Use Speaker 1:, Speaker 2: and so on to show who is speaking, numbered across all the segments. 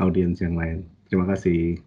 Speaker 1: audiens yang lain. Terima kasih.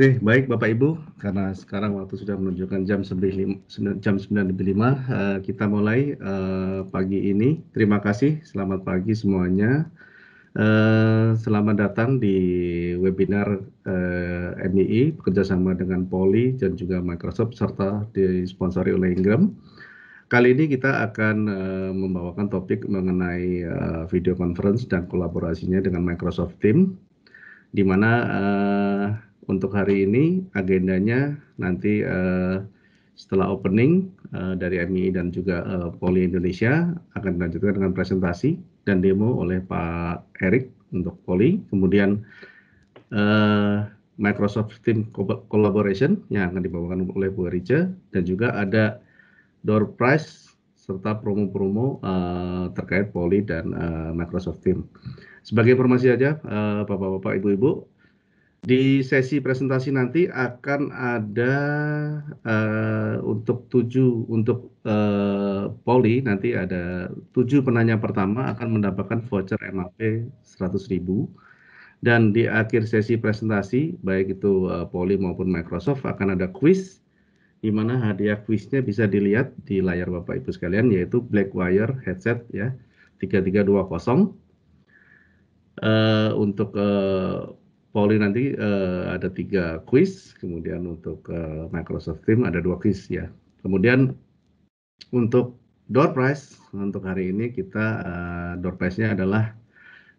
Speaker 2: Oke, okay, baik Bapak Ibu, karena sekarang waktu sudah menunjukkan jam sembilan jam 9 uh, eh, kita mulai uh, pagi ini. Terima kasih, selamat pagi semuanya. Uh, selamat datang di webinar uh, MII bekerjasama dengan Poli dan juga Microsoft serta disponsori oleh Ingram. Kali ini kita akan uh, membawakan topik mengenai uh, video conference dan kolaborasinya dengan Microsoft Team, di mana uh, untuk hari ini agendanya nanti uh, setelah opening uh, dari MI dan juga uh, Poli Indonesia akan dilanjutkan dengan presentasi dan demo oleh Pak Erik untuk Poli. Kemudian uh, Microsoft Team Collaboration yang akan dibawakan oleh Bu Rica dan juga ada door prize serta promo-promo uh, terkait Poli dan uh, Microsoft Team. Sebagai informasi saja, uh, Bapak-bapak, Ibu-ibu, di sesi presentasi nanti akan ada uh, untuk tujuh untuk uh, poli nanti ada tujuh penanya pertama akan mendapatkan voucher MAP 100.000 dan di akhir sesi presentasi baik itu uh, poli maupun Microsoft akan ada quiz di mana hadiah quiznya bisa dilihat di layar Bapak Ibu sekalian yaitu Black Wire headset ya 3320 uh, untuk uh, Poli nanti uh, ada tiga quiz, kemudian untuk uh, Microsoft Team ada dua quiz ya. Kemudian untuk door prize untuk hari ini kita uh, door prize-nya adalah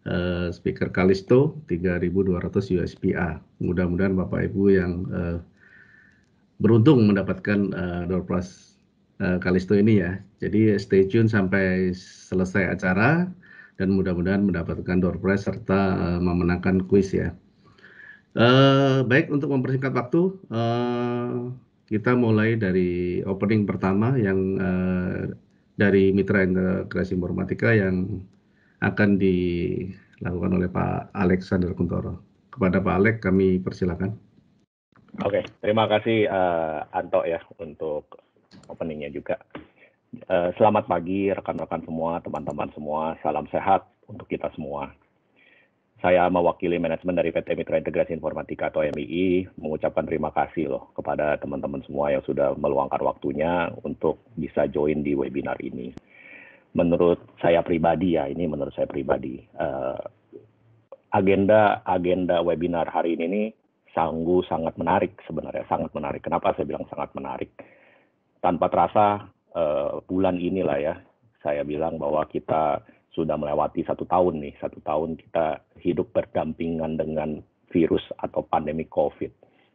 Speaker 2: uh, speaker Kalisto 3.200 USPA. Mudah-mudahan Bapak Ibu yang uh, beruntung mendapatkan uh, door prize Kalisto ini ya. Jadi stay tune sampai selesai acara dan mudah-mudahan mendapatkan door prize serta memenangkan kuis ya. Uh, baik, untuk mempersingkat waktu, uh, kita mulai dari opening pertama yang uh, dari Mitra Integrasi Informatika yang akan dilakukan oleh Pak Alexander Kuntoro. Kepada Pak Alex, kami persilakan.
Speaker 3: Oke, okay, terima kasih uh, Anto ya untuk openingnya juga. Uh, selamat pagi rekan-rekan semua, teman-teman semua, salam sehat untuk kita semua saya mewakili manajemen dari PT Mitra Integrasi Informatika atau MII mengucapkan terima kasih loh kepada teman-teman semua yang sudah meluangkan waktunya untuk bisa join di webinar ini. Menurut saya pribadi ya, ini menurut saya pribadi, agenda eh, agenda agenda webinar hari ini nih sanggup sangat menarik sebenarnya, sangat menarik. Kenapa saya bilang sangat menarik? Tanpa terasa uh, bulan inilah ya, saya bilang bahwa kita sudah melewati satu tahun nih, satu tahun kita hidup berdampingan dengan virus atau pandemi COVID.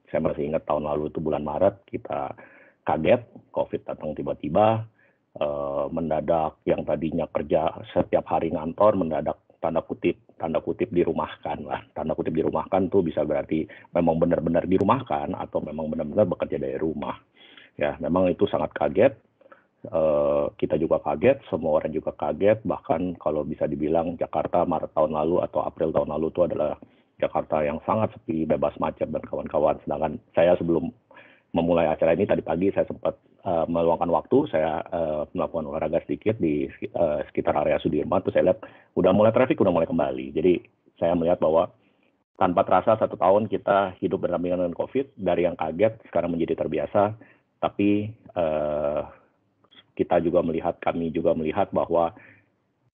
Speaker 3: Saya masih ingat tahun lalu itu bulan Maret kita kaget COVID datang tiba-tiba, eh, mendadak yang tadinya kerja setiap hari ngantor mendadak tanda kutip tanda kutip dirumahkan lah tanda kutip dirumahkan tuh bisa berarti memang benar-benar dirumahkan atau memang benar-benar bekerja dari rumah ya memang itu sangat kaget Eh, kita juga kaget, semua orang juga kaget, bahkan kalau bisa dibilang Jakarta Maret tahun lalu atau April tahun lalu itu adalah Jakarta yang sangat sepi, bebas macet dan kawan-kawan. Sedangkan saya sebelum memulai acara ini tadi pagi saya sempat uh, meluangkan waktu, saya uh, melakukan olahraga sedikit di uh, sekitar area Sudirman, terus saya lihat udah mulai trafik udah mulai kembali. Jadi saya melihat bahwa tanpa terasa satu tahun kita hidup berdampingan dengan COVID, dari yang kaget sekarang menjadi terbiasa, tapi uh, kita juga melihat, kami juga melihat bahwa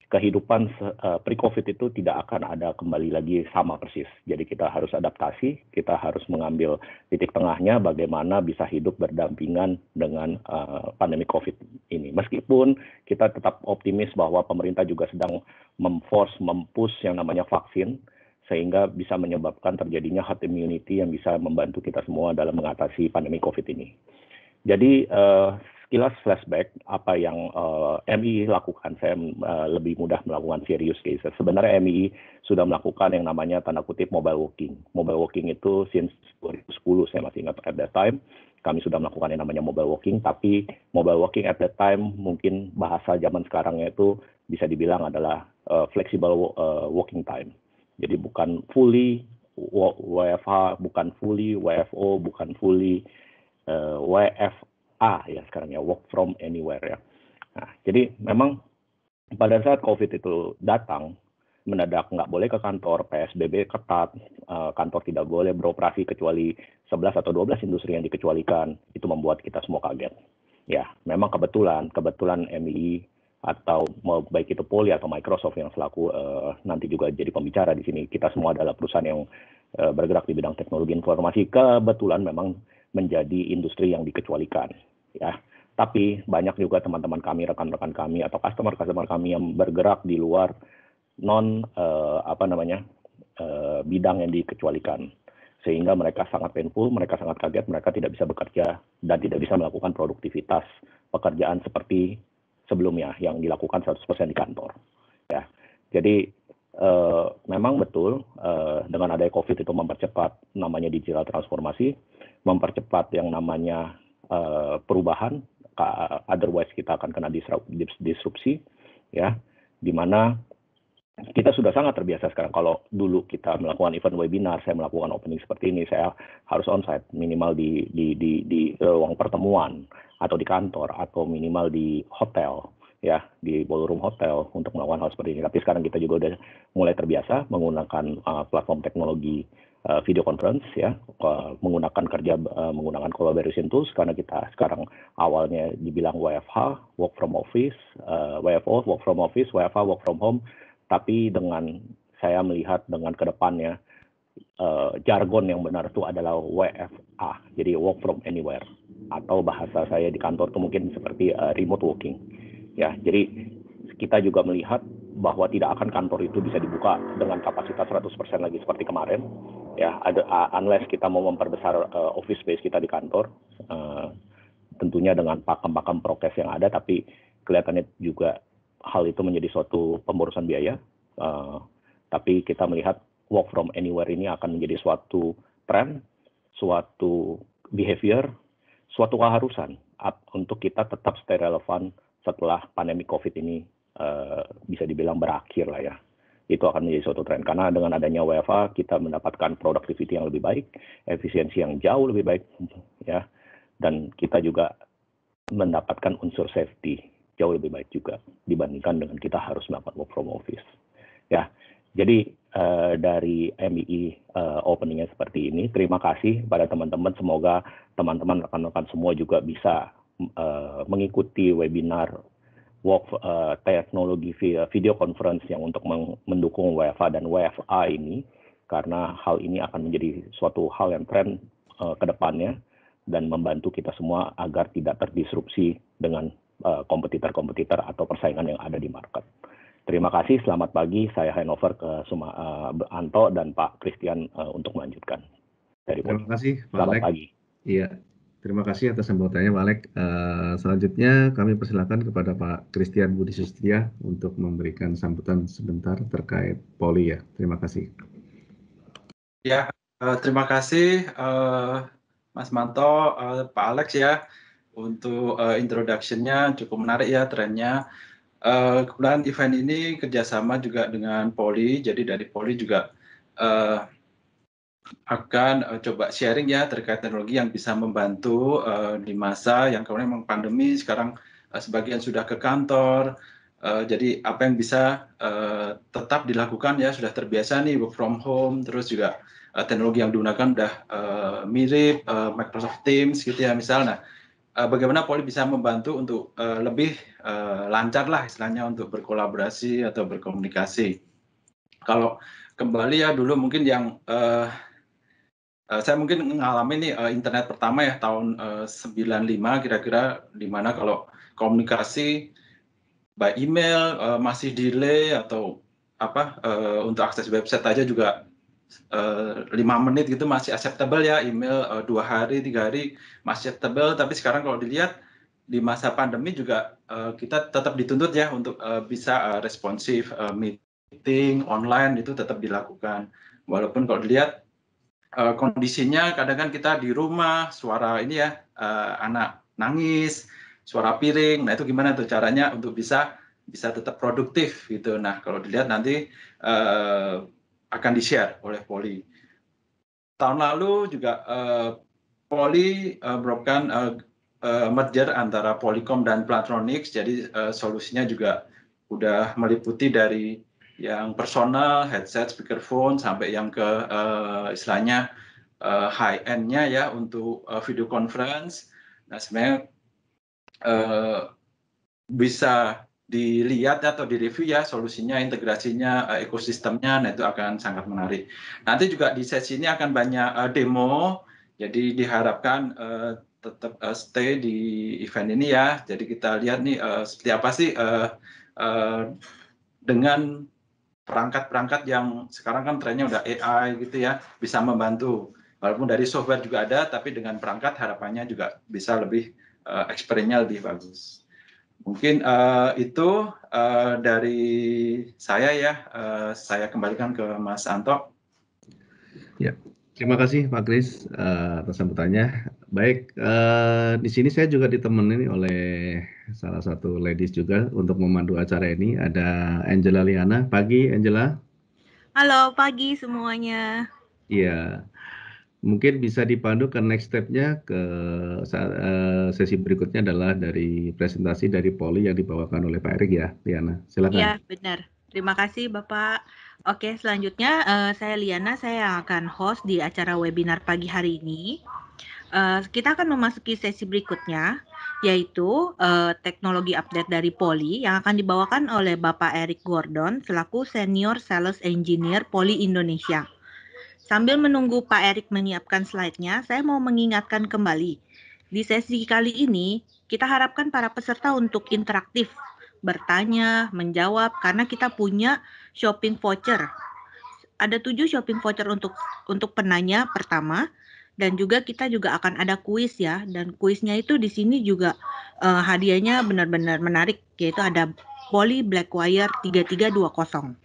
Speaker 3: kehidupan e, pre-COVID itu tidak akan ada kembali lagi sama persis. Jadi kita harus adaptasi, kita harus mengambil titik tengahnya bagaimana bisa hidup berdampingan dengan e, pandemi COVID ini. Meskipun kita tetap optimis bahwa pemerintah juga sedang memforce, mempush yang namanya vaksin, sehingga bisa menyebabkan terjadinya herd immunity yang bisa membantu kita semua dalam mengatasi pandemi COVID ini. Jadi e, sekilas flashback apa yang uh, eh, MI lakukan. Saya uh, lebih mudah melakukan serious cases. Sebenarnya MI sudah melakukan yang namanya tanda kutip mobile working. Mobile working itu since 2010 saya masih ingat at that time kami sudah melakukan yang namanya mobile working. tapi mobile working at that time mungkin bahasa zaman sekarangnya itu bisa dibilang adalah uh, flexible uh, walking time. Jadi bukan fully WFH, bukan fully WFO, bukan fully uh, WF WFA ya sekarang ya work from anywhere ya. Nah, jadi memang pada saat COVID itu datang mendadak nggak boleh ke kantor, PSBB ketat, eh, kantor tidak boleh beroperasi kecuali 11 atau 12 industri yang dikecualikan. Itu membuat kita semua kaget. Ya, memang kebetulan, kebetulan MII atau baik itu Poli atau Microsoft yang selaku uh, nanti juga jadi pembicara di sini. Kita semua adalah perusahaan yang uh, bergerak di bidang teknologi informasi. Kebetulan memang menjadi industri yang dikecualikan ya. Tapi banyak juga teman-teman kami, rekan-rekan kami atau customer-customer kami yang bergerak di luar non uh, apa namanya uh, bidang yang dikecualikan sehingga mereka sangat painful, mereka sangat kaget, mereka tidak bisa bekerja dan tidak bisa melakukan produktivitas pekerjaan seperti sebelumnya yang dilakukan 100% di kantor. Ya. Jadi uh, memang betul uh, dengan adanya Covid itu mempercepat namanya digital transformasi, mempercepat yang namanya Eh, perubahan, otherwise kita akan kena disrupsi, ya, di mana kita sudah sangat terbiasa sekarang kalau dulu kita melakukan event webinar, saya melakukan opening seperti ini, saya harus onsite minimal di di di di eh, ruang pertemuan atau di kantor atau minimal di hotel ya di ballroom hotel untuk melakukan hal seperti ini. Tapi sekarang kita juga udah mulai terbiasa menggunakan uh, platform teknologi uh, video conference ya uh, menggunakan kerja uh, menggunakan collaboration tools karena kita sekarang awalnya dibilang WFH work from office uh, WFO work from office WFH work from home tapi dengan saya melihat dengan kedepannya uh, jargon yang benar itu adalah WFA jadi work from anywhere atau bahasa saya di kantor itu mungkin seperti uh, remote working ya jadi kita juga melihat bahwa tidak akan kantor itu bisa dibuka dengan kapasitas 100% lagi seperti kemarin ya ada unless kita mau memperbesar uh, office space kita di kantor uh, tentunya dengan pakem-pakem prokes yang ada tapi kelihatannya juga hal itu menjadi suatu pemborosan biaya uh, tapi kita melihat work from anywhere ini akan menjadi suatu tren suatu behavior suatu keharusan untuk kita tetap stay relevan setelah pandemi COVID ini uh, bisa dibilang berakhir lah ya. Itu akan menjadi suatu tren karena dengan adanya WFA kita mendapatkan productivity yang lebih baik, efisiensi yang jauh lebih baik ya. Dan kita juga mendapatkan unsur safety jauh lebih baik juga dibandingkan dengan kita harus melakukan work from office. Ya. Jadi uh, dari MII uh, eh, openingnya seperti ini. Terima kasih pada teman-teman. Semoga teman-teman rekan-rekan semua juga bisa Eh, mengikuti webinar work uh, eh, teknologi video conference yang untuk mendukung WFA dan WFA ini karena hal ini akan menjadi suatu hal yang tren uh, ke depannya dan membantu kita semua agar tidak terdisrupsi dengan kompetitor-kompetitor uh, atau persaingan yang ada di market. Terima kasih, selamat pagi. Saya handover ke Suma, uh, Anto dan Pak Christian uh, untuk melanjutkan. Terima kasih, Pak Selamat pagi. Iya.
Speaker 2: Terima kasih atas sambutannya Pak Alek. Uh, selanjutnya kami persilakan kepada Pak Christian Budi Sustia untuk memberikan sambutan sebentar terkait poli ya. Terima kasih.
Speaker 4: Ya, uh, terima kasih uh, Mas Manto, uh, Pak Alex ya untuk uh, introduction-nya cukup menarik ya trennya. Uh, kemudian event ini kerjasama juga dengan Poli, jadi dari Poli juga uh, akan uh, coba sharing ya terkait teknologi yang bisa membantu uh, di masa yang kemudian memang pandemi sekarang uh, sebagian sudah ke kantor uh, jadi apa yang bisa uh, tetap dilakukan ya sudah terbiasa nih work from home terus juga uh, teknologi yang digunakan sudah uh, mirip uh, Microsoft Teams gitu ya misalnya uh, bagaimana Poli bisa membantu untuk uh, lebih uh, lancar lah istilahnya untuk berkolaborasi atau berkomunikasi kalau kembali ya dulu mungkin yang uh, Eh, saya mungkin mengalami nih eh, internet pertama ya tahun 95 eh, kira-kira di mana kalau komunikasi by email masih delay atau apa untuk akses website aja juga lima menit gitu masih acceptable ya email dua hari tiga hari masih acceptable tapi sekarang kalau dilihat di masa pandemi juga uh, kita tetap dituntut ya untuk uh, bisa uh, responsif uh, meeting online itu tetap dilakukan walaupun kalau dilihat Eh, kondisinya kadang kan kita di rumah suara ini ya uh, anak nangis suara piring nah itu gimana tuh caranya untuk bisa bisa tetap produktif gitu nah kalau dilihat nanti uh, akan di share oleh Poli tahun lalu juga uh, Poli uh, merupakan uh, uh, merger antara Polycom dan Plantronics jadi uh, solusinya juga udah meliputi dari yang personal, headset, speakerphone, sampai yang ke uh, istilahnya uh, eh, high end-nya ya untuk uh, video conference. Nah sebenarnya uh, bisa dilihat atau direview ya solusinya, integrasinya, uh, ekosistemnya, nah itu akan sangat menarik. Nanti juga di sesi ini akan banyak uh, demo, jadi diharapkan uh, tetap uh, stay di event ini ya. Jadi kita lihat nih uh, seperti apa sih uh, uh, dengan perangkat-perangkat yang sekarang kan trennya udah AI gitu ya bisa membantu walaupun dari software juga ada tapi dengan perangkat harapannya juga bisa lebih uh, eh, experience lebih bagus mungkin uh, itu uh, dari saya ya uh, saya kembalikan ke Mas Anto
Speaker 2: ya terima kasih Pak Kris uh, atas sambutannya Baik, uh, di sini saya juga ditemenin oleh salah satu ladies juga untuk memandu acara ini. Ada Angela Liana. Pagi, Angela.
Speaker 5: Halo, pagi semuanya.
Speaker 2: Iya, mungkin bisa dipandu ke next step-nya ke uh, sesi berikutnya adalah dari presentasi dari Poli yang dibawakan oleh Pak Erik ya, Liana. Silakan. Iya,
Speaker 5: benar. Terima kasih, Bapak. Oke, selanjutnya uh, saya Liana, saya akan host di acara webinar pagi hari ini. Eh, kita akan memasuki sesi berikutnya yaitu uh, teknologi update dari Poli yang akan dibawakan oleh Bapak Eric Gordon selaku senior sales engineer Poli Indonesia. Sambil menunggu Pak Erik menyiapkan slide-nya, saya mau mengingatkan kembali. Di sesi kali ini, kita harapkan para peserta untuk interaktif, bertanya, menjawab, karena kita punya shopping voucher. Ada tujuh shopping voucher untuk untuk penanya pertama, dan juga kita juga akan ada kuis ya dan kuisnya itu di sini juga uh, hadiahnya benar-benar menarik yaitu ada Poly Wire 3320.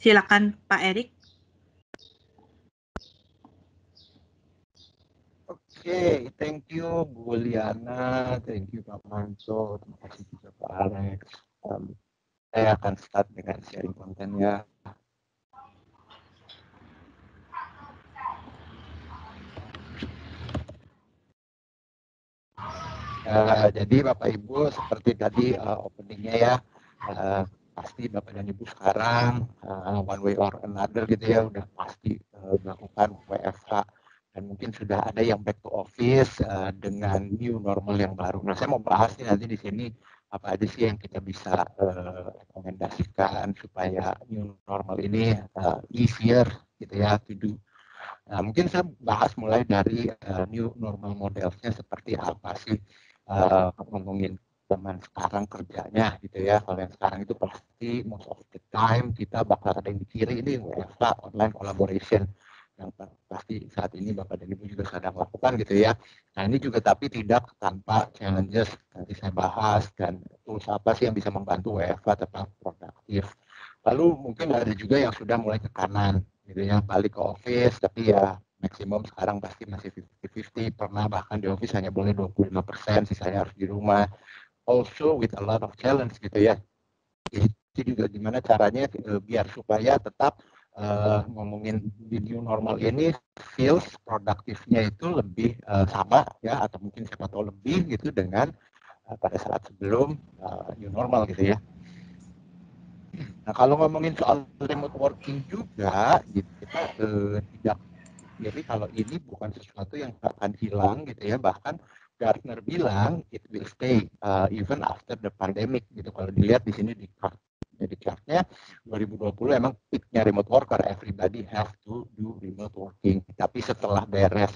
Speaker 5: Silakan Pak Erik.
Speaker 4: okay, thank you Bu Liana,
Speaker 6: thank you Pak Manso, terima kasih juga Pak Alex. Um, saya akan start dengan sharing konten ya. Uh, jadi
Speaker 4: Bapak Ibu seperti tadi uh, openingnya ya uh, pasti
Speaker 6: Bapak dan Ibu sekarang uh, one way or another gitu ya udah pasti uh, melakukan WFH dan mungkin sudah ada yang back to office uh, dengan new normal yang baru. Nah, saya mau bahas nih nanti di sini apa aja sih yang kita bisa uh, rekomendasikan supaya new normal ini uh, easier gitu ya to do. Nah, mungkin saya bahas mulai dari uh, new normal modelnya seperti apa sih uh, ngomongin zaman sekarang kerjanya gitu ya. Kalau yang sekarang itu pasti most of the time kita bakal ada yang di kiri ini WFA online collaboration yang pasti saat ini Bapak dan Ibu juga sedang lakukan gitu ya. Nah ini juga tapi tidak tanpa challenges nanti saya bahas dan tools apa sih yang bisa membantu WFA tetap produktif. Lalu mungkin ada juga yang sudah mulai ke kanan gitu ya, balik ke office tapi ya maksimum sekarang pasti masih 50-50, pernah bahkan di office hanya boleh 25%, persen, sisanya harus di rumah. Also with a lot of challenge gitu ya. Jadi juga gimana caranya eh, biar supaya tetap uh, ngomongin di new normal ini feels produktifnya itu lebih uh, eh, sama ya atau mungkin siapa tahu lebih gitu dengan uh, pada saat sebelum uh, new normal gitu ya. Nah kalau ngomongin soal remote working juga gitu, kita uh, tidak jadi kalau ini bukan sesuatu yang akan hilang gitu ya bahkan Gardner bilang it will stay uh, even after the pandemic gitu kalau dilihat di sini di jadi chart 2020 emang peaknya remote worker, everybody have to do remote working. Tapi setelah beres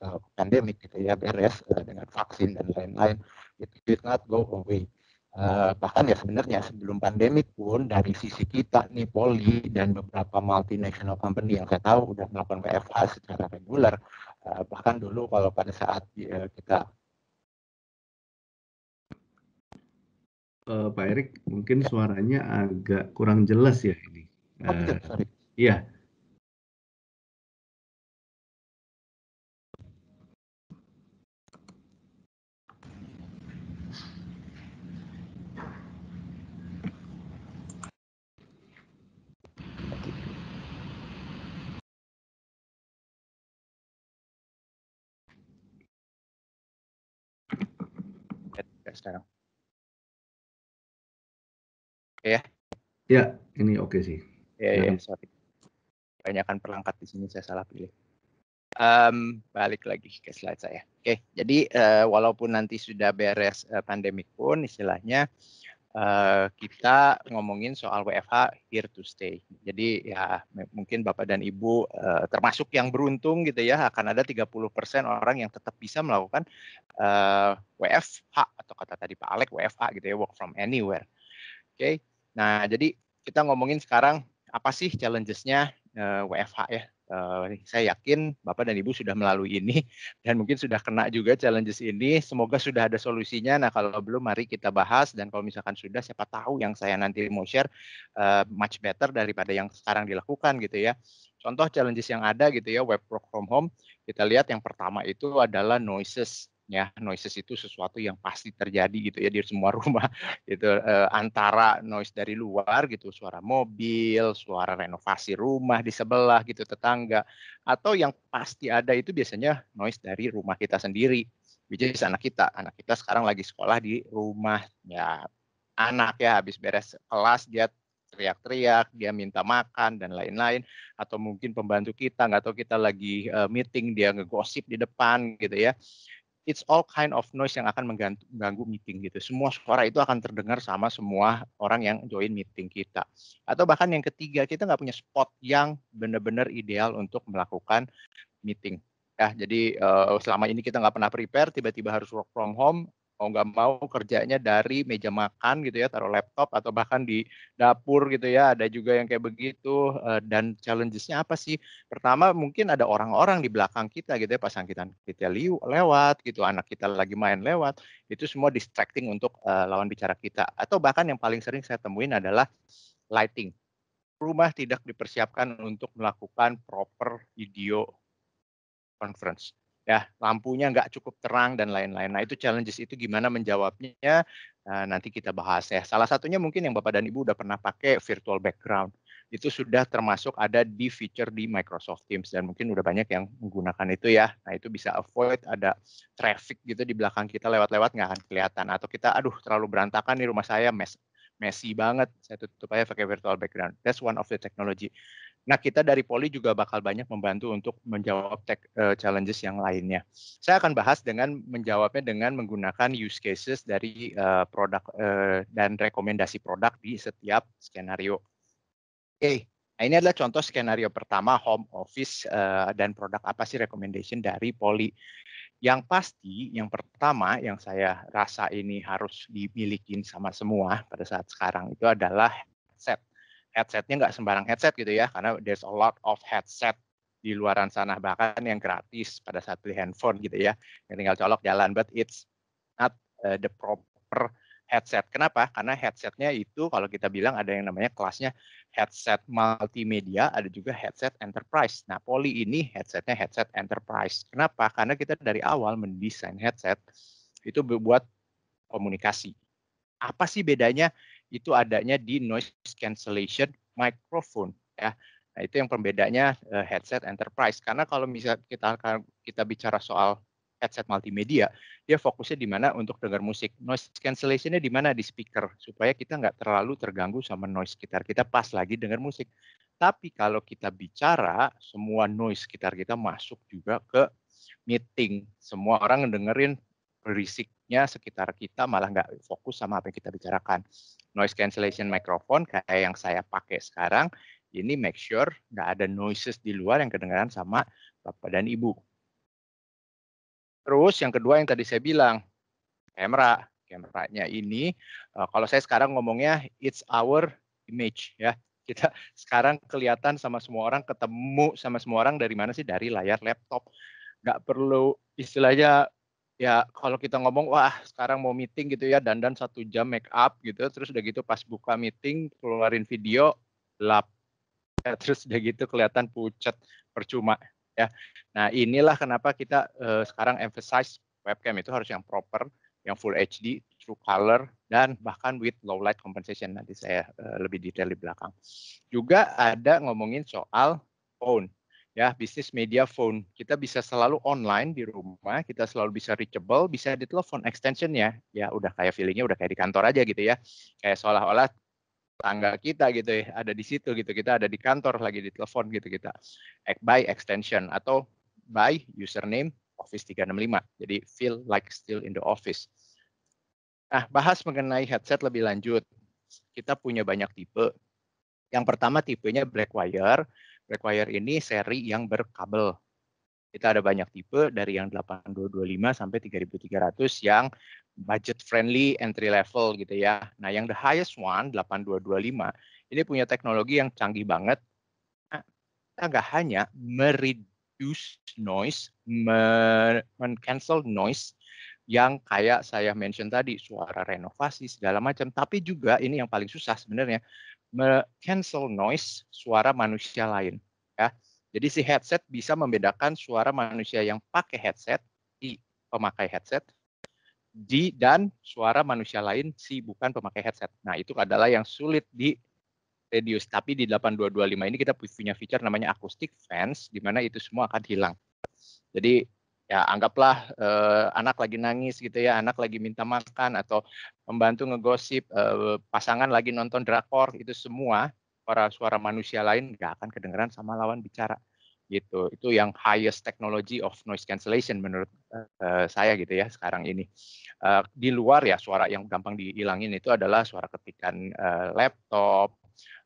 Speaker 6: uh, pandemic gitu ya, beres uh, dengan vaksin dan lain-lain, it did not go away. Uh, bahkan ya sebenarnya sebelum pandemi pun dari sisi kita nih Poli dan beberapa multinational company yang saya tahu udah melakukan WFH secara reguler uh, bahkan dulu kalau pada saat uh, kita uh, Pak Erik
Speaker 1: mungkin suaranya agak kurang jelas ya ini. Uh, iya. Eh, iya. sekarang ya? Ya, ini oke sih. Ya, ya. ya,
Speaker 2: sorry. Banyakan perangkat di
Speaker 6: sini saya salah pilih. Um, balik lagi ke slide saya. Oke, jadi uh, walaupun nanti sudah beres uh, pandemik pun istilahnya uh, kita ngomongin soal WFH here to stay. Jadi ya mungkin Bapak dan Ibu uh, termasuk yang beruntung gitu ya akan ada 30% orang yang tetap bisa melakukan uh, WFH atau kata tadi Pak Alek WFH gitu ya work from anywhere. Oke, Nah, jadi kita ngomongin sekarang apa sih challenges-nya uh, eh, WFH ya. Uh, saya yakin Bapak dan Ibu sudah melalui ini dan mungkin sudah kena juga challenges ini. Semoga sudah ada solusinya. Nah kalau belum mari kita bahas dan kalau misalkan sudah siapa tahu yang saya nanti mau share uh, much better daripada yang sekarang dilakukan gitu ya. Contoh challenges yang ada gitu ya web work from home. Kita lihat yang pertama itu adalah noises ya noises itu sesuatu yang pasti terjadi gitu ya di semua rumah Itu eh, antara noise dari luar gitu suara mobil suara renovasi rumah di sebelah gitu tetangga atau yang pasti ada itu biasanya noise dari rumah kita sendiri Bisa anak kita anak kita sekarang lagi sekolah di rumah ya anak ya habis beres kelas dia teriak-teriak, dia minta makan dan lain-lain, atau mungkin pembantu kita nggak tahu kita lagi uh, meeting dia ngegosip di depan gitu ya it's all kind of noise yang akan mengganggu meeting gitu. Semua suara itu akan terdengar sama semua orang yang join meeting kita. Atau bahkan yang ketiga, kita nggak punya spot yang benar-benar ideal untuk melakukan meeting. Ya, jadi uh, selama ini kita nggak pernah prepare, tiba-tiba harus work from home, mau nggak mau kerjanya dari meja makan gitu ya taruh laptop atau bahkan di dapur gitu ya ada juga yang kayak begitu eh, dan challengesnya apa sih pertama mungkin ada orang-orang di belakang kita gitu ya pasang kita kita liu, lewat gitu anak kita lagi main lewat itu semua distracting untuk eh, lawan bicara kita atau bahkan yang paling sering saya temuin adalah lighting rumah tidak dipersiapkan untuk melakukan proper video conference ya lampunya nggak cukup terang dan lain-lain. Nah itu challenges itu gimana menjawabnya nah, nanti kita bahas ya. Salah satunya mungkin yang Bapak dan Ibu udah pernah pakai virtual background itu sudah termasuk ada di feature di Microsoft Teams dan mungkin udah banyak yang menggunakan itu ya. Nah itu bisa avoid ada traffic gitu di belakang kita lewat-lewat nggak akan kelihatan atau kita aduh terlalu berantakan di rumah saya mess messy banget saya tutup aja pakai virtual background. That's one of the technology. Nah, kita dari Poli juga bakal banyak membantu untuk menjawab tech eh, challenges yang lainnya. Saya akan bahas dengan menjawabnya dengan menggunakan use cases dari uh, produk uh, dan rekomendasi produk di setiap skenario. Oke, okay. Nah ini adalah contoh skenario pertama home office uh, dan produk apa sih recommendation dari Poli. Yang pasti, yang pertama yang saya rasa ini harus dimiliki sama semua pada saat sekarang itu adalah headset headsetnya nggak sembarang headset gitu ya, karena there's a lot of headset di luaran sana bahkan yang gratis pada saat beli handphone gitu ya, yang tinggal colok jalan. But it's not uh, the proper headset. Kenapa? Karena headsetnya itu kalau kita bilang ada yang namanya kelasnya headset multimedia, ada juga headset enterprise. Nah, Poly ini headsetnya headset enterprise. Kenapa? Karena kita dari awal mendesain headset itu buat komunikasi. Apa sih bedanya itu adanya di noise cancellation microphone ya. Nah, itu yang pembedanya uh, headset enterprise. Karena kalau misal kita kita bicara soal headset multimedia, dia fokusnya di mana untuk dengar musik. Noise cancellationnya di mana di speaker supaya kita nggak terlalu terganggu sama noise sekitar kita pas lagi dengar musik. Tapi kalau kita bicara, semua noise sekitar kita masuk juga ke meeting. Semua orang dengerin berisiknya sekitar kita malah nggak fokus sama apa yang kita bicarakan noise cancellation microphone kayak yang saya pakai sekarang ini make sure nggak ada noises di luar yang kedengaran sama bapak dan ibu. Terus yang kedua yang tadi saya bilang, kamera. Kameranya ini, eh, kalau saya sekarang ngomongnya, it's our image ya. Kita sekarang kelihatan sama semua orang, ketemu sama semua orang dari mana sih? Dari layar laptop. Nggak perlu istilahnya ya kalau kita ngomong wah sekarang mau meeting gitu ya dandan satu jam make up gitu terus udah gitu pas buka meeting keluarin video lap ya, terus udah gitu kelihatan pucat percuma ya nah inilah kenapa kita uh, sekarang emphasize webcam itu harus yang proper yang full HD true color dan bahkan with low light compensation nanti saya uh, lebih detail di belakang juga ada ngomongin soal phone ya bisnis media phone. Kita bisa selalu online di rumah, kita selalu bisa reachable, bisa ditelepon extensionnya. Ya udah kayak feelingnya udah kayak di kantor aja gitu ya. Kayak seolah-olah tangga kita gitu ya, ada di situ gitu. Kita ada di kantor lagi ditelepon gitu kita. By extension atau by username Office 365. Jadi feel like still in the office. Nah, bahas mengenai headset lebih lanjut. Kita punya banyak tipe. Yang pertama tipenya black wire, Require ini seri yang berkabel. Kita ada banyak tipe dari yang 8225 sampai 3300 yang budget friendly entry level gitu ya. Nah, yang the highest one 8225 ini punya teknologi yang canggih banget. Kita nggak hanya mereduce noise, men-cancel noise yang kayak saya mention tadi, suara renovasi segala macam, tapi juga ini yang paling susah sebenarnya cancel noise suara manusia lain ya. Jadi si headset bisa membedakan suara manusia yang pakai headset, di pemakai headset, di dan suara manusia lain si bukan pemakai headset. Nah, itu adalah yang sulit di Radius. Tapi di 8225 ini kita punya fitur namanya acoustic fans di mana itu semua akan hilang. Jadi ya anggaplah eh, anak lagi nangis gitu ya, anak lagi minta makan atau membantu ngegosip, eh, pasangan lagi nonton drakor, itu semua para suara manusia lain nggak akan kedengeran sama lawan bicara gitu. Itu yang highest technology of noise cancellation menurut uh, saya gitu ya sekarang ini. Uh, di luar ya suara yang gampang dihilangin itu adalah suara ketikan uh, laptop,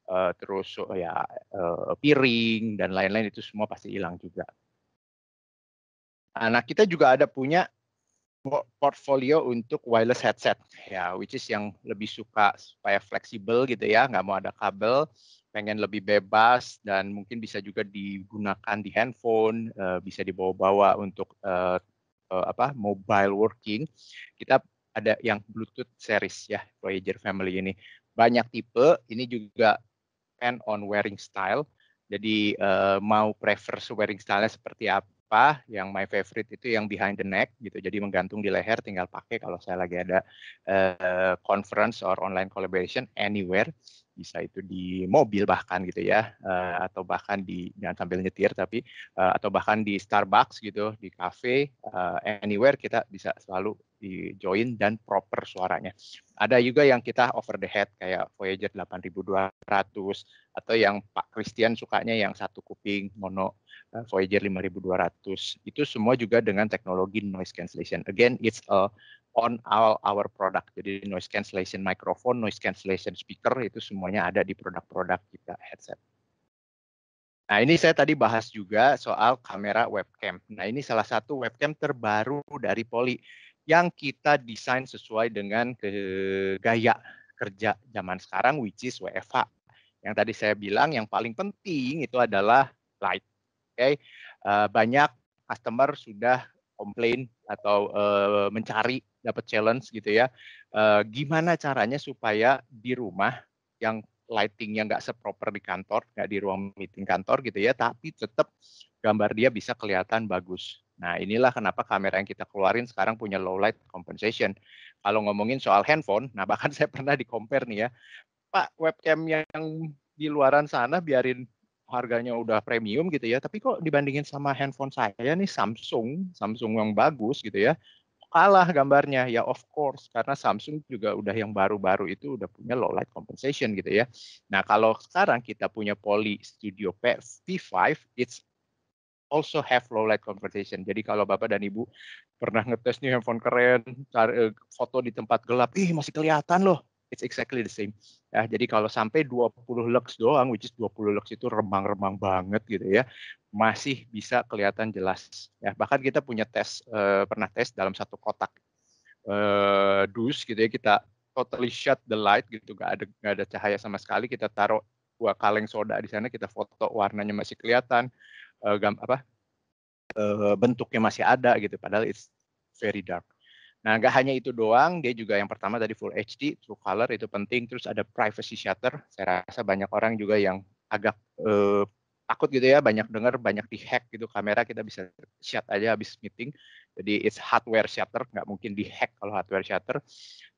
Speaker 6: uh, terus uh, ya uh, piring dan lain-lain itu semua pasti hilang juga nah kita juga ada punya portfolio untuk wireless headset ya which is yang lebih suka supaya fleksibel gitu ya nggak mau ada kabel pengen lebih bebas dan mungkin bisa juga digunakan di handphone eh, bisa dibawa-bawa untuk eh, eh, apa mobile working kita ada yang Bluetooth series ya Voyager family ini banyak tipe ini juga depend on wearing style jadi mau prefer wearing stylenya seperti apa apa yang my favorite itu yang behind the neck gitu jadi menggantung di leher tinggal pakai kalau saya lagi ada uh, conference or online collaboration anywhere bisa itu di mobil bahkan gitu ya uh, atau bahkan di jangan sambil nyetir tapi uh, atau bahkan di Starbucks gitu di cafe uh, anywhere kita bisa selalu di join dan proper suaranya ada juga yang kita over the head kayak Voyager 8200 atau yang Pak Christian sukanya yang satu kuping mono uh, Voyager 5200 itu semua juga dengan teknologi noise cancellation again it's a on all our product. Jadi noise cancellation microphone, noise cancellation speaker itu semuanya ada di produk-produk kita headset. Nah ini saya tadi bahas juga soal kamera webcam. Nah ini salah satu webcam terbaru dari Poli yang kita desain sesuai dengan ke gaya kerja zaman sekarang which is WFH. Yang tadi saya bilang yang paling penting itu adalah light. Oke, okay? uh, banyak customer sudah komplain atau uh, mencari dapat challenge gitu ya. E, gimana caranya supaya di rumah yang lightingnya nggak seproper di kantor, nggak di ruang meeting kantor gitu ya, tapi tetap gambar dia bisa kelihatan bagus. Nah inilah kenapa kamera yang kita keluarin sekarang punya low light compensation. Kalau ngomongin soal handphone, nah bahkan saya pernah di compare nih ya, Pak webcam yang di luaran sana biarin harganya udah premium gitu ya, tapi kok dibandingin sama handphone saya nih Samsung, Samsung yang bagus gitu ya, kalah gambarnya ya of course karena Samsung juga udah yang baru-baru itu udah punya low light compensation gitu ya. Nah kalau sekarang kita punya Poly Studio P5 it's also have low light compensation. Jadi kalau Bapak dan Ibu pernah ngetes nih handphone keren, cari eh, foto di tempat gelap, ih masih kelihatan loh it's exactly the same. Ya, jadi kalau sampai 20 lux doang, which is 20 lux itu remang-remang banget gitu ya, masih bisa kelihatan jelas. Ya, bahkan kita punya tes uh, pernah tes dalam satu kotak
Speaker 1: uh,
Speaker 6: dus gitu ya kita totally shut the light gitu, Gak ada gak ada cahaya sama sekali. Kita taruh dua kaleng soda di sana, kita foto warnanya masih kelihatan, uh, gam apa uh, bentuknya masih ada gitu. Padahal it's very dark. Nah, nggak hanya itu doang, dia juga yang pertama tadi full HD, true color itu penting. Terus ada privacy shutter. Saya rasa banyak orang juga yang agak eh, takut gitu ya, banyak dengar, banyak dihack gitu kamera kita bisa shut aja habis meeting. Jadi it's hardware shutter, nggak mungkin dihack kalau hardware shutter.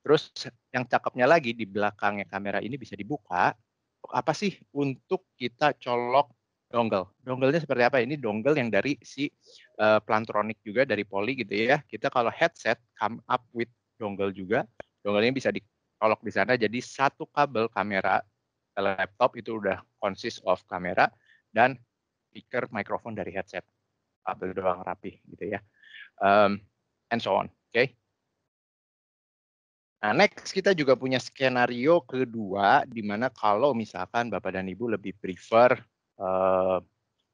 Speaker 6: Terus yang cakepnya lagi di belakangnya kamera ini bisa dibuka. Apa sih untuk kita colok dongle. Dongle-nya seperti apa? Ini dongle yang dari si uh, Plantronic juga dari Poly gitu ya. Kita kalau headset come up with dongle juga. Dongle-nya bisa dikolok di sana jadi satu kabel kamera eh, laptop itu udah consist of kamera dan speaker mikrofon dari headset. Kabel doang rapi gitu ya. Um, and so on. Oke. Okay? Nah, next kita juga punya skenario kedua di mana kalau misalkan Bapak dan Ibu lebih prefer Eh,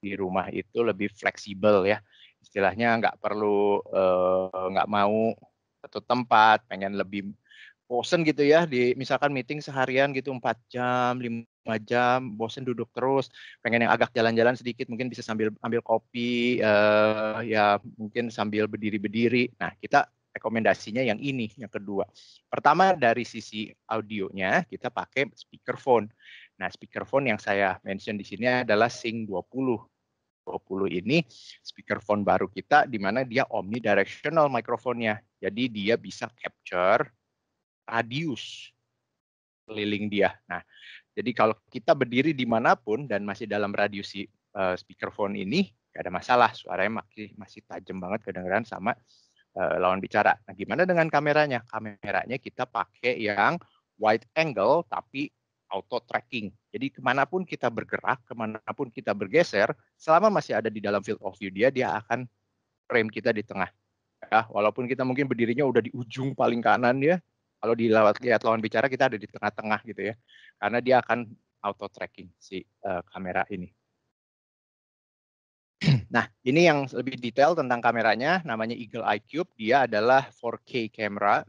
Speaker 6: di rumah itu lebih fleksibel ya istilahnya nggak perlu eh, nggak mau satu tempat pengen lebih bosen gitu ya di misalkan meeting seharian gitu empat jam lima jam bosen duduk terus pengen yang agak jalan-jalan sedikit mungkin bisa sambil ambil kopi eh, ya mungkin sambil berdiri-berdiri nah kita rekomendasinya yang ini yang kedua pertama dari sisi audionya kita pakai speakerphone Nah, speakerphone yang saya mention di sini adalah Sing 20. 20 ini speakerphone baru kita di mana dia omnidirectional mikrofonnya. Jadi dia bisa capture radius keliling dia. Nah, jadi kalau kita berdiri di dimanapun dan masih dalam radius si, uh, eh, speakerphone ini, gak ada masalah. Suaranya masih, masih tajam banget kedengeran sama uh, lawan bicara. Nah, gimana dengan kameranya? Kameranya kita pakai yang wide angle tapi auto tracking. Jadi kemanapun kita bergerak, kemanapun kita bergeser, selama masih ada di dalam field of view dia, dia akan frame kita di tengah. Ya, walaupun kita mungkin berdirinya udah di ujung paling kanan ya, kalau dilihat lihat lawan bicara kita ada di tengah-tengah gitu ya, karena dia akan auto tracking si uh, kamera ini. Nah, ini yang lebih detail tentang kameranya, namanya Eagle Eye Cube. Dia adalah 4K kamera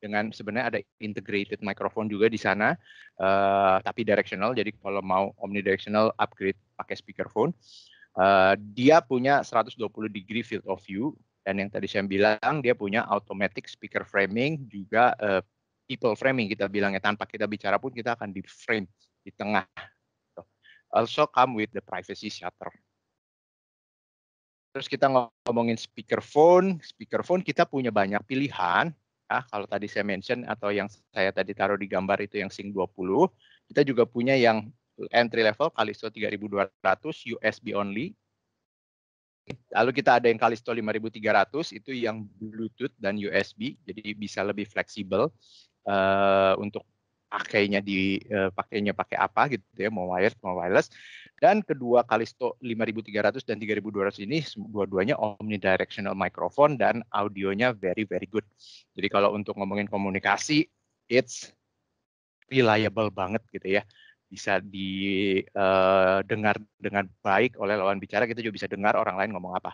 Speaker 6: dengan sebenarnya ada integrated microphone juga di sana uh, tapi directional jadi kalau mau omnidirectional upgrade pakai speakerphone uh, dia punya 120 degree field of view dan yang tadi saya bilang dia punya automatic speaker framing juga uh, people framing kita bilangnya tanpa kita bicara pun kita akan di frame di tengah also come with the privacy shutter terus kita ngomongin speakerphone, speakerphone kita punya banyak pilihan, kalau tadi saya mention atau yang saya tadi taruh di gambar itu yang Sing 20. Kita juga punya yang entry level Kalisto 3200 USB only. Lalu kita ada yang Kalisto 5300 itu yang Bluetooth dan USB, jadi bisa lebih fleksibel uh, untuk pakainya di uh, pakainya pakai apa gitu ya mau wired mau wireless dan kedua Kalisto 5300 dan 3200 ini dua-duanya omnidirectional microphone dan audionya very very good. Jadi kalau untuk ngomongin komunikasi it's reliable banget gitu ya bisa didengar eh, dengan baik oleh lawan bicara kita juga bisa dengar orang lain ngomong apa.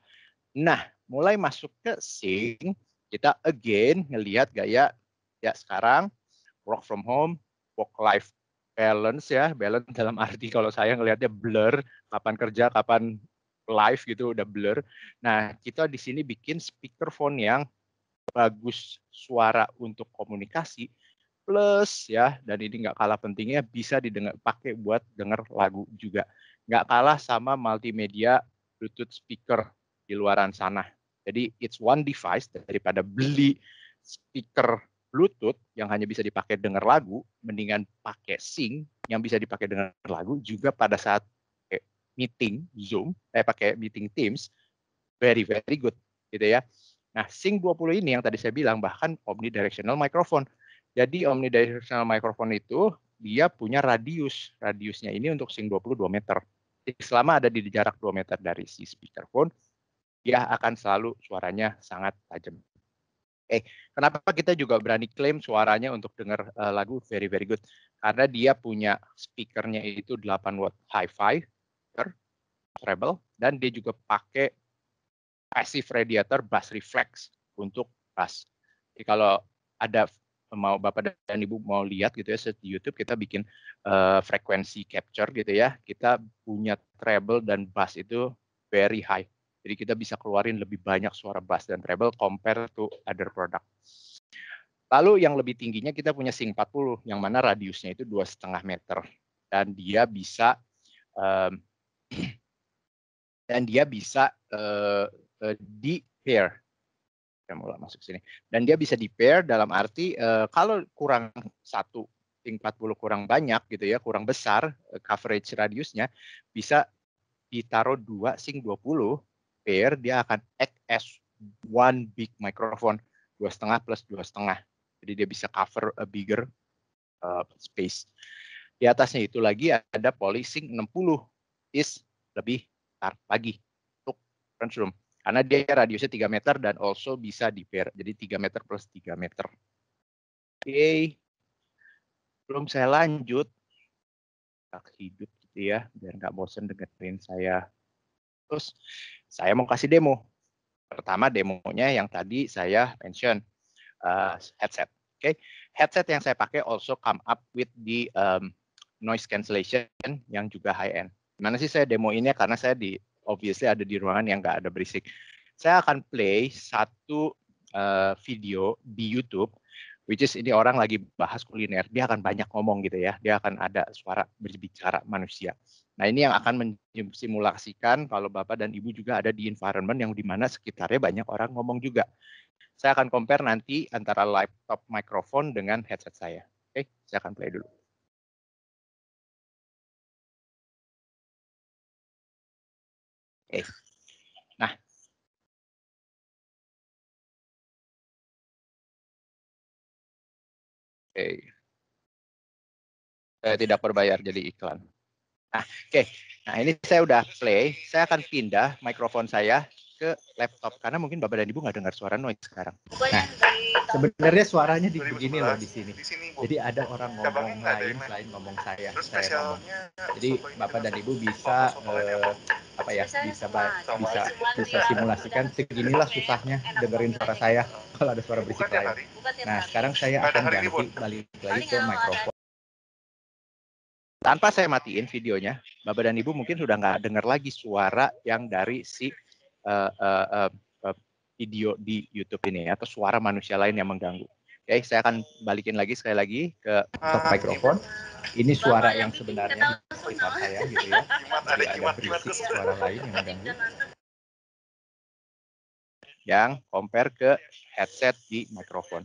Speaker 6: Nah, mulai masuk ke sing kita again ngelihat gaya ya sekarang work from home work life balance ya balance dalam arti kalau saya ngelihatnya blur kapan kerja kapan live gitu udah blur nah kita di sini bikin speakerphone yang bagus suara untuk komunikasi plus ya dan ini nggak kalah pentingnya bisa didengar pakai buat denger lagu juga nggak kalah sama multimedia Bluetooth speaker di luaran sana jadi it's one device daripada beli speaker Bluetooth yang hanya bisa dipakai dengar lagu, mendingan pakai Sync yang bisa dipakai dengar lagu juga pada saat meeting Zoom, saya eh, pakai meeting Teams, very very good gitu ya. Nah, Sync 20 ini yang tadi saya bilang bahkan omnidirectional microphone. Jadi omnidirectional microphone itu dia punya radius. Radiusnya ini untuk Sync 20 2 meter. Jadi selama ada di jarak 2 meter dari si speakerphone, dia akan selalu suaranya sangat tajam. Eh, kenapa kita juga berani klaim suaranya untuk dengar uh, lagu very very good? Karena dia punya speakernya itu 8 watt hi-fi, treble, dan dia juga pakai passive radiator bass reflex untuk bass. Jadi kalau ada mau bapak dan ibu mau lihat gitu ya di YouTube kita bikin uh, frekuensi capture gitu ya kita punya treble dan bass itu very high jadi kita bisa keluarin lebih banyak suara bass dan treble compare to other product. Lalu yang lebih tingginya kita punya Sing 40 yang mana radiusnya itu dua setengah meter dan dia bisa um, dan dia bisa uh, uh, di pair. Saya mulai masuk sini. Dan dia bisa di pair dalam arti uh, kalau kurang satu Sing 40 kurang banyak gitu ya, kurang besar uh, coverage radiusnya bisa ditaruh dua Sing 20 pair dia akan act as one big microphone dua setengah plus dua setengah jadi dia bisa cover a bigger uh, space di atasnya itu lagi ada polishing 60 is lebih tar pagi untuk French room karena dia radiusnya 3 meter dan also bisa di pair jadi 3 meter plus 3 meter oke okay. belum saya lanjut tak hidup gitu ya biar nggak bosen dengerin saya terus saya mau kasih demo. Pertama demonya yang tadi saya mention uh, headset. Oke, okay? headset yang saya pakai also come up with the um, noise cancellation yang juga high end. Mana sih saya demo ini karena saya di obviously ada di ruangan yang nggak ada berisik. Saya akan play satu uh, video di YouTube which is ini orang lagi bahas kuliner, dia akan banyak ngomong gitu ya, dia akan ada suara berbicara manusia. Nah ini yang akan mensimulasikan kalau Bapak dan Ibu juga ada di environment yang dimana sekitarnya banyak orang ngomong juga. Saya akan compare nanti antara laptop microphone
Speaker 1: dengan headset saya. Oke, saya akan play dulu. Oke. Nah, Oke. Saya eh, tidak berbayar jadi iklan.
Speaker 6: Nah, oke. Okay. Nah, ini saya udah play. Saya akan pindah mikrofon saya ke laptop karena mungkin Bapak dan Ibu nggak dengar suara noise sekarang. Nah, sebenarnya suaranya di begini loh di sini. Jadi ada orang ngomong lain selain ngomong saya, saya ngomong. Jadi Bapak dan Ibu bisa ya, eh, apa ya bisa bisa bisa simulasikan seginilah susahnya dengerin suara saya kalau ada suara berisik lain. Nah, sekarang saya akan ganti
Speaker 1: balik lagi ke mikrofon
Speaker 6: tanpa saya matiin videonya, Bapak dan Ibu mungkin sudah nggak dengar lagi suara yang dari si uh, uh, uh, video di YouTube ini atau suara manusia lain yang mengganggu. Oke, okay, saya akan balikin lagi sekali lagi ke ah, top microphone. Iya. mikrofon. Ini suara yang sebenarnya apa saya gitu ya. Jadi ada berisik suara lain yang mengganggu. Yang compare ke headset di mikrofon.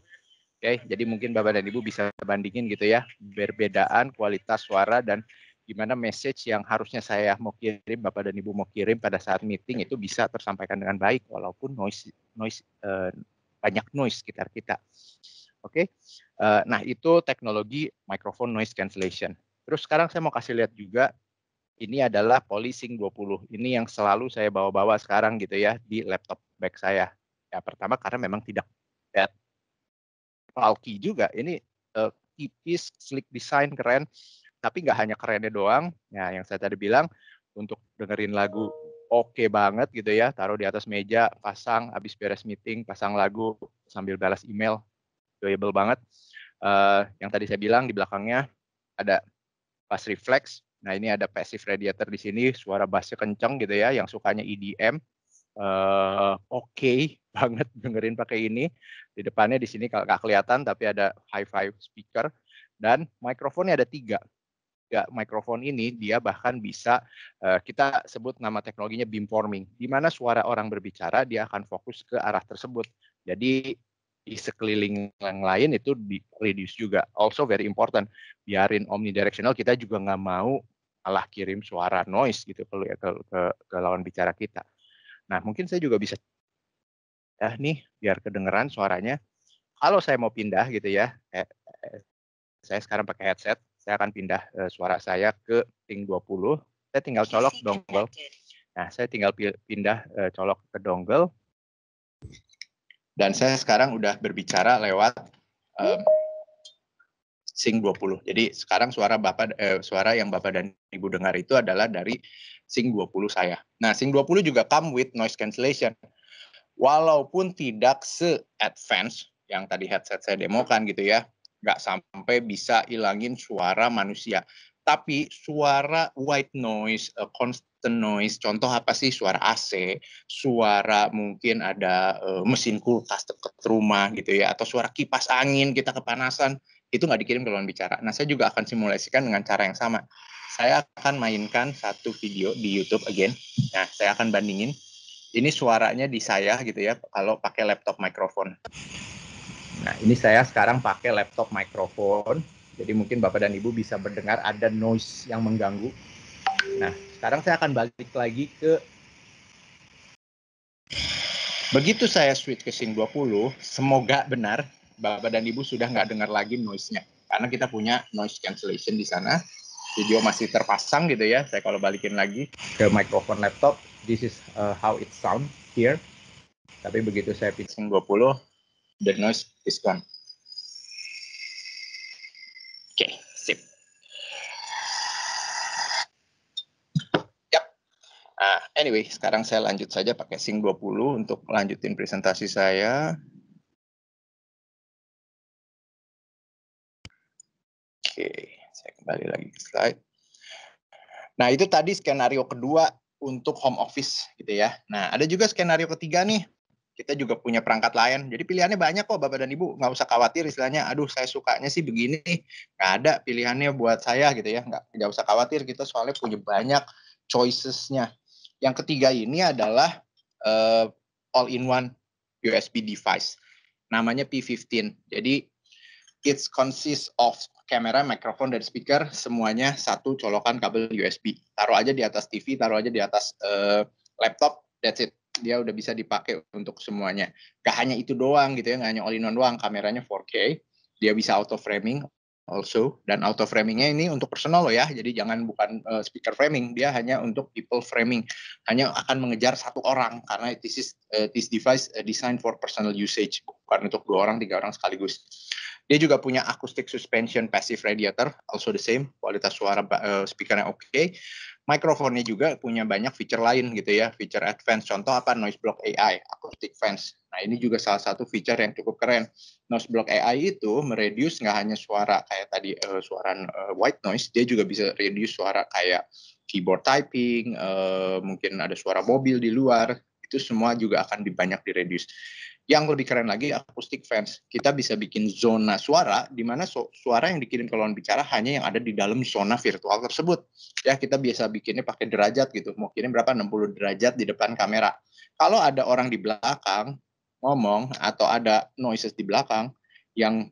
Speaker 6: Oke, jadi mungkin Bapak dan Ibu bisa bandingin gitu ya, perbedaan kualitas suara dan gimana message yang harusnya saya mau kirim, Bapak dan Ibu mau kirim pada saat meeting itu bisa tersampaikan dengan baik walaupun noise noise uh, banyak noise sekitar kita. Oke. Uh, nah, itu teknologi microphone noise cancellation. Terus sekarang saya mau kasih lihat juga ini adalah Polysync 20. Ini yang selalu saya bawa-bawa sekarang gitu ya di laptop bag saya. Ya pertama karena memang tidak Alki juga. Ini uh, tipis, sleek design keren. Tapi nggak hanya kerennya doang. Ya, yang saya tadi bilang untuk dengerin lagu oke okay banget gitu ya. Taruh di atas meja, pasang, habis beres meeting, pasang lagu sambil balas email. Doable banget. Uh, yang tadi saya bilang di belakangnya ada bass reflex. Nah ini ada passive radiator di sini, suara bassnya kenceng gitu ya. Yang sukanya EDM, uh, eh, oke okay banget dengerin pakai ini. Di depannya di sini kalau nggak kelihatan tapi ada hi-fi speaker dan mikrofonnya ada tiga. Ya, mikrofon ini dia bahkan bisa uh, kita sebut nama teknologinya beamforming, di mana suara orang berbicara dia akan fokus ke arah tersebut. Jadi di sekeliling yang lain itu di reduce juga. Also very important, biarin omnidirectional kita juga nggak mau malah kirim suara noise gitu ke, ke, ke, ke lawan bicara kita. Nah, mungkin saya juga bisa eh nih biar kedengeran suaranya kalau saya mau pindah gitu ya eh, eh, saya sekarang pakai headset saya akan pindah eh, suara saya ke ping 20 saya tinggal iya colok dongle nah saya tinggal pindah colok ke dongle dan saya sekarang udah berbicara lewat um, Sing 20. Jadi sekarang suara Bapak eh, suara yang Bapak dan Ibu dengar itu adalah dari Sing 20 saya. Nah, Sing 20 juga come with noise cancellation walaupun tidak se-advance yang tadi headset saya demokan gitu ya, nggak sampai bisa hilangin suara manusia. Tapi suara white noise, uh, constant noise, contoh apa sih suara AC, suara mungkin ada uh, mesin kulkas dekat rumah gitu ya, atau suara kipas angin kita kepanasan, itu nggak dikirim ke lawan bicara. Nah saya juga akan simulasikan dengan cara yang sama. Saya akan mainkan satu video di YouTube again. Nah saya akan bandingin ini suaranya di saya gitu ya kalau pakai laptop mikrofon. Nah, ini saya sekarang pakai laptop mikrofon. Jadi mungkin Bapak dan Ibu bisa mendengar ada noise yang mengganggu. Nah, sekarang saya akan balik lagi ke Begitu saya switch ke Sing 20, semoga benar Bapak dan Ibu sudah nggak dengar lagi noise-nya. Karena kita punya noise cancellation di sana video masih terpasang gitu ya. Saya kalau balikin lagi ke microphone laptop, this is uh, how it sound here. Tapi begitu saya pixing 20, the noise is gone. Oke, okay, sip. Yep. Uh, ah, anyway, sekarang saya lanjut saja pakai sing 20 untuk
Speaker 1: lanjutin presentasi saya. Oke. Okay. Saya kembali lagi ke slide.
Speaker 6: Nah, itu tadi skenario kedua untuk home office gitu ya. Nah, ada juga skenario ketiga nih. Kita juga punya perangkat lain. Jadi pilihannya banyak kok Bapak dan Ibu. Nggak usah khawatir istilahnya, aduh saya sukanya sih begini. Nggak ada pilihannya buat saya gitu ya. Nggak, nggak usah khawatir, kita soalnya punya banyak choicesnya. Yang ketiga ini adalah uh, all-in-one USB device. Namanya P15. Jadi It's consist of kamera, microphone, dan speaker semuanya satu colokan kabel USB. Taruh aja di atas TV, taruh aja di atas uh, laptop, that's it. Dia udah bisa dipakai untuk semuanya. Gak hanya itu doang gitu ya, gak hanya all in one doang. Kameranya 4K, dia bisa auto framing also. Dan auto framingnya ini untuk personal loh ya, jadi jangan bukan uh, speaker framing, dia hanya untuk people framing. Hanya akan mengejar satu orang, karena this, is, uh, this device uh, designed for personal usage, bukan untuk dua orang, tiga orang sekaligus. Dia juga punya acoustic suspension passive radiator, also the same, kualitas suara uh, speakernya oke. Okay. Mikrofonnya juga punya banyak feature lain gitu ya, feature advance. Contoh apa? Noise block AI, acoustic fans. Nah ini juga salah satu feature yang cukup keren. Noise block AI itu meredius nggak hanya suara kayak tadi uh, suara uh, white noise, dia juga bisa reduce suara kayak keyboard typing, uh, mungkin ada suara mobil di luar, itu semua juga akan banyak direduce. Yang lebih keren lagi akustik fans. Kita bisa bikin zona suara di mana su suara yang dikirim ke lawan bicara hanya yang ada di dalam zona virtual tersebut. Ya kita biasa bikinnya pakai derajat gitu. Mau kirim berapa 60 derajat di depan kamera. Kalau ada orang di belakang ngomong atau ada noises di belakang yang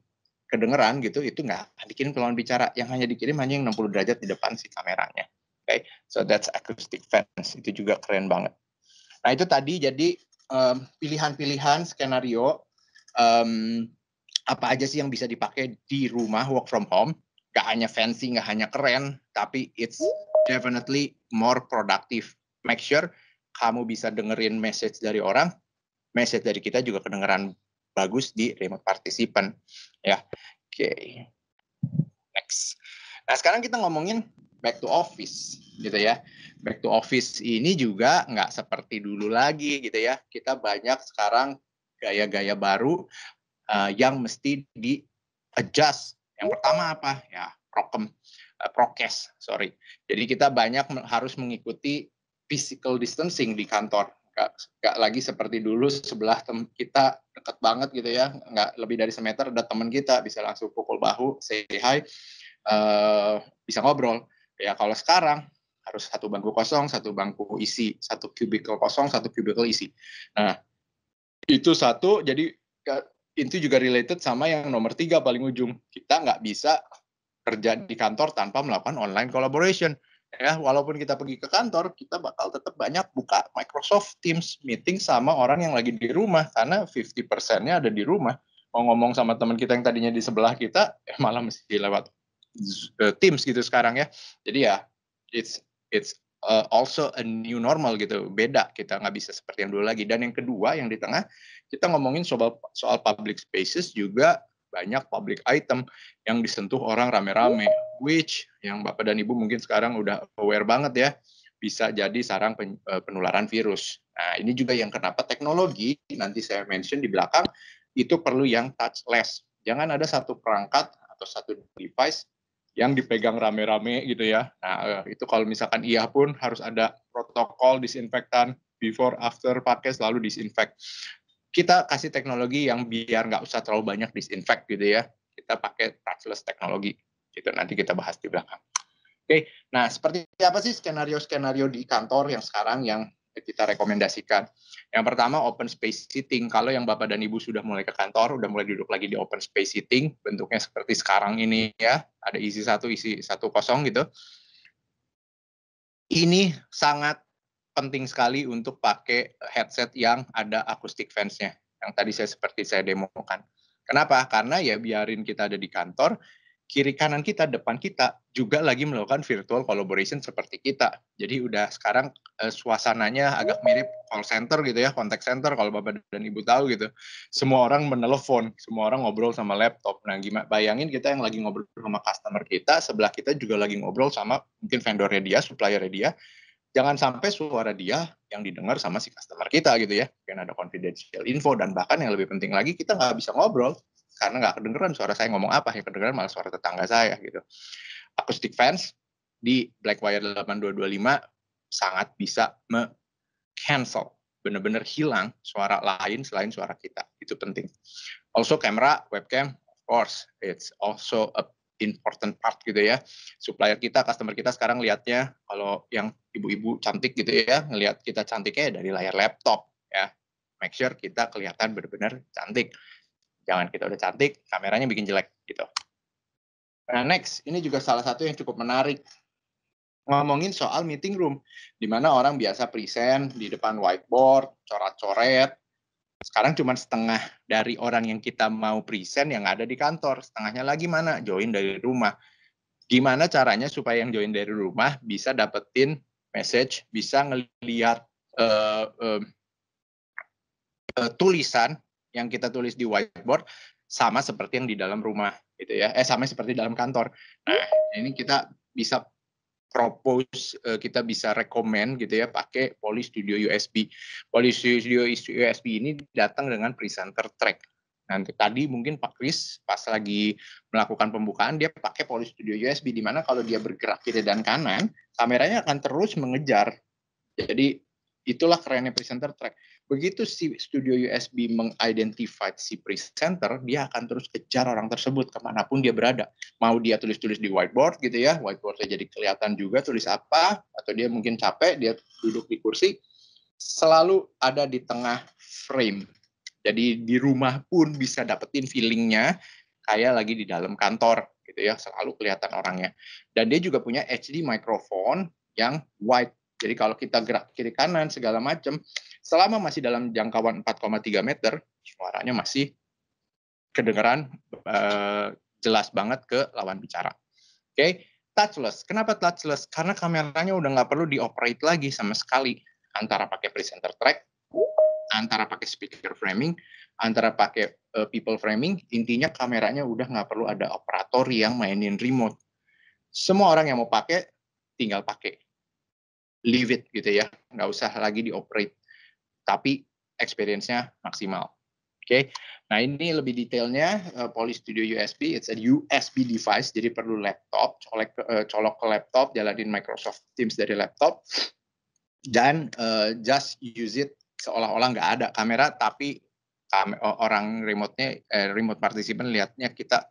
Speaker 6: kedengeran gitu itu nggak dikirim ke lawan bicara yang hanya dikirim hanya yang 60 derajat di depan si kameranya oke okay? so that's acoustic fans itu juga keren banget nah itu tadi jadi pilihan-pilihan um, skenario um, apa aja sih yang bisa dipakai di rumah work from home gak hanya fancy gak hanya keren tapi it's definitely more productive make sure kamu bisa dengerin message dari orang message dari kita juga kedengeran bagus di remote participant ya oke okay. next nah sekarang kita ngomongin back to office gitu ya. Back to office ini juga nggak seperti dulu lagi gitu ya. Kita banyak sekarang gaya-gaya baru uh, yang mesti di adjust. Yang pertama apa? Ya, prokem uh, prokes, sorry. Jadi kita banyak harus mengikuti physical distancing di kantor. Gak, lagi seperti dulu sebelah tem kita deket banget gitu ya, nggak lebih dari semeter ada teman kita bisa langsung pukul bahu, say hi, uh, bisa ngobrol Ya kalau sekarang harus satu bangku kosong, satu bangku isi, satu kubikel kosong, satu kubikel isi. Nah, itu satu, jadi itu juga related sama yang nomor tiga paling ujung. Kita nggak bisa kerja di kantor tanpa melakukan online collaboration. Ya, walaupun kita pergi ke kantor, kita bakal tetap banyak buka Microsoft Teams meeting sama orang yang lagi di rumah, karena 50%-nya ada di rumah. Mau ngomong sama teman kita yang tadinya di sebelah kita, eh, malah mesti lewat Eh, teams gitu sekarang ya. Jadi ya it's it's uh, also a new normal gitu. Beda kita nggak bisa seperti yang dulu lagi. Dan yang kedua yang di tengah kita ngomongin soal soal public spaces juga banyak public item yang disentuh orang rame-rame. Which yang bapak dan ibu mungkin sekarang udah aware banget ya bisa jadi sarang eh, penularan virus. Nah ini juga yang kenapa teknologi nanti saya mention di belakang itu perlu yang touchless. Jangan ada satu perangkat atau satu device yang dipegang rame-rame gitu ya. Nah, eh, itu kalau misalkan iya pun harus ada protokol disinfektan before after pakai selalu disinfect. Kita kasih teknologi yang biar nggak usah terlalu banyak disinfect gitu ya. Kita pakai touchless teknologi. Gitu nanti kita bahas di belakang. Oke, nah seperti apa sih skenario-skenario di kantor yang sekarang yang kita rekomendasikan. Yang pertama open space seating. Kalau yang Bapak dan Ibu sudah mulai ke kantor, udah mulai duduk lagi di open space seating, bentuknya seperti sekarang ini ya, ada isi satu, isi satu kosong gitu. Ini sangat penting sekali untuk pakai headset yang ada acoustic fence-nya, yang tadi saya seperti saya demokan. Kenapa? Karena ya biarin kita ada di kantor, kiri kanan kita, depan kita juga lagi melakukan virtual collaboration seperti kita. Jadi udah sekarang eh, suasananya agak mirip call center gitu ya, contact center kalau Bapak dan Ibu tahu gitu. Semua orang menelpon semua orang ngobrol sama laptop. Nah, gimana bayangin kita yang lagi ngobrol sama customer kita, sebelah kita juga lagi ngobrol sama mungkin vendornya dia, suppliernya dia. Jangan sampai suara dia yang didengar sama si customer kita gitu ya. Mungkin ada confidential info dan bahkan yang lebih penting lagi kita nggak bisa ngobrol karena nggak kedengeran suara saya ngomong apa yang kedengeran malah suara tetangga saya gitu acoustic fans di Black Wire 8225 sangat bisa me cancel benar-benar hilang suara lain selain suara kita itu penting also kamera webcam of course it's also a important part gitu ya. Supplier kita, customer kita sekarang lihatnya kalau yang ibu-ibu cantik gitu ya, ngelihat kita cantiknya ya dari layar laptop ya. Make sure kita kelihatan benar-benar cantik. Jangan kita udah cantik, kameranya bikin jelek gitu. Nah, next, ini juga salah satu yang cukup menarik. Ngomongin soal meeting room, di mana orang biasa present di depan whiteboard, coret-coret. Sekarang cuma setengah dari orang yang kita mau present yang ada di kantor. Setengahnya lagi mana? Join dari rumah. Gimana caranya supaya yang join dari rumah bisa dapetin message, bisa ngelihat uh, uh, uh, tulisan yang kita tulis di whiteboard sama seperti yang di dalam rumah gitu ya eh sama seperti dalam kantor nah ini kita bisa propose eh, kita bisa rekomend gitu ya pakai Poly Studio USB Poly Studio USB ini datang dengan presenter track nanti tadi mungkin Pak Kris pas lagi melakukan pembukaan dia pakai Poly Studio USB di mana kalau dia bergerak kiri dan kanan kameranya akan terus mengejar jadi Itulah kerennya presenter track. Begitu si studio USB mengidentify si presenter, dia akan terus kejar orang tersebut kemanapun dia berada. Mau dia tulis-tulis di whiteboard gitu ya, whiteboardnya jadi kelihatan juga tulis apa, atau dia mungkin capek, dia duduk di kursi, selalu ada di tengah frame. Jadi di rumah pun bisa dapetin feelingnya kayak lagi di dalam kantor gitu ya, selalu kelihatan orangnya. Dan dia juga punya HD microphone yang wide jadi kalau kita gerak kiri kanan segala macam, selama masih dalam jangkauan 4,3 meter, suaranya masih kedengeran uh, jelas banget ke lawan bicara. Oke, okay? touchless. Kenapa touchless? Karena kameranya udah nggak perlu dioperate lagi sama sekali antara pakai presenter track, antara pakai speaker framing, antara pakai uh, people framing. Intinya kameranya udah nggak perlu ada operator yang mainin remote. Semua orang yang mau pakai tinggal pakai leave it gitu ya, nggak usah lagi dioperate. Tapi experience-nya maksimal. Oke, okay? nah ini lebih detailnya uh, Poly Studio USB, it's a USB device, jadi perlu laptop, colok, eh, colok ke laptop, jalanin Microsoft Teams dari laptop, dan uh, just use it seolah-olah nggak ada kamera, tapi kam orang remote-nya, eh, remote participant lihatnya kita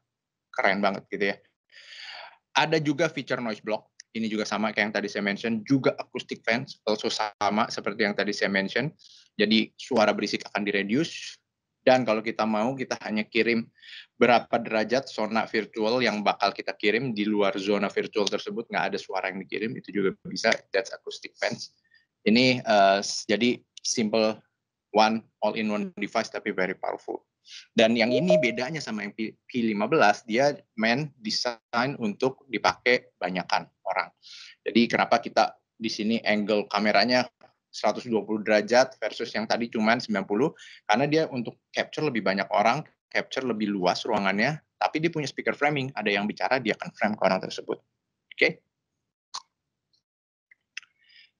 Speaker 6: keren banget gitu ya. Ada juga feature noise block, ini juga sama kayak yang tadi saya mention, juga acoustic fans, also sama seperti yang tadi saya mention. Jadi suara berisik akan direduce, dan kalau kita mau kita hanya kirim berapa derajat zona virtual yang bakal kita kirim di luar zona virtual tersebut nggak ada suara yang dikirim itu juga bisa that's acoustic fans. ini uh, jadi simple one all in one device tapi very powerful dan yang ini bedanya sama yang P15, dia main desain untuk dipakai banyakan orang. Jadi kenapa kita di sini angle kameranya 120 derajat versus yang tadi cuma 90 karena dia untuk capture lebih banyak orang, capture lebih luas ruangannya, tapi dia punya speaker framing, ada yang bicara dia akan frame ke orang tersebut. Oke. Okay?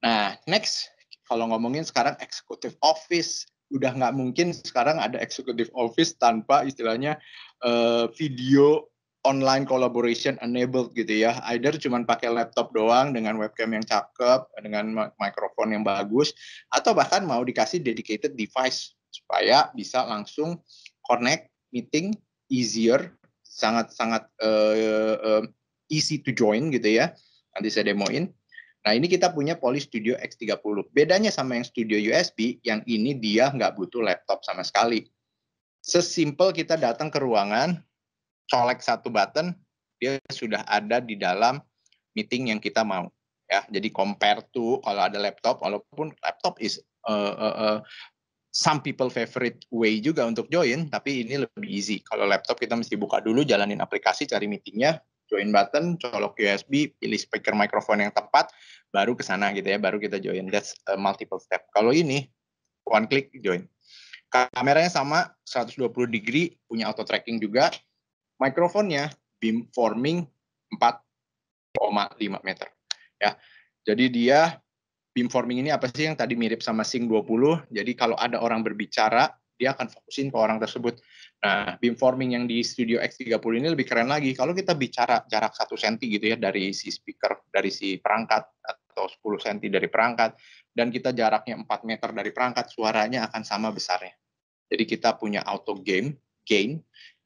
Speaker 6: Nah, next kalau ngomongin sekarang executive office udah nggak mungkin sekarang ada executive office tanpa istilahnya uh, video online collaboration enabled gitu ya. Either cuman pakai laptop doang dengan webcam yang cakep, dengan mikrofon yang bagus, atau bahkan mau dikasih dedicated device supaya bisa langsung connect meeting easier, sangat-sangat uh, uh, easy to join gitu ya. Nanti saya demoin. Nah ini kita punya Poly Studio X30. Bedanya sama yang Studio USB, yang ini dia nggak butuh laptop sama sekali. Sesimpel kita datang ke ruangan, colek satu button, dia sudah ada di dalam meeting yang kita mau. Ya, jadi compare to kalau ada laptop, walaupun laptop is uh, uh, uh, some people favorite way juga untuk join, tapi ini lebih easy. Kalau laptop kita mesti buka dulu, jalanin aplikasi, cari meetingnya, join button, colok USB, pilih speaker microphone yang tepat, baru ke sana gitu ya, baru kita join. That's a multiple step. Kalau ini one click join. Kameranya sama 120 degree, punya auto tracking juga. Mikrofonnya beam beamforming 4,5 meter. Ya. Jadi dia beam forming ini apa sih yang tadi mirip sama Sing 20? Jadi kalau ada orang berbicara dia akan fokusin ke orang tersebut. Nah, beamforming yang di Studio X30 ini lebih keren lagi. Kalau kita bicara jarak satu senti gitu ya dari si speaker, dari si perangkat atau 10 senti dari perangkat, dan kita jaraknya 4 meter dari perangkat, suaranya akan sama besarnya. Jadi kita punya auto game, gain,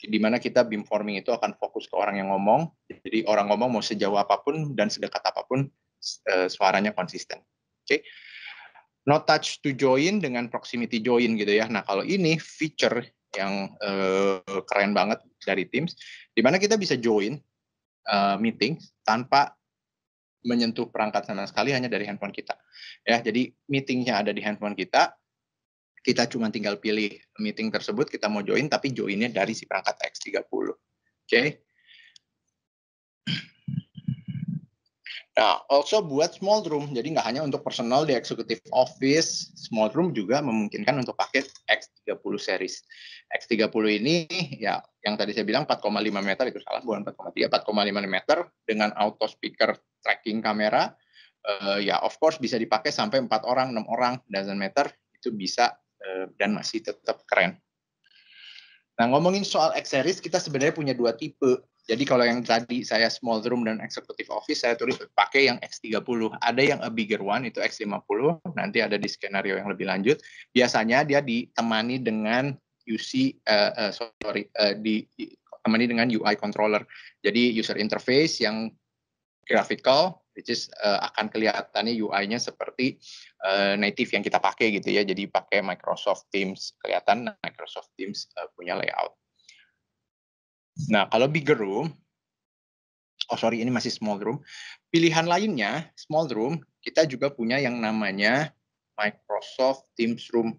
Speaker 6: di mana kita beamforming itu akan fokus ke orang yang ngomong. Jadi orang ngomong mau sejauh apapun dan sedekat apapun, eh, suaranya konsisten. Oke. Okay? no touch to join dengan proximity join gitu ya. Nah, kalau ini feature yang uh, keren banget dari Teams di mana kita bisa join uh, meeting tanpa menyentuh perangkat sama sekali hanya dari handphone kita. Ya, jadi meetingnya ada di handphone kita. Kita cuma tinggal pilih meeting tersebut kita mau join tapi joinnya dari si perangkat X30. Oke. Okay? Nah, also buat small room, jadi nggak hanya untuk personal di executive office, small room juga memungkinkan untuk pakai X30 series. X30 ini ya yang tadi saya bilang 4,5 meter itu salah, bukan 4,3, 4,5 meter dengan auto speaker tracking kamera. Uh, ya of course bisa dipakai sampai 4 orang, 6 orang, dozen meter itu bisa uh, dan masih tetap keren. Nah, ngomongin soal X series, kita sebenarnya punya dua tipe. Jadi kalau yang tadi saya small room dan executive office saya tulis pakai yang X30. Ada yang a bigger one itu X50, nanti ada di skenario yang lebih lanjut. Biasanya dia ditemani dengan UC uh, eh, uh, eh, sorry uh, ditemani dengan UI controller. Jadi user interface yang graphical which is uh, akan kelihatannya UI-nya seperti uh, native yang kita pakai gitu ya. Jadi pakai Microsoft Teams kelihatan Microsoft Teams uh, punya layout. Nah, kalau bigger room, oh sorry ini masih small room. Pilihan lainnya, small room, kita juga punya yang namanya Microsoft Teams Room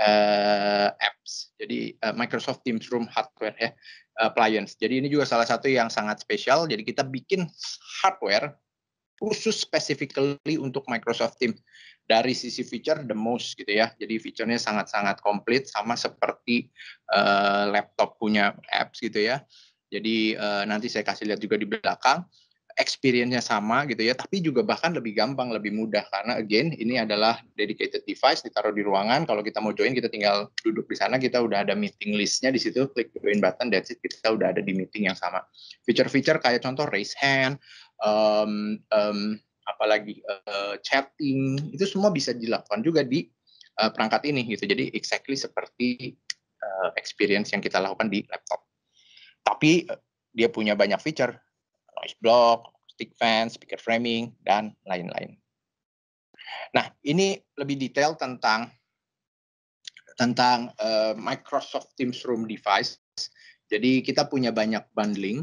Speaker 6: uh, apps. Jadi uh, Microsoft Teams Room hardware ya, uh, appliance. Jadi ini juga salah satu yang sangat spesial. Jadi kita bikin hardware khusus specifically untuk Microsoft Teams dari sisi feature the most gitu ya. Jadi fiturnya sangat-sangat komplit sama seperti uh, laptop punya apps gitu ya. Jadi uh, nanti saya kasih lihat juga di belakang experience-nya sama gitu ya, tapi juga bahkan lebih gampang, lebih mudah karena again ini adalah dedicated device ditaruh di ruangan. Kalau kita mau join kita tinggal duduk di sana, kita udah ada meeting list-nya di situ, klik join button, that's it, kita udah ada di meeting yang sama. Feature-feature kayak contoh raise hand, um, um, apalagi uh, eh, chatting itu semua bisa dilakukan juga di uh, perangkat ini gitu. Jadi exactly seperti uh, experience yang kita lakukan di laptop. Tapi uh, dia punya banyak feature, noise block, stick fan, speaker framing dan lain-lain. Nah, ini lebih detail tentang tentang uh, Microsoft Teams Room device. Jadi kita punya banyak bundling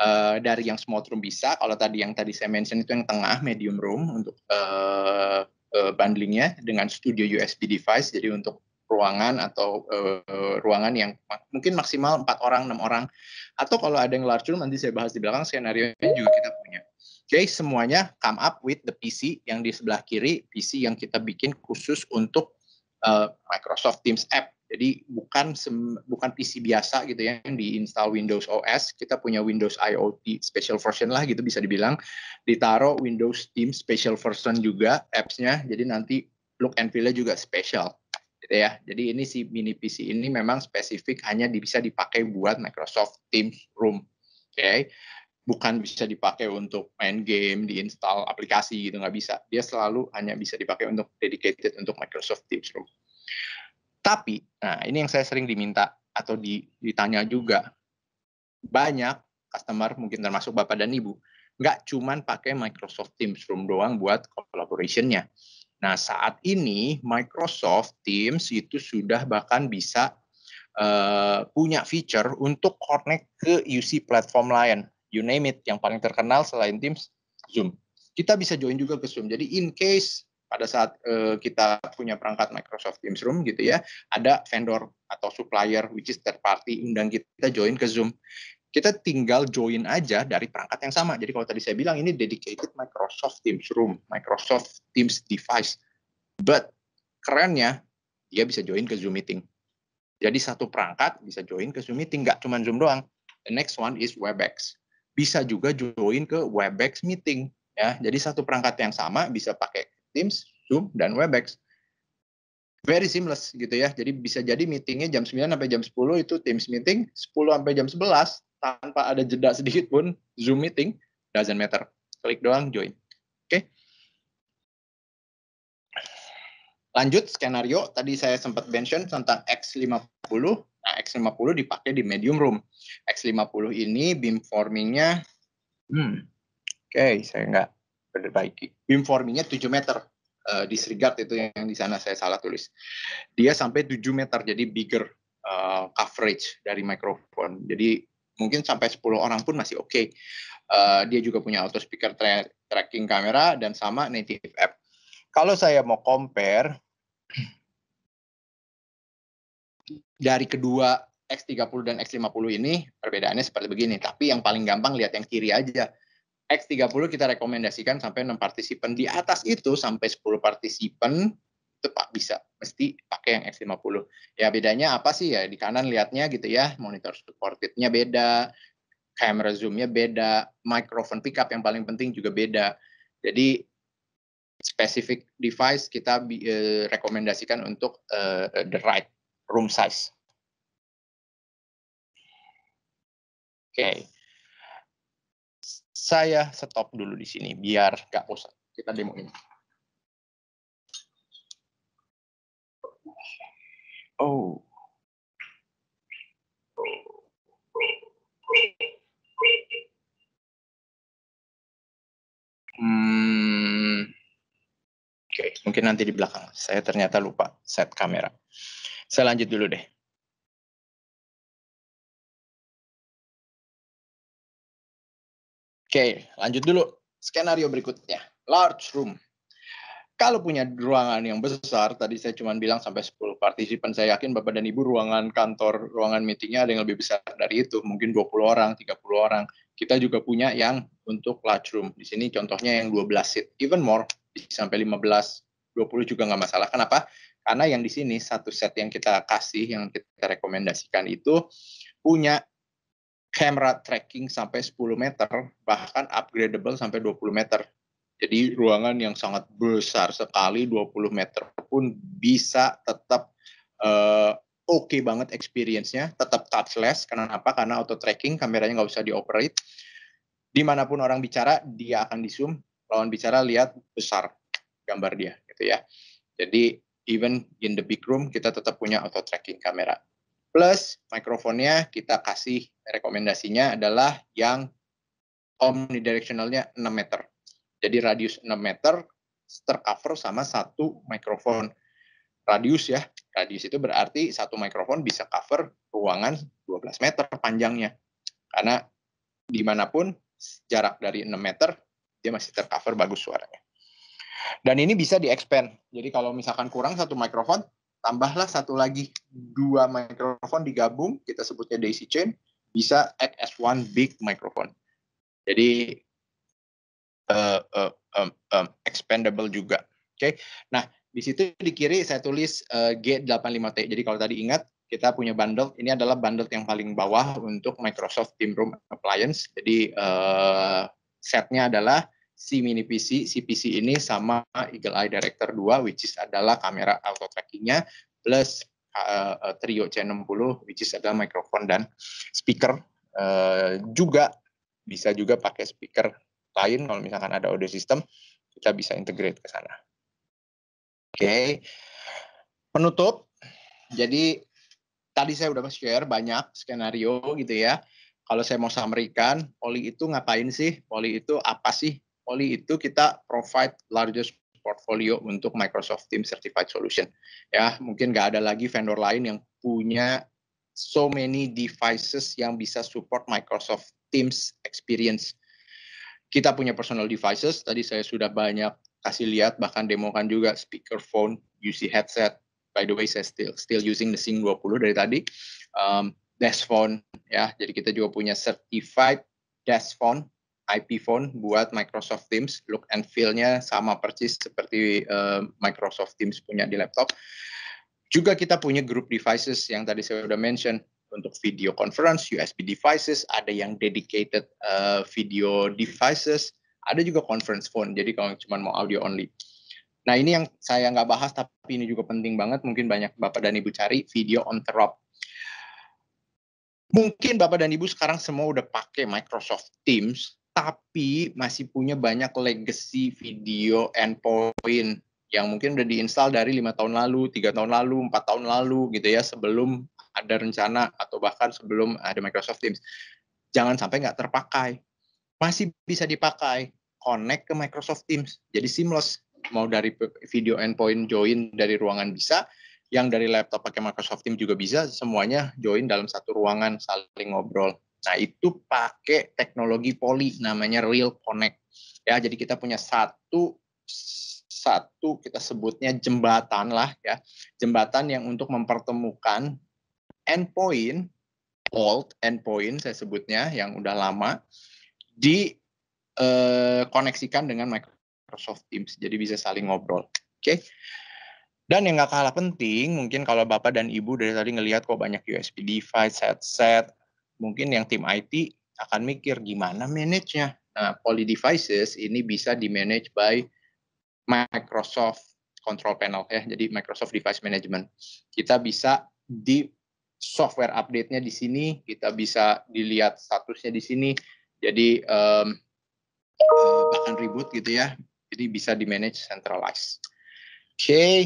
Speaker 6: uh, dari yang small room bisa. Kalau tadi yang tadi saya mention itu yang tengah medium room untuk uh, uh, bundlingnya dengan studio USB device. Jadi untuk ruangan atau uh, ruangan yang mungkin maksimal empat orang enam orang atau kalau ada yang large room nanti saya bahas di belakang skenario nya juga kita punya. Oke, okay, semuanya come up with the PC yang di sebelah kiri, PC yang kita bikin khusus untuk uh, Microsoft Teams app jadi bukan bukan PC biasa gitu ya yang diinstal Windows OS, kita punya Windows IoT special version lah gitu bisa dibilang. Ditaruh Windows Team special version juga apps-nya. Jadi nanti look and feel-nya juga special gitu ya. Jadi ini si mini PC ini memang spesifik hanya bisa dipakai buat Microsoft Teams Room. Oke. Okay? Bukan bisa dipakai untuk main game, diinstal aplikasi gitu nggak bisa. Dia selalu hanya bisa dipakai untuk dedicated untuk Microsoft Teams Room. Tapi, nah ini yang saya sering diminta atau ditanya juga. Banyak customer, mungkin termasuk Bapak dan Ibu, nggak cuma pakai Microsoft Teams Room doang buat collaboration-nya. Nah, saat ini Microsoft Teams itu sudah bahkan bisa uh, punya feature untuk connect ke UC platform lain. You name it, yang paling terkenal selain Teams, Zoom. Kita bisa join juga ke Zoom. Jadi in case pada saat uh, kita punya perangkat Microsoft Teams Room gitu ya, ada vendor atau supplier which is third party undang kita join ke Zoom. Kita tinggal join aja dari perangkat yang sama. Jadi kalau tadi saya bilang ini dedicated Microsoft Teams Room, Microsoft Teams device. But kerennya dia bisa join ke Zoom meeting. Jadi satu perangkat bisa join ke Zoom meeting, nggak cuma Zoom doang. The next one is WebEx. Bisa juga join ke WebEx meeting ya. Jadi satu perangkat yang sama bisa pakai Teams, Zoom, dan Webex. Very seamless gitu ya. Jadi bisa jadi meetingnya jam 9 sampai jam 10 itu Teams meeting, 10 sampai jam 11 tanpa ada jeda sedikit pun Zoom meeting, doesn't matter. Klik doang join. Oke. Okay. Lanjut skenario, tadi saya sempat mention tentang X50. Nah, X50 dipakai di medium room. X50 ini beamformingnya, hmm, oke, okay, saya nggak perbaiki. Informinya 7 meter. Uh, eh, disregard itu yang di sana saya salah tulis. Dia sampai 7 meter jadi bigger uh, coverage dari microphone. Jadi mungkin sampai 10 orang pun masih oke. Okay. Uh, eh, dia juga punya auto speaker tra tracking kamera dan sama native app. Kalau saya mau compare dari kedua X30 dan X50 ini perbedaannya seperti begini. Tapi yang paling gampang lihat yang kiri aja. X30 kita rekomendasikan sampai 6 partisipan. Di atas itu sampai 10 partisipan itu Pak bisa mesti pakai yang X50. Ya bedanya apa sih ya di kanan lihatnya gitu ya, monitor supported-nya beda, camera zoomnya beda, microphone pickup yang paling penting juga beda. Jadi specific device kita eh, rekomendasikan untuk uh, the right room size.
Speaker 1: Oke. Okay. Saya stop dulu di sini biar gak usah Kita demo ini. Oh. Hmm. Oke, okay. mungkin nanti di belakang. Saya ternyata lupa set kamera. Saya lanjut dulu deh. Oke, lanjut dulu. Skenario berikutnya, large room.
Speaker 6: Kalau punya ruangan yang besar, tadi saya cuma bilang sampai 10 partisipan, saya yakin Bapak dan Ibu ruangan kantor, ruangan meetingnya ada yang lebih besar dari itu, mungkin 20 orang, 30 orang. Kita juga punya yang untuk large room. Di sini contohnya yang 12 seat, even more, sampai 15, 20 juga nggak masalah. Kenapa? Karena yang di sini, satu set yang kita kasih, yang kita rekomendasikan itu, punya camera tracking sampai 10 meter, bahkan upgradable sampai 20 meter. Jadi ruangan yang sangat besar sekali 20 meter pun bisa tetap uh, oke okay banget experience-nya, tetap touchless. Karena apa? Karena auto tracking, kameranya nggak usah dioperate. Dimanapun orang bicara, dia akan di zoom. Lawan bicara lihat besar gambar dia, gitu ya. Jadi even in the big room kita tetap punya auto tracking kamera. Plus mikrofonnya kita kasih rekomendasinya adalah yang omnidirectionalnya 6 meter. Jadi radius 6 meter tercover sama satu mikrofon. Radius ya, radius itu berarti satu mikrofon bisa cover ruangan 12 meter panjangnya. Karena dimanapun jarak dari 6 meter, dia masih tercover bagus suaranya. Dan ini bisa di-expand. Jadi kalau misalkan kurang satu mikrofon, tambahlah satu lagi dua mikrofon digabung kita sebutnya daisy chain bisa act as one big microphone jadi uh, uh, um, um, expandable juga oke okay? nah di situ di kiri saya tulis uh, eh, G85T jadi kalau tadi ingat kita punya bundle ini adalah bundle yang paling bawah untuk Microsoft Team Room Appliance jadi uh, setnya adalah si mini PC, si PC ini sama Eagle Eye Director 2 which is adalah kamera auto trackingnya plus uh, Trio C60 which is adalah mikrofon dan speaker uh, juga bisa juga pakai speaker lain kalau misalkan ada audio system kita bisa integrate ke sana. Oke. Okay. Penutup. Jadi tadi saya udah share banyak skenario gitu ya. Kalau saya mau samarkan, poli itu ngapain sih? Poli itu apa sih monopoli itu kita provide largest portfolio untuk Microsoft Teams Certified Solution. Ya, mungkin nggak ada lagi vendor lain yang punya so many devices yang bisa support Microsoft Teams experience. Kita punya personal devices, tadi saya sudah banyak kasih lihat bahkan demokan juga speaker phone UC headset. By the way, saya still still using the Sync 20 dari tadi. Um, desk phone ya. Jadi kita juga punya certified desk phone IP phone buat Microsoft Teams, look and feel-nya sama persis seperti uh, Microsoft Teams punya di laptop. Juga kita punya grup devices yang tadi saya sudah mention untuk video conference, USB devices, ada yang dedicated uh, video devices, ada juga conference phone. Jadi kalau cuma mau audio only. Nah ini yang saya nggak bahas tapi ini juga penting banget. Mungkin banyak bapak dan ibu cari video on rock. mungkin Bapak dan Ibu sekarang semua udah pakai Microsoft Teams, tapi masih punya banyak legacy video endpoint yang mungkin udah diinstal dari lima tahun lalu, tiga tahun lalu, empat tahun lalu gitu ya sebelum ada rencana atau bahkan sebelum ada Microsoft Teams. Jangan sampai nggak terpakai. Masih bisa dipakai, connect ke Microsoft Teams. Jadi seamless mau dari video endpoint join dari ruangan bisa, yang dari laptop pakai Microsoft Teams juga bisa, semuanya join dalam satu ruangan saling ngobrol. Nah, itu pakai teknologi poli namanya Real Connect. Ya, jadi kita punya satu satu kita sebutnya jembatan lah ya. Jembatan yang untuk mempertemukan endpoint old endpoint saya sebutnya yang udah lama di eh, koneksikan dengan Microsoft Teams. Jadi bisa saling ngobrol. Oke. Okay? Dan yang nggak kalah penting, mungkin kalau Bapak dan Ibu dari tadi ngelihat kok banyak USB device, set mungkin yang tim IT akan mikir gimana manage-nya. Nah, Poly Devices ini bisa di-manage by Microsoft Control Panel ya, jadi Microsoft Device Management. Kita bisa di software update-nya di sini, kita bisa dilihat statusnya di sini. Jadi um, bahkan ribut gitu ya. Jadi bisa di-manage centralized. Oke, okay.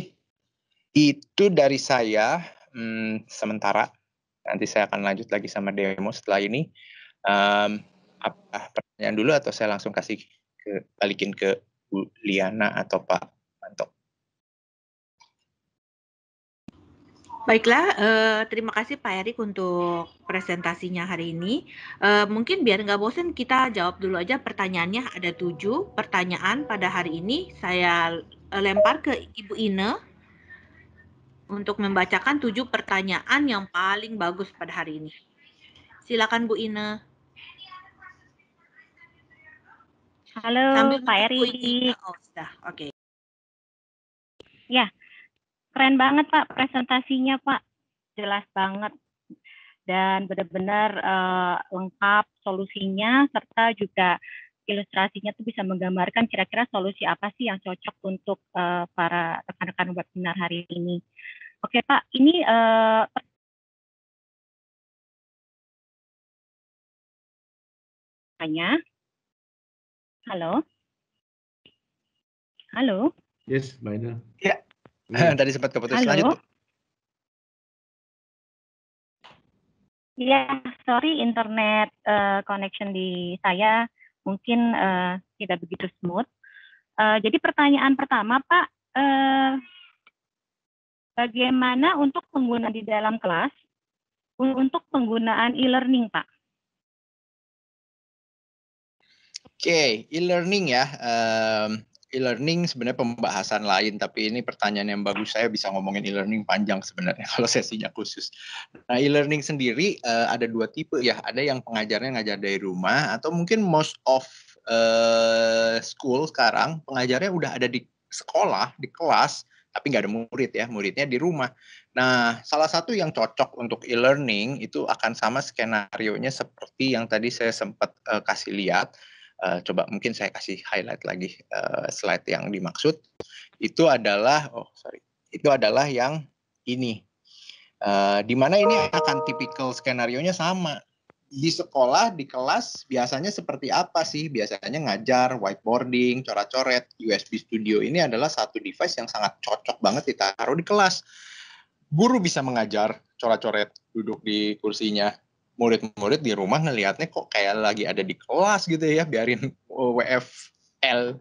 Speaker 6: itu dari saya hmm, sementara. Nanti saya akan lanjut lagi sama demo setelah ini. Um, apa pertanyaan dulu atau saya langsung kasih ke, balikin ke Bu Liana atau Pak Mantok
Speaker 5: Baiklah, eh, terima kasih Pak Erik untuk presentasinya hari ini. Eh, mungkin biar nggak bosen kita jawab dulu aja pertanyaannya ada tujuh pertanyaan pada hari ini. Saya eh, lempar ke Ibu Ine untuk membacakan tujuh pertanyaan yang paling bagus pada hari ini. Silakan Bu Ina.
Speaker 7: Halo Sambil Pak Eri. Oh,
Speaker 5: sudah. Oke. Okay.
Speaker 7: Ya. Keren banget Pak presentasinya, Pak. Jelas banget dan benar-benar uh, lengkap solusinya serta juga ilustrasinya tuh bisa menggambarkan kira-kira solusi apa sih yang cocok untuk uh,
Speaker 1: para rekan-rekan webinar hari ini oke pak ini uh, halo halo yes Maina ya yeah. Iya. tadi sempat keputus halo. lanjut
Speaker 7: Iya, sorry internet uh, connection di saya mungkin uh, tidak begitu smooth. Uh, jadi pertanyaan pertama Pak, uh, Bagaimana untuk pengguna di dalam kelas? Untuk penggunaan e-learning, Pak.
Speaker 6: Oke, okay, e-learning ya. e-learning sebenarnya pembahasan lain, tapi ini pertanyaan yang bagus. Saya bisa ngomongin e-learning panjang sebenarnya kalau sesinya khusus. Nah, e-learning sendiri eh, ada dua tipe ya. Ada yang pengajarnya ngajar dari rumah, atau mungkin most of eh, school sekarang pengajarnya udah ada di sekolah, di kelas, tapi nggak ada murid ya, muridnya di rumah. Nah, salah satu yang cocok untuk e-learning itu akan sama skenario-nya seperti yang tadi saya sempat uh, kasih lihat. Uh, coba mungkin saya kasih highlight lagi uh, slide yang dimaksud. Itu adalah, oh sorry, itu adalah yang ini. Uh, di mana ini akan tipikal skenario-nya sama di sekolah di kelas biasanya seperti apa sih? Biasanya ngajar, whiteboarding, coret-coret. USB Studio ini adalah satu device yang sangat cocok banget ditaruh di kelas. Guru bisa mengajar, coret-coret, duduk di kursinya. Murid-murid di rumah ngelihatnya kok kayak lagi ada di kelas gitu ya, biarin WFL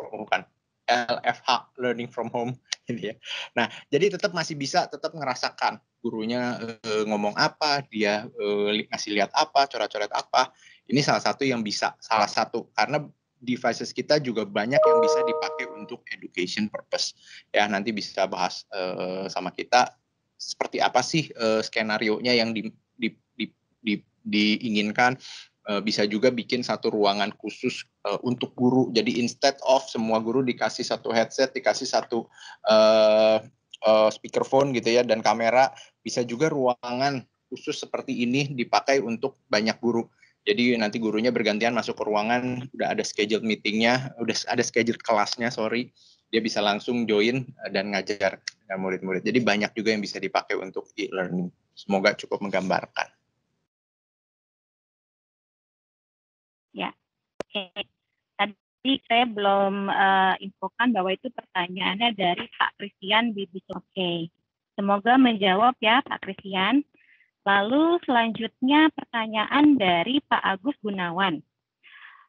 Speaker 6: bukan LFH learning from home gitu ya. Nah, jadi tetap masih bisa tetap ngerasakan gurunya uh, ngomong apa, dia uh, ngasih lihat apa, coret-coret apa. Ini salah satu yang bisa, salah satu karena devices kita juga banyak yang bisa dipakai untuk education purpose. Ya, nanti bisa bahas uh, sama kita seperti apa sih uh, skenario nya yang di, di, di, di, diinginkan Eh, bisa juga bikin satu ruangan khusus uh, untuk guru. Jadi instead of semua guru dikasih satu headset, dikasih satu uh, uh, speakerphone gitu ya dan kamera, bisa juga ruangan khusus seperti ini dipakai untuk banyak guru. Jadi nanti gurunya bergantian masuk ke ruangan, udah ada scheduled meetingnya, udah ada scheduled kelasnya, sorry, dia bisa langsung join dan ngajar murid-murid. Jadi banyak juga yang bisa dipakai untuk e-learning.
Speaker 1: Semoga cukup menggambarkan. Oke, Tadi saya belum uh, infokan bahwa itu
Speaker 7: pertanyaannya dari Pak Christian Bibi. Oke, okay. semoga menjawab ya Pak Christian. Lalu selanjutnya pertanyaan dari Pak Agus Gunawan.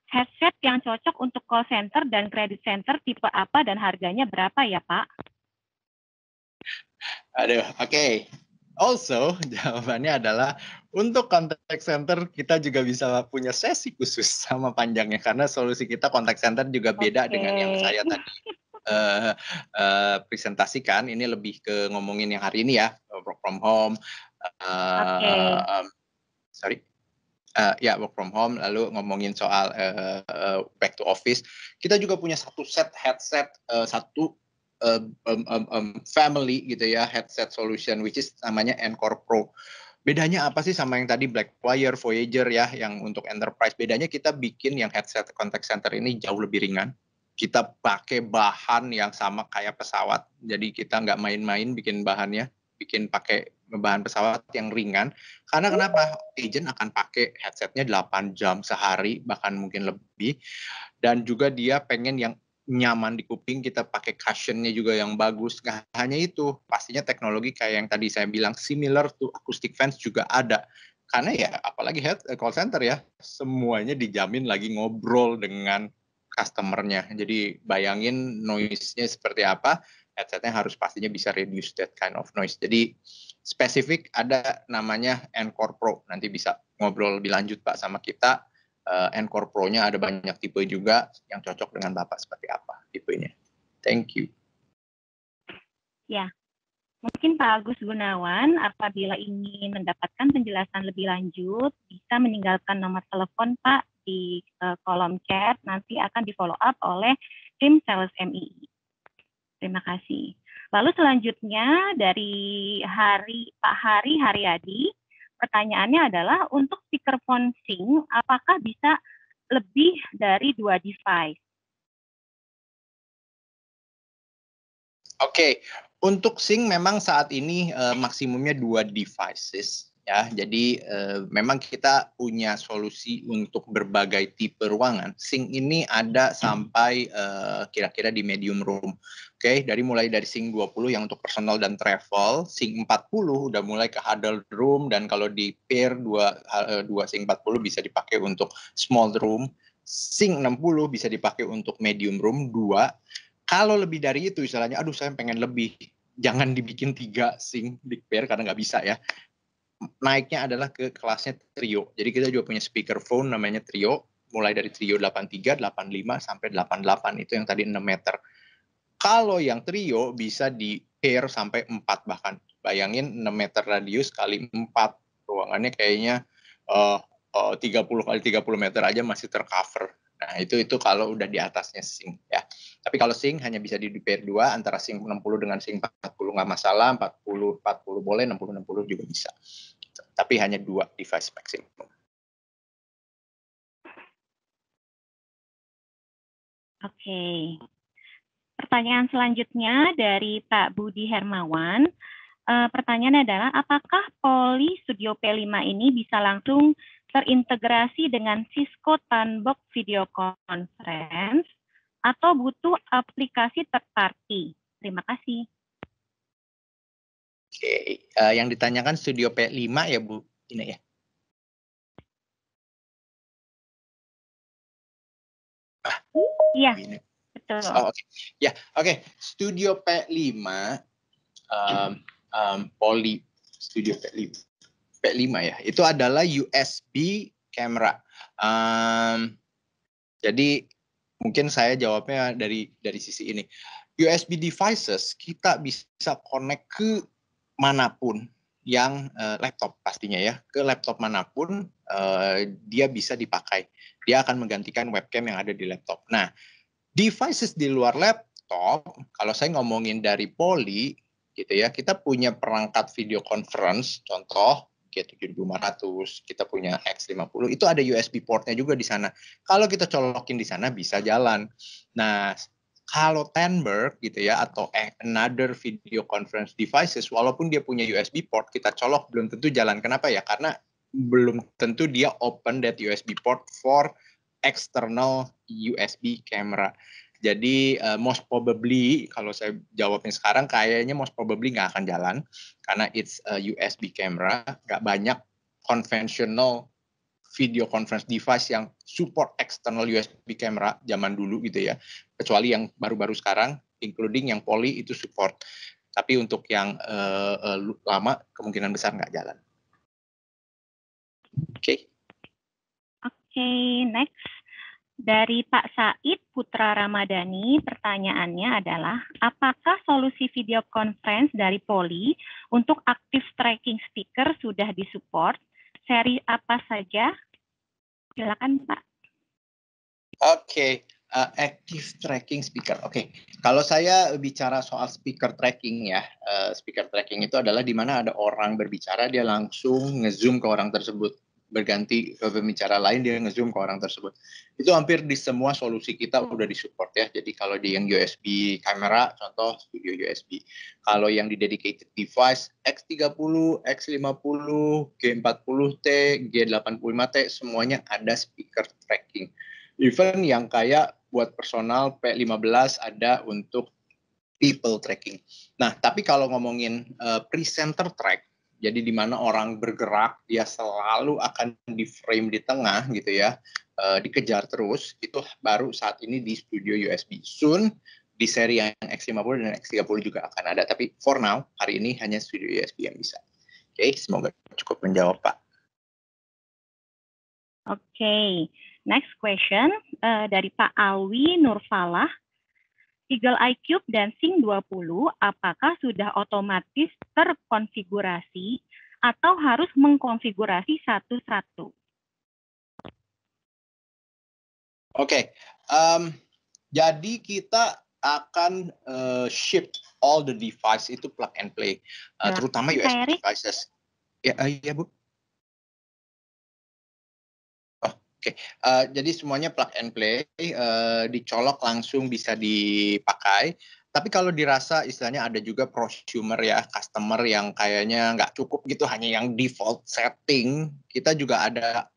Speaker 7: Headset yang cocok untuk call center dan credit center tipe apa dan harganya berapa ya Pak?
Speaker 6: Aduh, oke. Okay. Also, jawabannya adalah untuk contact center kita juga bisa punya sesi khusus sama panjangnya karena solusi kita contact center juga beda okay. dengan yang saya tadi uh, uh, presentasikan. Ini lebih ke ngomongin yang hari ini ya, work from home. Uh, okay. um, sorry. Uh, ya work from home lalu ngomongin soal uh, uh, back to office kita juga punya satu set headset uh, satu Um, um, um, um, family gitu ya headset solution which is namanya Encore Pro. Bedanya apa sih sama yang tadi Black Blackfire, Voyager ya yang untuk enterprise? Bedanya kita bikin yang headset contact center ini jauh lebih ringan. Kita pakai bahan yang sama kayak pesawat. Jadi kita nggak main-main bikin bahannya, bikin pakai bahan pesawat yang ringan. Karena kenapa? Agent akan pakai headsetnya 8 jam sehari bahkan mungkin lebih. Dan juga dia pengen yang nyaman di kuping, kita pakai cushionnya juga yang bagus. Nggak hanya itu, pastinya teknologi kayak yang tadi saya bilang similar to acoustic fans juga ada. Karena ya apalagi head eh, call center ya, semuanya dijamin lagi ngobrol dengan customernya. Jadi bayangin noise-nya seperti apa, headsetnya harus pastinya bisa reduce that kind of noise. Jadi spesifik ada namanya Encore Pro, nanti bisa ngobrol lebih lanjut Pak sama kita uh, Encore Pro-nya ada banyak tipe juga yang cocok dengan Bapak seperti apa tipenya. Thank you.
Speaker 7: Ya, mungkin Pak Agus Gunawan apabila ingin mendapatkan penjelasan lebih lanjut bisa meninggalkan nomor telepon Pak di eh, kolom chat nanti akan di follow up oleh tim sales MII. Terima kasih. Lalu selanjutnya dari Hari Pak Hari Haryadi pertanyaannya adalah untuk speakerphone sync apakah bisa lebih dari dua device?
Speaker 1: Oke, okay. untuk sync memang saat ini uh, maksimumnya dua
Speaker 6: devices ya jadi e, memang kita punya solusi untuk berbagai tipe ruangan Sing ini ada sampai eh, kira-kira di medium room oke okay? dari mulai dari sing 20 yang untuk personal dan travel sing 40 udah mulai ke huddle room dan kalau di pair dua eh, dua sing 40 bisa dipakai untuk small room sing 60 bisa dipakai untuk medium room dua. kalau lebih dari itu misalnya, aduh saya pengen lebih jangan dibikin tiga sing di pair karena nggak bisa ya naiknya adalah ke kelasnya trio. Jadi kita juga punya speakerphone namanya trio, mulai dari trio 83, 85 sampai 88 itu yang tadi 6 meter. Kalau yang trio bisa di pair sampai 4 bahkan. Bayangin 6 meter radius kali 4 ruangannya kayaknya uh, uh, 30 kali 30 meter aja masih tercover. Nah, itu itu kalau udah di atasnya sing ya. Tapi kalau sing hanya bisa di, pair 2 antara sing 60 dengan sing 40 nggak masalah, 40 40 boleh, 60 60 juga bisa
Speaker 1: tapi hanya dua device maksimum. Oke. Pertanyaan
Speaker 7: selanjutnya dari Pak Budi Hermawan. E, pertanyaan adalah apakah Poli Studio P5 ini bisa langsung terintegrasi dengan Cisco Tanbox Video Conference atau butuh aplikasi third
Speaker 1: Terima kasih uh, yang ditanyakan studio P5 ya Bu ini ya. Ah, iya. Ini. Betul. Oh, oke. Okay. Ya, oke. Okay.
Speaker 6: Studio P5 um, um, poli Studio P5. P5 ya. Itu adalah USB kamera. Um, jadi mungkin saya jawabnya dari dari sisi ini. USB devices kita bisa connect ke manapun yang uh, laptop pastinya ya ke laptop manapun uh, dia bisa dipakai dia akan menggantikan webcam yang ada di laptop nah devices di luar laptop kalau saya ngomongin dari poli gitu ya kita punya perangkat video conference contoh G7500 kita punya X50 itu ada USB portnya juga di sana kalau kita colokin di sana bisa jalan nah kalau Tenberg gitu ya atau eh, another video conference devices walaupun dia punya USB port kita colok belum tentu jalan kenapa ya karena belum tentu dia open that USB port for external USB camera jadi uh, most probably kalau saya jawabnya sekarang kayaknya most probably nggak akan jalan karena it's a USB camera nggak banyak conventional video conference device yang support external USB camera zaman dulu gitu ya kecuali yang baru-baru sekarang, including yang poli itu support. Tapi untuk yang uh, uh, lama kemungkinan besar nggak jalan. Oke. Okay.
Speaker 7: Oke, okay, next. Dari Pak Said Putra Ramadhani, pertanyaannya adalah, apakah solusi video conference dari Poli untuk active tracking speaker sudah disupport? Seri apa saja? Silakan Pak.
Speaker 6: Oke, okay uh, active tracking speaker. Oke, okay. kalau saya bicara soal speaker tracking ya, uh, speaker tracking itu adalah di mana ada orang berbicara dia langsung ngezoom ke orang tersebut berganti ke pembicara lain dia ngezoom ke orang tersebut. Itu hampir di semua solusi kita udah disupport ya. Jadi kalau di yang USB kamera contoh studio USB. Kalau yang di dedicated device X30, X50, G40T, G85T semuanya ada speaker tracking event yang kayak buat personal P15 ada untuk people tracking. Nah, tapi kalau ngomongin uh, presenter track, jadi di mana orang bergerak, dia selalu akan di frame di tengah gitu ya, uh, dikejar terus. Itu baru saat ini di studio USB. Soon di seri yang X50 dan X30 juga akan ada. Tapi for now, hari ini hanya studio USB yang bisa. Oke, okay, semoga
Speaker 1: cukup menjawab Pak.
Speaker 7: Oke, okay. Next question uh, dari Pak Alwi Nurfalah. Eagle iCube dan Sing 20 apakah sudah otomatis terkonfigurasi atau harus mengkonfigurasi satu-satu?
Speaker 6: Oke, okay. um, jadi kita akan uh, eh, shift all the device itu plug and play, uh, ya. terutama USB Eric. devices. Ya, uh, ya Bu. Oke, okay. uh, eh, jadi semuanya plug and play, uh, dicolok langsung bisa dipakai. Tapi kalau dirasa istilahnya ada juga prosumer ya, customer yang kayaknya nggak cukup gitu, hanya yang default setting. Kita juga ada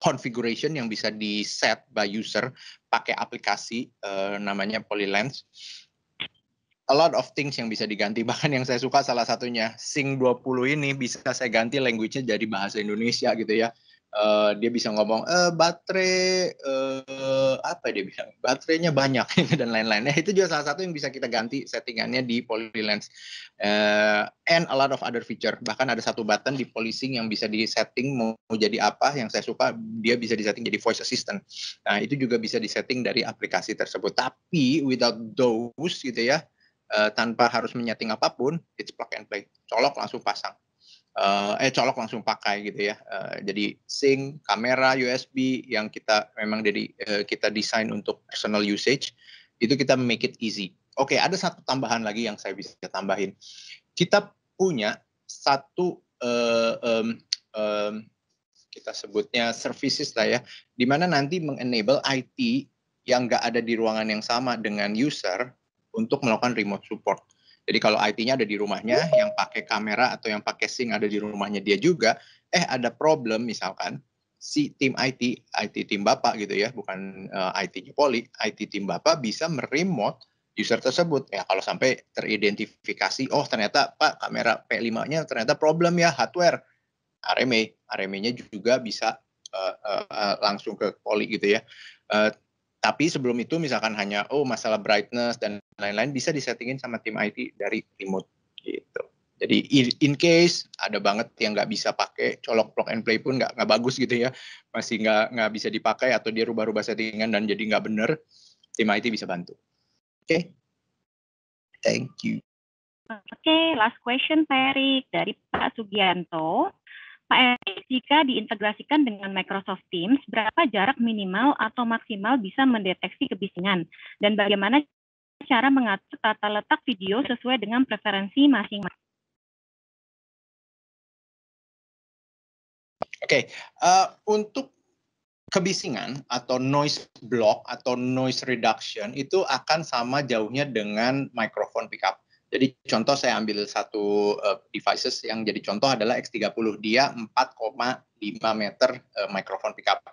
Speaker 6: configuration yang bisa di set by user pakai aplikasi uh, namanya Polylens. A lot of things yang bisa diganti, bahkan yang saya suka salah satunya Sing 20 ini bisa saya ganti language-nya jadi bahasa Indonesia gitu ya Eh, dia bisa ngomong eh baterai eh, apa dia bilang baterainya banyak dan lain-lainnya itu juga salah satu yang bisa kita ganti settingannya di Polylens uh, and a lot of other feature bahkan ada satu button di policing yang bisa di setting mau jadi apa yang saya suka dia bisa di setting jadi voice assistant nah itu juga bisa di setting dari aplikasi tersebut tapi without those gitu ya uh, tanpa harus menyeting apapun it's plug and play colok langsung pasang uh, eh colok langsung pakai gitu ya. Uh, jadi sync, kamera, USB yang kita memang dari uh, eh, kita desain untuk personal usage itu kita make it easy. Oke, okay, ada satu tambahan lagi yang saya bisa tambahin. Kita punya satu uh, um, um, kita sebutnya services lah ya, di mana nanti mengenable IT yang nggak ada di ruangan yang sama dengan user untuk melakukan remote support. Jadi kalau IT-nya ada di rumahnya, yang pakai kamera atau yang pakai sing ada di rumahnya dia juga, eh ada problem misalkan, si tim IT, IT tim Bapak gitu ya, bukan uh, eh, IT-nya Poli, IT tim Bapak bisa meremote user tersebut. Ya kalau sampai teridentifikasi, oh ternyata Pak kamera P5-nya ternyata problem ya hardware. RMA, RMA-nya juga bisa uh, uh, uh, langsung ke Poli gitu ya. Uh, tapi sebelum itu misalkan hanya oh masalah brightness dan lain-lain bisa disettingin sama tim IT dari remote gitu. Jadi in case ada banget yang nggak bisa pakai colok plug and play pun nggak bagus gitu ya, masih nggak nggak bisa dipakai atau dia rubah-rubah settingan dan jadi nggak bener, tim IT bisa bantu. Oke, okay?
Speaker 7: thank you. Oke, okay, last question Ferry dari Pak Sugianto. Pak Eri, jika diintegrasikan dengan Microsoft Teams, berapa jarak minimal atau maksimal bisa mendeteksi kebisingan? Dan bagaimana cara mengatur tata letak video sesuai dengan preferensi masing-masing?
Speaker 1: Oke, okay. uh, eh, untuk kebisingan
Speaker 6: atau noise block atau noise reduction itu akan sama jauhnya dengan microphone pickup. Jadi contoh saya ambil satu uh, devices yang jadi contoh adalah X30 dia 4,5 meter uh, microphone pickup.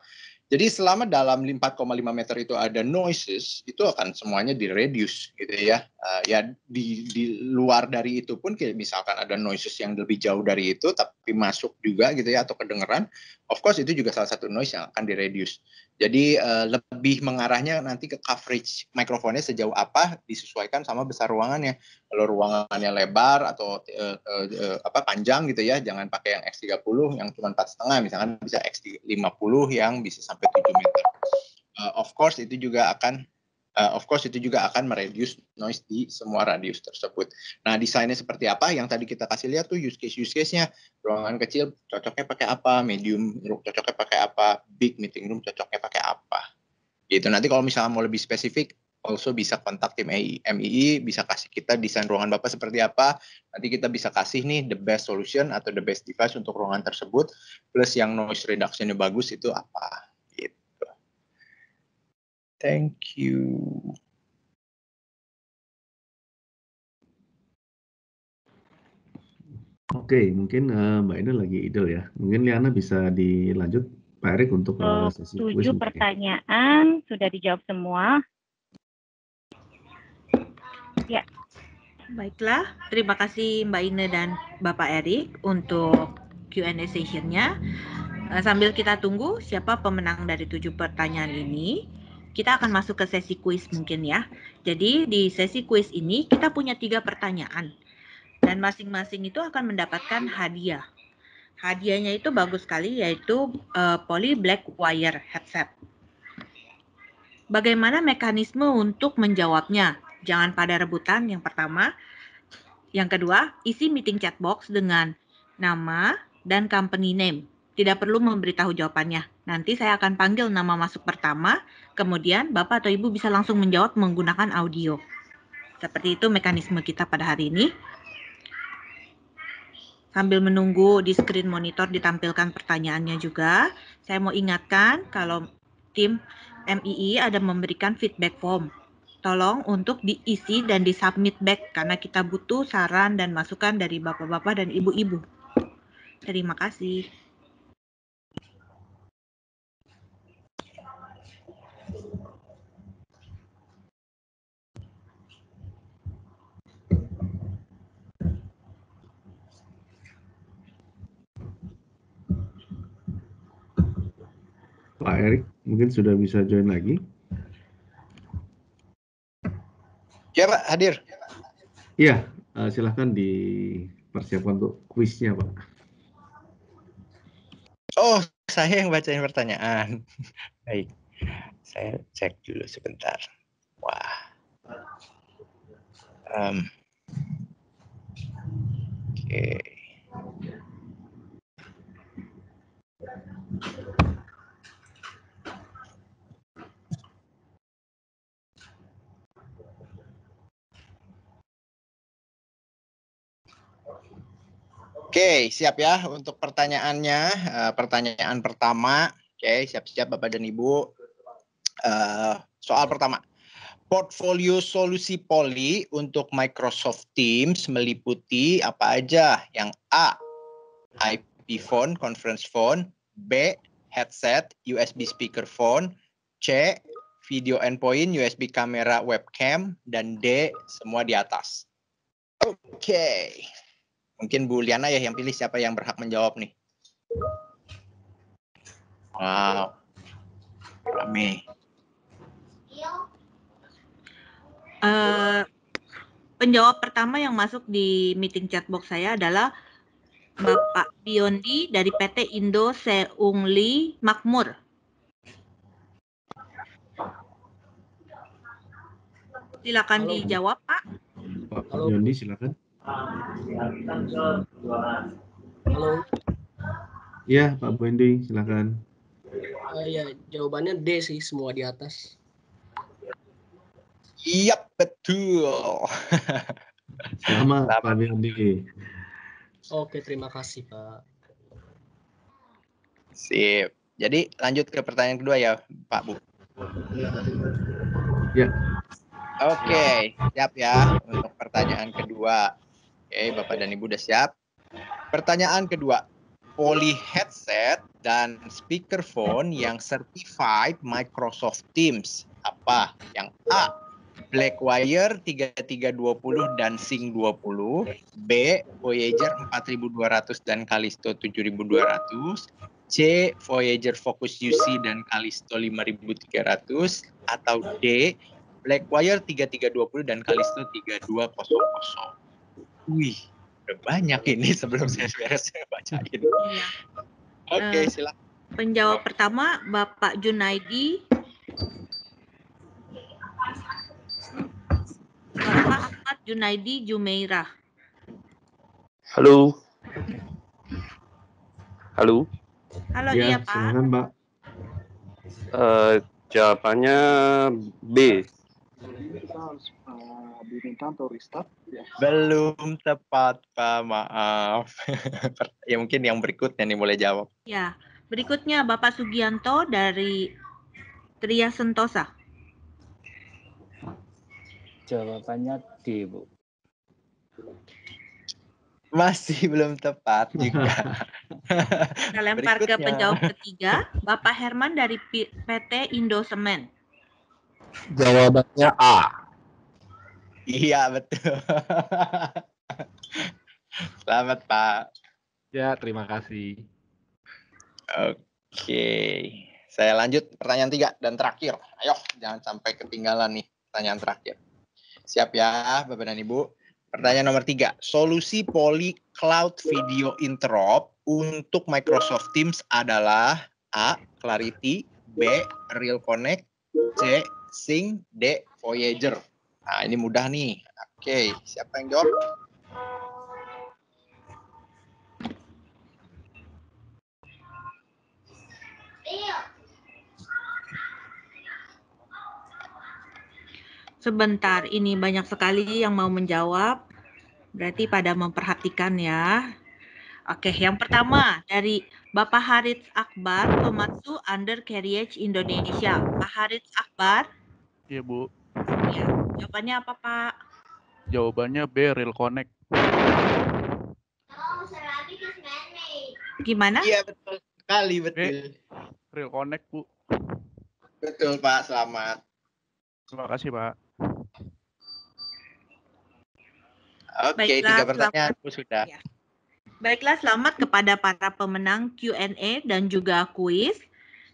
Speaker 6: Jadi selama dalam 4,5 meter itu ada noises, itu akan semuanya direduce gitu ya. Uh, ya di, di luar dari itu pun misalkan ada noises yang lebih jauh dari itu tapi masuk juga gitu ya atau kedengeran, of course itu juga salah satu noise yang akan direduce. Jadi uh, lebih mengarahnya nanti ke coverage mikrofonnya sejauh apa disesuaikan sama besar ruangannya. Kalau ruangannya lebar atau uh, uh, uh, apa panjang gitu ya, jangan pakai yang X30 yang cuma 4,5 misalkan bisa X50 yang bisa sampai sampai 7 meter. Uh, of course itu juga akan uh, of course itu juga akan mereduce noise di semua radius tersebut. Nah, desainnya seperti apa? Yang tadi kita kasih lihat tuh use case use case-nya. Ruangan kecil cocoknya pakai apa? Medium room cocoknya pakai apa? Big meeting room cocoknya pakai apa? Gitu. Nanti kalau misalnya mau lebih spesifik also bisa kontak tim MII, bisa kasih kita desain ruangan Bapak seperti apa. Nanti kita bisa kasih nih the best solution atau the best device untuk ruangan tersebut plus yang noise reduction-nya bagus itu apa
Speaker 1: Thank you. Oke, mungkin uh,
Speaker 2: Mbak Ida lagi idle ya. Mungkin Liana bisa dilanjut Pak Erik untuk uh, sesi Tujuh ya.
Speaker 7: pertanyaan ya. sudah dijawab semua.
Speaker 5: Ya. Baiklah, terima kasih Mbak Ina dan Bapak Erik untuk Q&A session-nya. Eh, sambil kita tunggu siapa pemenang dari tujuh pertanyaan ini, kita akan masuk ke sesi kuis mungkin ya. Jadi di sesi kuis ini kita punya tiga pertanyaan dan masing-masing itu akan mendapatkan hadiah. Hadiahnya itu bagus sekali yaitu uh, poly black wire headset. Bagaimana mekanisme untuk menjawabnya? Jangan pada rebutan yang pertama. Yang kedua, isi meeting chat box dengan nama dan company name tidak perlu memberitahu jawabannya. Nanti saya akan panggil nama masuk pertama, kemudian Bapak atau Ibu bisa langsung menjawab menggunakan audio. Seperti itu mekanisme kita pada hari ini. Sambil menunggu di screen monitor ditampilkan pertanyaannya juga, saya mau ingatkan kalau tim MII ada memberikan feedback form. Tolong untuk diisi dan disubmit back karena kita butuh saran dan masukan dari bapak-bapak dan ibu-ibu. Terima kasih.
Speaker 2: Pak Erik mungkin sudah bisa join lagi.
Speaker 3: Ya Pak, hadir.
Speaker 2: Iya, uh, silahkan dipersiapkan untuk kuisnya Pak.
Speaker 6: Oh, saya yang bacain pertanyaan. Baik, saya cek dulu sebentar. Wah.
Speaker 1: Um, Oke. Okay. Oke, siap ya
Speaker 6: untuk pertanyaannya. Eh, pertanyaan pertama, oke, siap-siap Bapak dan Ibu. Eh, soal pertama, portfolio solusi Poli untuk Microsoft Teams meliputi apa aja? Yang A, IP phone, conference phone, B, headset, USB speaker phone. C, video endpoint, USB kamera webcam, dan D, semua di atas. Oke. Okay. Mungkin Bu Liana ya yang pilih siapa yang berhak menjawab nih. Wow, rame. Uh,
Speaker 5: penjawab pertama yang masuk di meeting chatbox saya adalah Bapak Biondi dari PT Indo Seungli Makmur. Silakan Halo. dijawab, Pak.
Speaker 2: Pak Biondi silakan.
Speaker 5: Halo.
Speaker 2: Ya Pak Bendi, silakan.
Speaker 3: Uh, ya, jawabannya D sih semua di atas. Iya, yep, betul.
Speaker 6: Selamat, Pak Bendi.
Speaker 2: Oke, terima kasih, Pak.
Speaker 6: Sip. Jadi lanjut ke pertanyaan kedua ya, Pak Bu. Ya. Oke, siap ya untuk pertanyaan kedua. Oke, Bapak dan Ibu sudah siap? Pertanyaan kedua, Poly headset dan speakerphone yang certified Microsoft Teams apa? Yang A, Blackwire 3320 dan Sync 20, B, Voyager 4200 dan Callisto 7200, C, Voyager Focus UC dan Callisto 5300, atau D, Blackwire 3320 dan Callisto 3200. Wih, banyak ini sebelum saya beres baca ini. Iya. Oke, okay, eh, silakan.
Speaker 5: Penjawab pertama Bapak Junaidi. Bapak Ahmad Junaidi Jumeirah.
Speaker 1: Halo.
Speaker 2: Halo.
Speaker 8: Halo,
Speaker 5: ya,
Speaker 2: iya, Pak. Silakan, Mbak. Uh,
Speaker 6: jawabannya B. Belum tepat, Pak. Maaf. ya mungkin yang berikutnya nih boleh jawab.
Speaker 5: Ya, berikutnya Bapak Sugianto dari Tria Sentosa.
Speaker 4: Jawabannya D, Bu. Masih belum tepat juga.
Speaker 5: Kita lempar Berikutnya. ke penjawab ketiga, Bapak Herman dari PT Indosemen.
Speaker 3: Jawabannya A. Iya,
Speaker 5: betul.
Speaker 6: Selamat, Pak. Ya, terima kasih. Oke. Saya lanjut pertanyaan tiga dan terakhir. Ayo, jangan sampai ketinggalan nih pertanyaan terakhir. Siap ya, Bapak dan Ibu. Pertanyaan nomor tiga. Solusi Poly Cloud Video Interop untuk Microsoft Teams adalah A. Clarity B. Real Connect C. Sing De, Voyager. Nah, ini mudah nih. Oke, siapa yang jawab?
Speaker 5: Sebentar, ini banyak sekali yang mau menjawab. Berarti pada memperhatikan ya. Oke, yang pertama dari Bapak Harits Akbar, Komatsu Undercarriage Indonesia. Pak Harits Akbar. Iya, Bu. Ya, Jawabannya apa, Pak?
Speaker 2: Jawabannya B, Real Connect. Oh, Gimana? Iya, betul sekali, betul. B, Real Connect, Bu.
Speaker 6: Betul, Pak. Selamat. Terima kasih, Pak. Oke, Baiklah, tiga pertanyaan selamat. aku sudah. Ya.
Speaker 5: Baiklah, selamat kepada para pemenang Q&A dan juga kuis.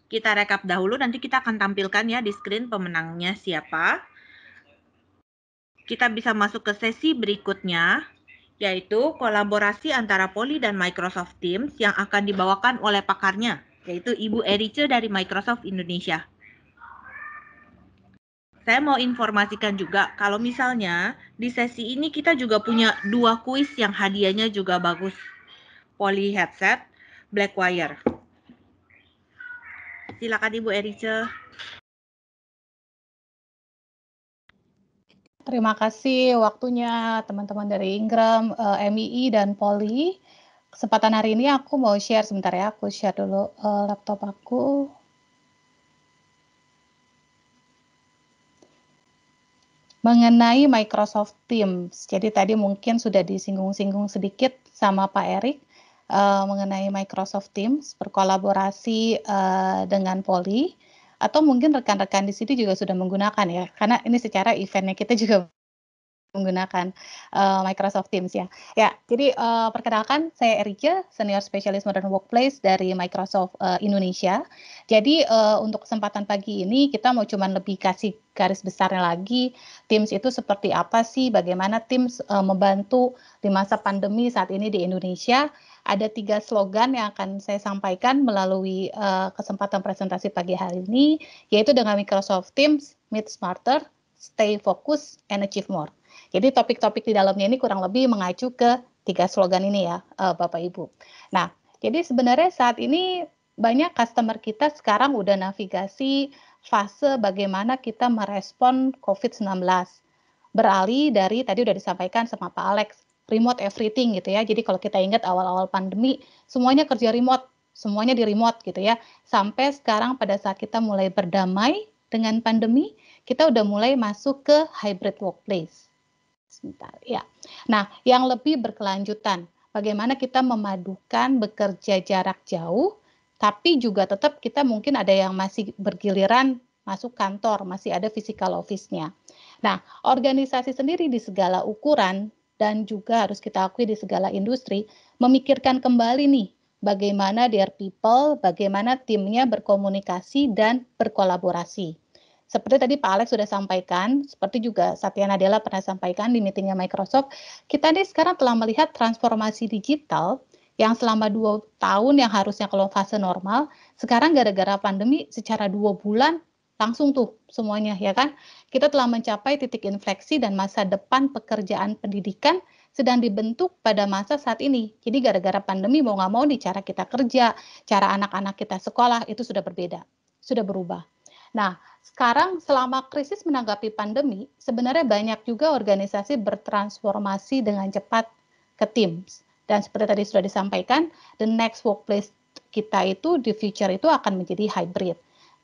Speaker 5: Kita rekap dahulu, nanti kita akan tampilkan ya di screen pemenangnya siapa. Kita bisa masuk ke sesi berikutnya, yaitu kolaborasi antara Poli dan Microsoft Teams yang akan dibawakan oleh pakarnya, yaitu Ibu Erice dari Microsoft Indonesia saya mau informasikan juga kalau misalnya di sesi ini kita juga punya dua kuis yang hadiahnya juga bagus. Poly headset, Blackwire. Silakan Ibu Erice.
Speaker 8: Terima kasih waktunya teman-teman dari Ingram, eh, MII, dan Poli. Kesempatan hari ini aku mau share sebentar ya, aku share dulu uh, laptop aku. Mengenai Microsoft Teams, jadi tadi mungkin sudah disinggung-singgung sedikit sama Pak Erik uh, mengenai Microsoft Teams berkolaborasi uh, dengan Poli atau mungkin rekan-rekan di situ juga sudah menggunakan ya karena ini secara eventnya kita juga menggunakan uh, Microsoft Teams ya. Ya, jadi uh, perkenalkan saya Erika, senior spesialis modern workplace dari Microsoft uh, Indonesia. Jadi uh, untuk kesempatan pagi ini kita mau cuman lebih kasih garis besarnya lagi Teams itu seperti apa sih, bagaimana Teams uh, membantu di masa pandemi saat ini di Indonesia ada tiga slogan yang akan saya sampaikan melalui uh, kesempatan presentasi pagi hari ini, yaitu dengan Microsoft Teams, Meet Smarter, Stay Focus, and Achieve More. Jadi topik-topik di dalamnya ini kurang lebih mengacu ke tiga slogan ini ya, uh, Bapak Ibu. Nah, jadi sebenarnya saat ini banyak customer kita sekarang udah navigasi fase bagaimana kita merespon COVID-19 beralih dari tadi udah disampaikan sama Pak Alex remote everything gitu ya. Jadi kalau kita ingat awal-awal pandemi semuanya kerja remote, semuanya di remote gitu ya. Sampai sekarang pada saat kita mulai berdamai dengan pandemi, kita udah mulai masuk ke hybrid workplace. Sebentar ya. Nah, yang lebih berkelanjutan, bagaimana kita memadukan bekerja jarak jauh tapi juga tetap kita mungkin ada yang masih bergiliran masuk kantor, masih ada physical office-nya. Nah, organisasi sendiri di segala ukuran dan juga harus kita akui di segala industri memikirkan kembali nih bagaimana their people, bagaimana timnya berkomunikasi dan berkolaborasi. Seperti tadi Pak Alex sudah sampaikan, seperti juga Satya Nadella pernah sampaikan di meetingnya Microsoft, kita ini sekarang telah melihat transformasi digital yang selama dua tahun yang harusnya kalau fase normal, sekarang gara-gara pandemi secara dua bulan langsung tuh semuanya ya kan. Kita telah mencapai titik infleksi dan masa depan pekerjaan pendidikan sedang dibentuk pada masa saat ini. Jadi gara-gara pandemi mau nggak mau nih cara kita kerja, cara anak-anak kita sekolah itu sudah berbeda, sudah berubah. Nah, sekarang selama krisis menanggapi pandemi, sebenarnya banyak juga organisasi bertransformasi dengan cepat ke Teams. Dan seperti tadi sudah disampaikan, the next workplace kita itu di future itu akan menjadi hybrid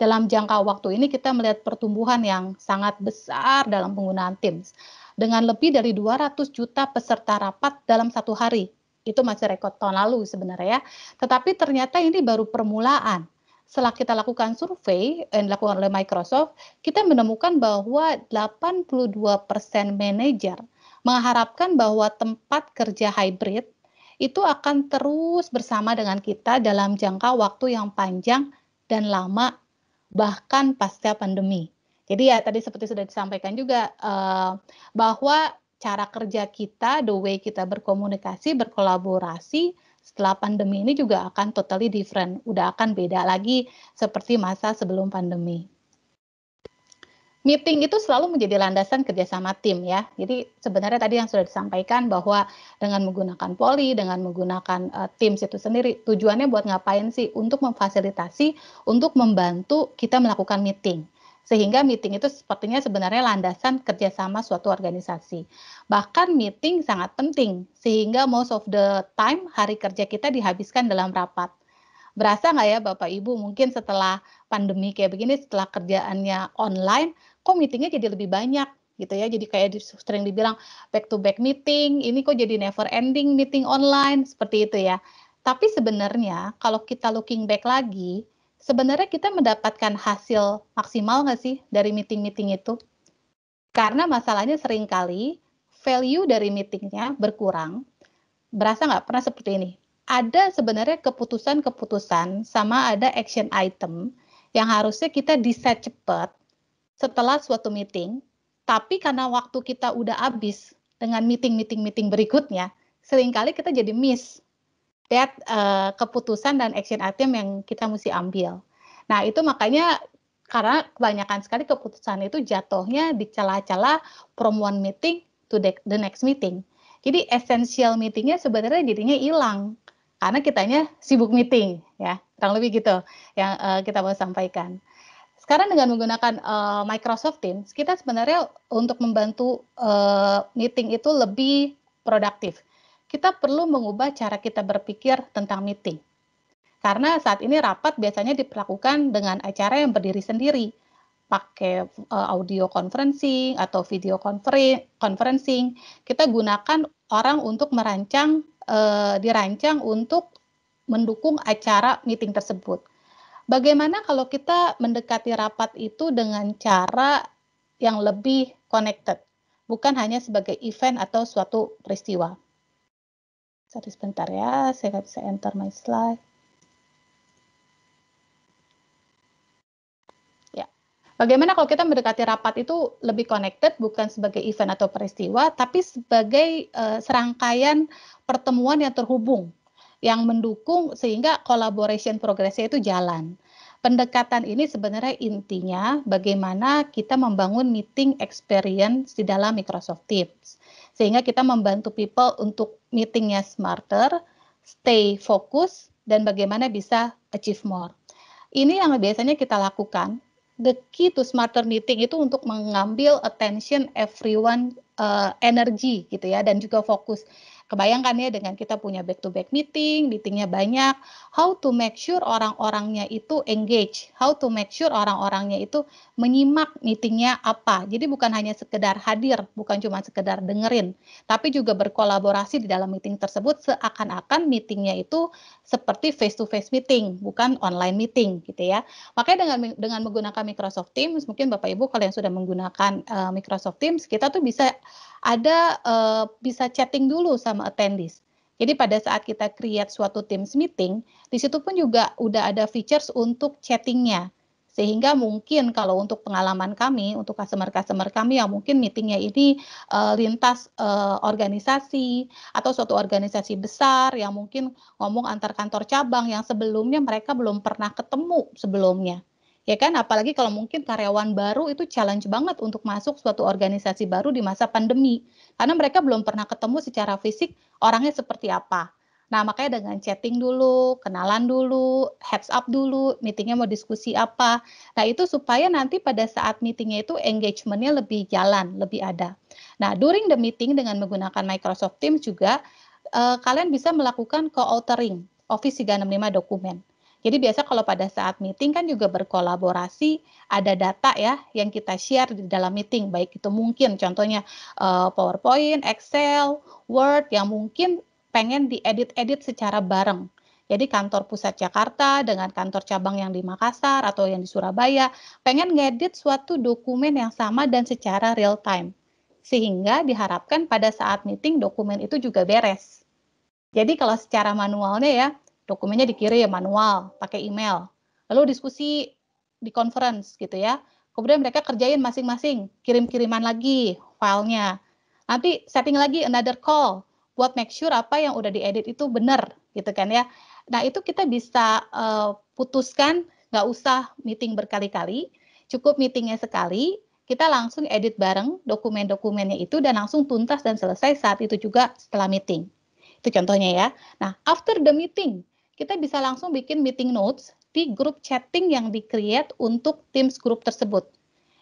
Speaker 8: dalam jangka waktu ini kita melihat pertumbuhan yang sangat besar dalam penggunaan Teams dengan lebih dari 200 juta peserta rapat dalam satu hari. Itu masih rekor tahun lalu sebenarnya ya. Tetapi ternyata ini baru permulaan. Setelah kita lakukan survei yang dilakukan oleh Microsoft, kita menemukan bahwa 82% manajer mengharapkan bahwa tempat kerja hybrid itu akan terus bersama dengan kita dalam jangka waktu yang panjang dan lama bahkan pasca pandemi. Jadi ya tadi seperti sudah disampaikan juga uh, bahwa cara kerja kita, the way kita berkomunikasi, berkolaborasi setelah pandemi ini juga akan totally different, udah akan beda lagi seperti masa sebelum pandemi. Meeting itu selalu menjadi landasan kerjasama tim ya. Jadi sebenarnya tadi yang sudah disampaikan bahwa dengan menggunakan poli, dengan menggunakan uh, teams itu sendiri, tujuannya buat ngapain sih? Untuk memfasilitasi, untuk membantu kita melakukan meeting. Sehingga meeting itu sepertinya sebenarnya landasan kerjasama suatu organisasi. Bahkan meeting sangat penting, sehingga most of the time hari kerja kita dihabiskan dalam rapat berasa nggak ya Bapak Ibu mungkin setelah pandemi kayak begini setelah kerjaannya online kok meetingnya jadi lebih banyak gitu ya. Jadi kayak di, sering dibilang back to back meeting, ini kok jadi never ending meeting online seperti itu ya. Tapi sebenarnya kalau kita looking back lagi, sebenarnya kita mendapatkan hasil maksimal nggak sih dari meeting-meeting itu? Karena masalahnya seringkali value dari meetingnya berkurang. Berasa nggak pernah seperti ini? Ada sebenarnya keputusan-keputusan sama ada action item yang harusnya kita decide cepat setelah suatu meeting, tapi karena waktu kita udah habis dengan meeting-meeting-meeting berikutnya, seringkali kita jadi miss that uh, keputusan dan action item yang kita mesti ambil. Nah, itu makanya karena kebanyakan sekali keputusan itu jatuhnya di celah-celah from one meeting to the, next meeting. Jadi essential meetingnya sebenarnya jadinya hilang karena kitanya sibuk meeting ya kurang lebih gitu yang uh, kita mau sampaikan sekarang dengan menggunakan uh, Microsoft Teams, kita sebenarnya untuk membantu uh, meeting itu lebih produktif. Kita perlu mengubah cara kita berpikir tentang meeting. Karena saat ini rapat biasanya diperlakukan dengan acara yang berdiri sendiri, pakai uh, audio conferencing atau video conferencing. Kita gunakan orang untuk merancang, uh, dirancang untuk mendukung acara meeting tersebut. Bagaimana kalau kita mendekati rapat itu dengan cara yang lebih connected, bukan hanya sebagai event atau suatu peristiwa? Sorry sebentar ya, saya nggak bisa enter my slide. Ya. bagaimana kalau kita mendekati rapat itu lebih connected, bukan sebagai event atau peristiwa, tapi sebagai uh, serangkaian pertemuan yang terhubung yang mendukung sehingga collaboration progresnya itu jalan. Pendekatan ini sebenarnya intinya bagaimana kita membangun meeting experience di dalam Microsoft Teams. Sehingga kita membantu people untuk meetingnya smarter, stay fokus, dan bagaimana bisa achieve more. Ini yang biasanya kita lakukan the key to smarter meeting itu untuk mengambil attention everyone uh, energy gitu ya dan juga fokus Kebayangkan ya dengan kita punya back to back meeting, meetingnya banyak, how to make sure orang-orangnya itu engage, how to make sure orang-orangnya itu menyimak meetingnya apa. Jadi bukan hanya sekedar hadir, bukan cuma sekedar dengerin, tapi juga berkolaborasi di dalam meeting tersebut seakan-akan meetingnya itu seperti face to face meeting, bukan online meeting gitu ya. Makanya dengan dengan menggunakan Microsoft Teams, mungkin Bapak Ibu kalau yang sudah menggunakan uh, Microsoft Teams, kita tuh bisa ada uh, bisa chatting dulu sama attendees. Jadi pada saat kita create suatu Teams meeting, di situ pun juga udah ada features untuk chattingnya. Sehingga mungkin kalau untuk pengalaman kami, untuk customer-customer kami yang mungkin meetingnya ini uh, lintas uh, organisasi atau suatu organisasi besar yang mungkin ngomong antar kantor cabang yang sebelumnya mereka belum pernah ketemu sebelumnya ya kan apalagi kalau mungkin karyawan baru itu challenge banget untuk masuk suatu organisasi baru di masa pandemi karena mereka belum pernah ketemu secara fisik orangnya seperti apa nah makanya dengan chatting dulu kenalan dulu heads up dulu meetingnya mau diskusi apa nah itu supaya nanti pada saat meetingnya itu engagementnya lebih jalan lebih ada nah during the meeting dengan menggunakan Microsoft Teams juga eh, kalian bisa melakukan co-authoring Office 365 dokumen jadi biasa kalau pada saat meeting kan juga berkolaborasi, ada data ya yang kita share di dalam meeting, baik itu mungkin contohnya uh, PowerPoint, Excel, Word yang mungkin pengen diedit-edit secara bareng. Jadi kantor pusat Jakarta dengan kantor cabang yang di Makassar atau yang di Surabaya pengen ngedit suatu dokumen yang sama dan secara real time. Sehingga diharapkan pada saat meeting dokumen itu juga beres. Jadi kalau secara manualnya ya, dokumennya dikirim manual pakai email lalu diskusi di conference gitu ya kemudian mereka kerjain masing-masing kirim-kiriman lagi filenya nanti setting lagi another call buat make sure apa yang udah diedit itu benar gitu kan ya nah itu kita bisa uh, putuskan nggak usah meeting berkali-kali cukup meetingnya sekali kita langsung edit bareng dokumen-dokumennya itu dan langsung tuntas dan selesai saat itu juga setelah meeting. Itu contohnya ya. Nah, after the meeting, kita bisa langsung bikin meeting notes di grup chatting yang di-create untuk Teams grup tersebut.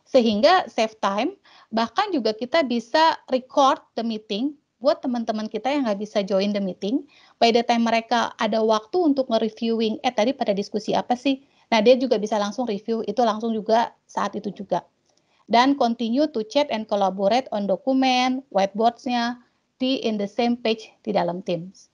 Speaker 8: Sehingga save time, bahkan juga kita bisa record the meeting buat teman-teman kita yang nggak bisa join the meeting. By the time mereka ada waktu untuk nge-reviewing, eh tadi pada diskusi apa sih? Nah dia juga bisa langsung review, itu langsung juga saat itu juga. Dan continue to chat and collaborate on dokumen, whiteboardnya di in the same page di dalam Teams.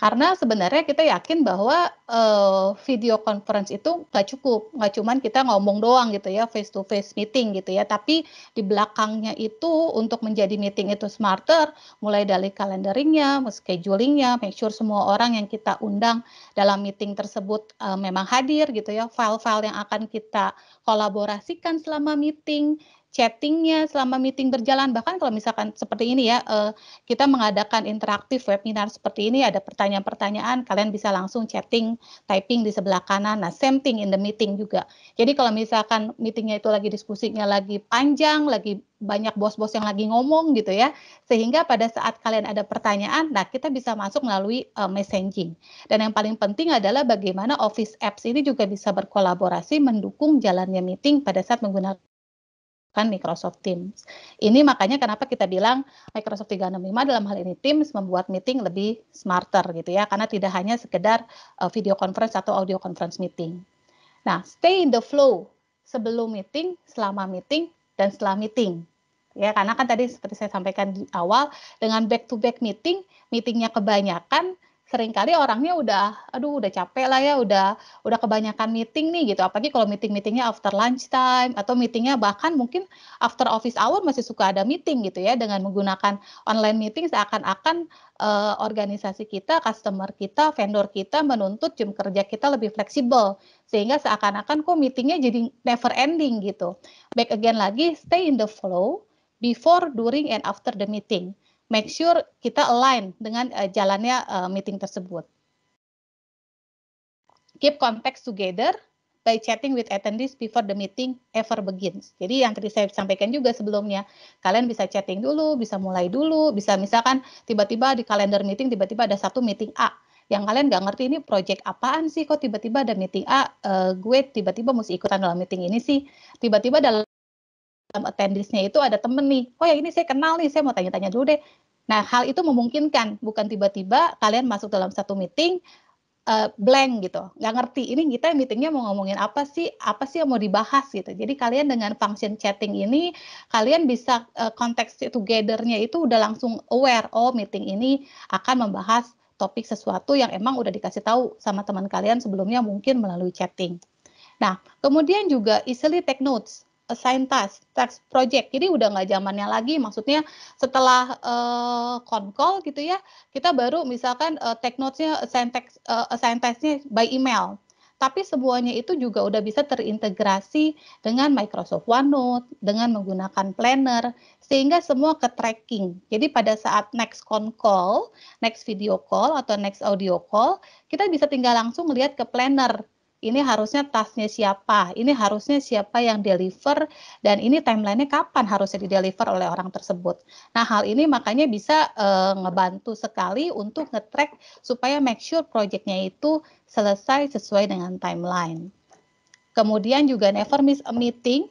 Speaker 8: Karena sebenarnya kita yakin bahwa uh, video conference itu nggak cukup, nggak cuman kita ngomong doang gitu ya, face to face meeting gitu ya. Tapi di belakangnya itu untuk menjadi meeting itu smarter, mulai dari calendaringnya, schedulingnya, make sure semua orang yang kita undang dalam meeting tersebut uh, memang hadir gitu ya. File-file yang akan kita kolaborasikan selama meeting chattingnya selama meeting berjalan bahkan kalau misalkan seperti ini ya uh, kita mengadakan interaktif webinar seperti ini ada pertanyaan-pertanyaan kalian bisa langsung chatting typing di sebelah kanan nah same thing in the meeting juga jadi kalau misalkan meetingnya itu lagi diskusinya lagi panjang lagi banyak bos-bos yang lagi ngomong gitu ya sehingga pada saat kalian ada pertanyaan nah kita bisa masuk melalui uh, messaging dan yang paling penting adalah bagaimana office apps ini juga bisa berkolaborasi mendukung jalannya meeting pada saat menggunakan kan Microsoft Teams. Ini makanya kenapa kita bilang Microsoft 365 dalam hal ini Teams membuat meeting lebih smarter gitu ya, karena tidak hanya sekedar uh, video conference atau audio conference meeting. Nah, stay in the flow sebelum meeting, selama meeting, dan setelah meeting. Ya, karena kan tadi seperti saya sampaikan di awal, dengan back-to-back -back meeting, meetingnya kebanyakan, seringkali orangnya udah aduh udah capek lah ya udah udah kebanyakan meeting nih gitu apalagi kalau meeting meetingnya after lunch time atau meetingnya bahkan mungkin after office hour masih suka ada meeting gitu ya dengan menggunakan online meeting seakan-akan uh, organisasi kita customer kita vendor kita menuntut jam kerja kita lebih fleksibel sehingga seakan-akan kok meetingnya jadi never ending gitu back again lagi stay in the flow before during and after the meeting make sure kita align dengan uh, jalannya uh, meeting tersebut. Keep contacts together by chatting with attendees before the meeting ever begins. Jadi yang tadi saya sampaikan juga sebelumnya, kalian bisa chatting dulu, bisa mulai dulu, bisa misalkan tiba-tiba di kalender meeting tiba-tiba ada satu meeting A yang kalian nggak ngerti ini project apaan sih kok tiba-tiba ada meeting A, uh, gue tiba-tiba mesti ikutan dalam meeting ini sih, tiba-tiba dalam dalam attendisnya itu ada temen nih, oh ya ini saya kenal nih, saya mau tanya-tanya dulu deh. Nah hal itu memungkinkan, bukan tiba-tiba kalian masuk dalam satu meeting uh, blank gitu, nggak ngerti ini kita meetingnya mau ngomongin apa sih, apa sih yang mau dibahas gitu. Jadi kalian dengan function chatting ini, kalian bisa uh, konteks togethernya itu udah langsung aware, oh meeting ini akan membahas topik sesuatu yang emang udah dikasih tahu sama teman kalian sebelumnya mungkin melalui chatting. Nah, kemudian juga easily take notes assign eh, task, task project. Jadi udah nggak zamannya lagi. Maksudnya setelah uh, call gitu ya, kita baru misalkan uh, take notes-nya, assign, uh, assign task by email. Tapi semuanya itu juga udah bisa terintegrasi dengan Microsoft OneNote, dengan menggunakan planner, sehingga semua ke tracking. Jadi pada saat next con call, next video call, atau next audio call, kita bisa tinggal langsung melihat ke planner ini harusnya tasnya siapa, ini harusnya siapa yang deliver, dan ini timelinenya kapan harusnya di deliver oleh orang tersebut. Nah hal ini makanya bisa e, ngebantu sekali untuk ngetrack supaya make sure proyeknya itu selesai sesuai dengan timeline. Kemudian juga never miss a meeting,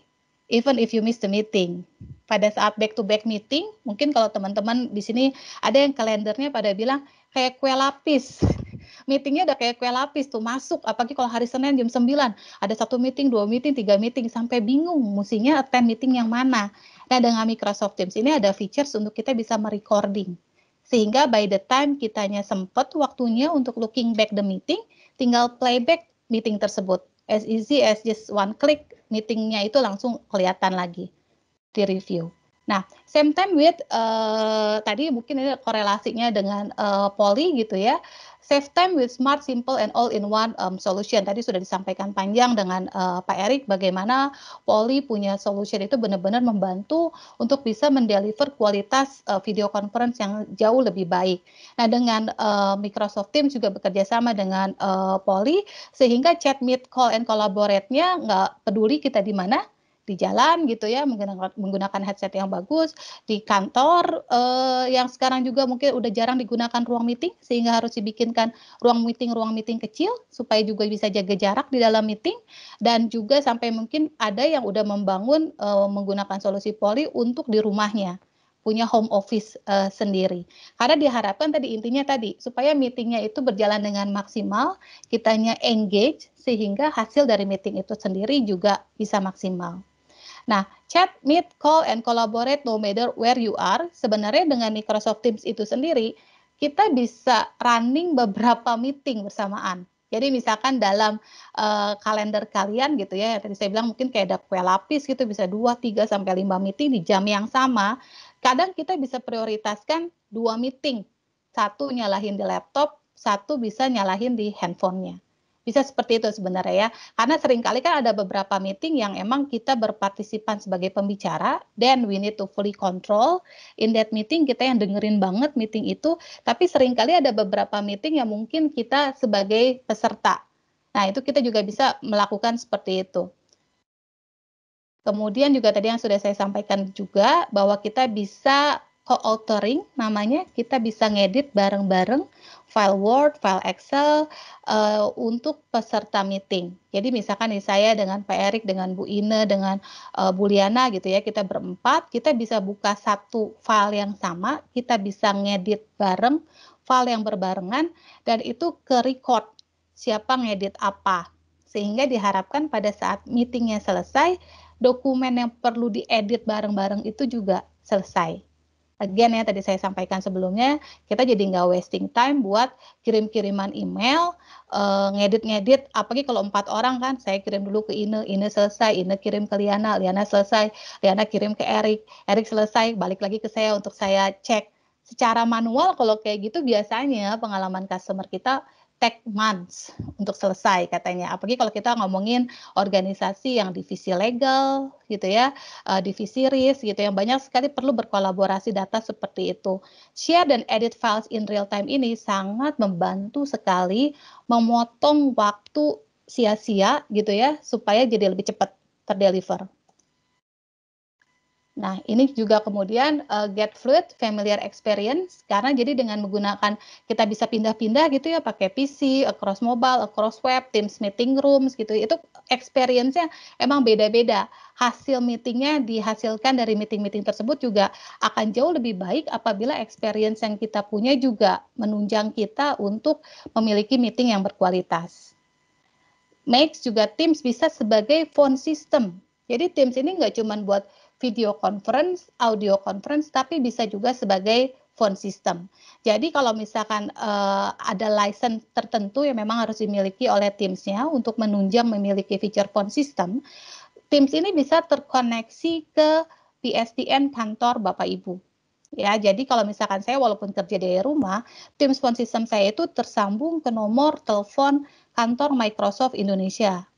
Speaker 8: even if you miss the meeting. Pada saat back to back meeting, mungkin kalau teman-teman di sini ada yang kalendernya pada bilang kayak kue lapis meetingnya udah kayak kue lapis tuh masuk apalagi kalau hari Senin jam 9 ada satu meeting dua meeting tiga meeting sampai bingung musinya attend meeting yang mana nah dengan Microsoft Teams ini ada features untuk kita bisa merecording sehingga by the time kitanya sempet waktunya untuk looking back the meeting tinggal playback meeting tersebut as easy as just one click meetingnya itu langsung kelihatan lagi di review Nah, same time with uh, tadi mungkin ini korelasinya dengan uh, poly gitu ya. Save time with smart, simple, and all-in-one um, solution. Tadi sudah disampaikan panjang dengan uh, Pak Erik bagaimana Poli punya solution itu benar-benar membantu untuk bisa mendeliver kualitas uh, video conference yang jauh lebih baik. Nah dengan uh, Microsoft Teams juga bekerja sama dengan uh, Poli sehingga chat, meet, call, and collaborate-nya nggak peduli kita di mana, di jalan gitu ya menggunakan menggunakan headset yang bagus di kantor eh, yang sekarang juga mungkin udah jarang digunakan ruang meeting sehingga harus dibikinkan ruang meeting ruang meeting kecil supaya juga bisa jaga jarak di dalam meeting dan juga sampai mungkin ada yang udah membangun eh, menggunakan solusi poli untuk di rumahnya punya home office uh, sendiri. Karena diharapkan tadi intinya tadi supaya meetingnya itu berjalan dengan maksimal, kitanya engage sehingga hasil dari meeting itu sendiri juga bisa maksimal. Nah, chat, meet, call, and collaborate no matter where you are. Sebenarnya dengan Microsoft Teams itu sendiri, kita bisa running beberapa meeting bersamaan. Jadi misalkan dalam uh, kalender kalian gitu ya, tadi saya bilang mungkin kayak ada kue lapis gitu bisa 2, 3 sampai 5 meeting di jam yang sama. Kadang kita bisa prioritaskan dua meeting. Satu nyalahin di laptop, satu bisa nyalahin di handphonenya. Bisa seperti itu sebenarnya ya. Karena seringkali kan ada beberapa meeting yang emang kita berpartisipan sebagai pembicara, dan we need to fully control in that meeting kita yang dengerin banget meeting itu, tapi seringkali ada beberapa meeting yang mungkin kita sebagai peserta. Nah, itu kita juga bisa melakukan seperti itu. Kemudian juga tadi yang sudah saya sampaikan juga bahwa kita bisa authoring namanya kita bisa ngedit bareng-bareng file Word, file Excel uh, untuk peserta meeting. Jadi misalkan nih saya dengan Pak Erik, dengan Bu Ine, dengan uh, Bu Liana gitu ya, kita berempat, kita bisa buka satu file yang sama, kita bisa ngedit bareng file yang berbarengan dan itu ke record siapa ngedit apa. Sehingga diharapkan pada saat meetingnya selesai, dokumen yang perlu diedit bareng-bareng itu juga selesai again ya tadi saya sampaikan sebelumnya kita jadi nggak wasting time buat kirim-kiriman email uh, ngedit-ngedit apalagi kalau empat orang kan saya kirim dulu ke Ine Ine selesai Ine kirim ke Liana Liana selesai Liana kirim ke Erik Erik selesai balik lagi ke saya untuk saya cek secara manual kalau kayak gitu biasanya pengalaman customer kita take months untuk selesai katanya. Apalagi kalau kita ngomongin organisasi yang divisi legal gitu ya, eh, divisi risk gitu ya, yang banyak sekali perlu berkolaborasi data seperti itu. Share dan edit files in real time ini sangat membantu sekali memotong waktu sia-sia gitu ya supaya jadi lebih cepat terdeliver. Nah, ini juga kemudian uh, get fluid familiar experience karena jadi dengan menggunakan kita bisa pindah-pindah gitu ya pakai PC, across mobile, across web, Teams meeting rooms gitu. Itu experience-nya emang beda-beda. Hasil meetingnya dihasilkan dari meeting-meeting tersebut juga akan jauh lebih baik apabila experience yang kita punya juga menunjang kita untuk memiliki meeting yang berkualitas. Makes juga Teams bisa sebagai phone system jadi Teams ini nggak cuma buat video conference, audio conference, tapi bisa juga sebagai phone system. Jadi kalau misalkan uh, ada license tertentu yang memang harus dimiliki oleh Teams-nya untuk menunjang memiliki fitur phone system, Teams ini bisa terkoneksi ke PSTN kantor Bapak Ibu. Ya, jadi kalau misalkan saya walaupun kerja dari rumah, Teams phone system saya itu tersambung ke nomor telepon kantor Microsoft Indonesia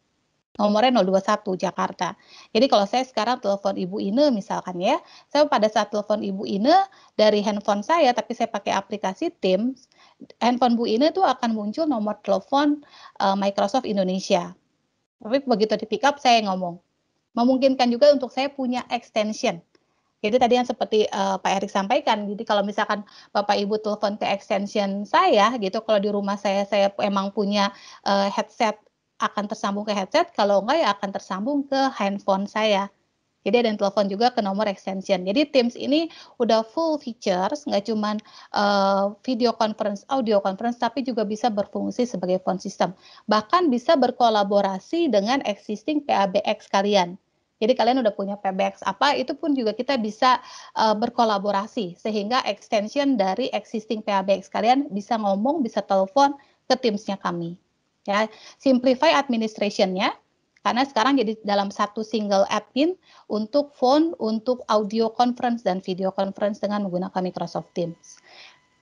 Speaker 8: nomornya 021 Jakarta. Jadi kalau saya sekarang telepon Ibu Ine misalkan ya, saya pada saat telepon Ibu Ine dari handphone saya tapi saya pakai aplikasi Teams, handphone Bu Ine itu akan muncul nomor telepon uh, Microsoft Indonesia. Tapi begitu di pick up saya ngomong. Memungkinkan juga untuk saya punya extension. Jadi tadi yang seperti uh, Pak Erik sampaikan, jadi kalau misalkan Bapak Ibu telepon ke extension saya gitu, kalau di rumah saya saya emang punya uh, headset akan tersambung ke headset, kalau enggak ya akan tersambung ke handphone saya. Jadi ada yang telepon juga ke nomor extension. Jadi Teams ini udah full features, nggak cuma uh, eh, video conference, audio conference, tapi juga bisa berfungsi sebagai phone system. Bahkan bisa berkolaborasi dengan existing PABX kalian. Jadi kalian udah punya PBX apa, itu pun juga kita bisa uh, berkolaborasi sehingga extension dari existing PABX kalian bisa ngomong, bisa telepon ke Teams-nya kami ya simplify administration karena sekarang jadi dalam satu single admin untuk phone, untuk audio conference dan video conference dengan menggunakan Microsoft Teams.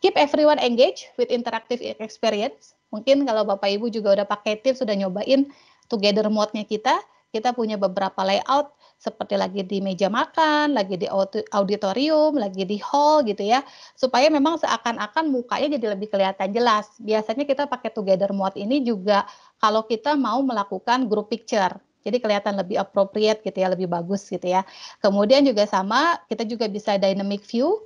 Speaker 8: Keep everyone engaged with interactive experience. Mungkin kalau Bapak Ibu juga udah pakai Teams sudah nyobain together mode-nya kita, kita punya beberapa layout seperti lagi di meja makan, lagi di auditorium, lagi di hall gitu ya, supaya memang seakan-akan mukanya jadi lebih kelihatan jelas. Biasanya kita pakai together mode ini juga kalau kita mau melakukan group picture. Jadi kelihatan lebih appropriate gitu ya, lebih bagus gitu ya. Kemudian juga sama, kita juga bisa dynamic view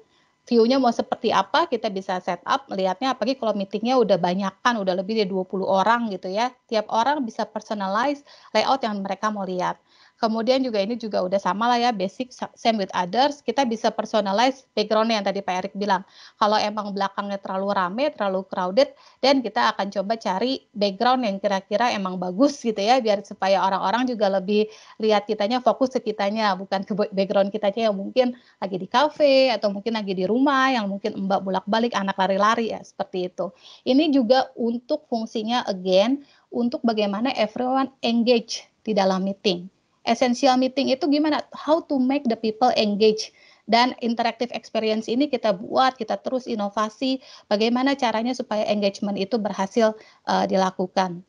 Speaker 8: view-nya mau seperti apa kita bisa set up melihatnya apalagi kalau meetingnya udah banyak kan udah lebih dari 20 orang gitu ya tiap orang bisa personalize layout yang mereka mau lihat Kemudian juga ini juga udah sama lah ya, basic same with others. Kita bisa personalize background yang tadi Pak Erik bilang. Kalau emang belakangnya terlalu rame, terlalu crowded, dan kita akan coba cari background yang kira-kira emang bagus gitu ya, biar supaya orang-orang juga lebih lihat kitanya, fokus ke kitanya, bukan ke background kitanya yang mungkin lagi di cafe atau mungkin lagi di rumah, yang mungkin mbak bolak-balik, anak lari-lari ya, seperti itu. Ini juga untuk fungsinya again, untuk bagaimana everyone engage di dalam meeting essential meeting itu gimana how to make the people engage dan interactive experience ini kita buat kita terus inovasi bagaimana caranya supaya engagement itu berhasil uh, dilakukan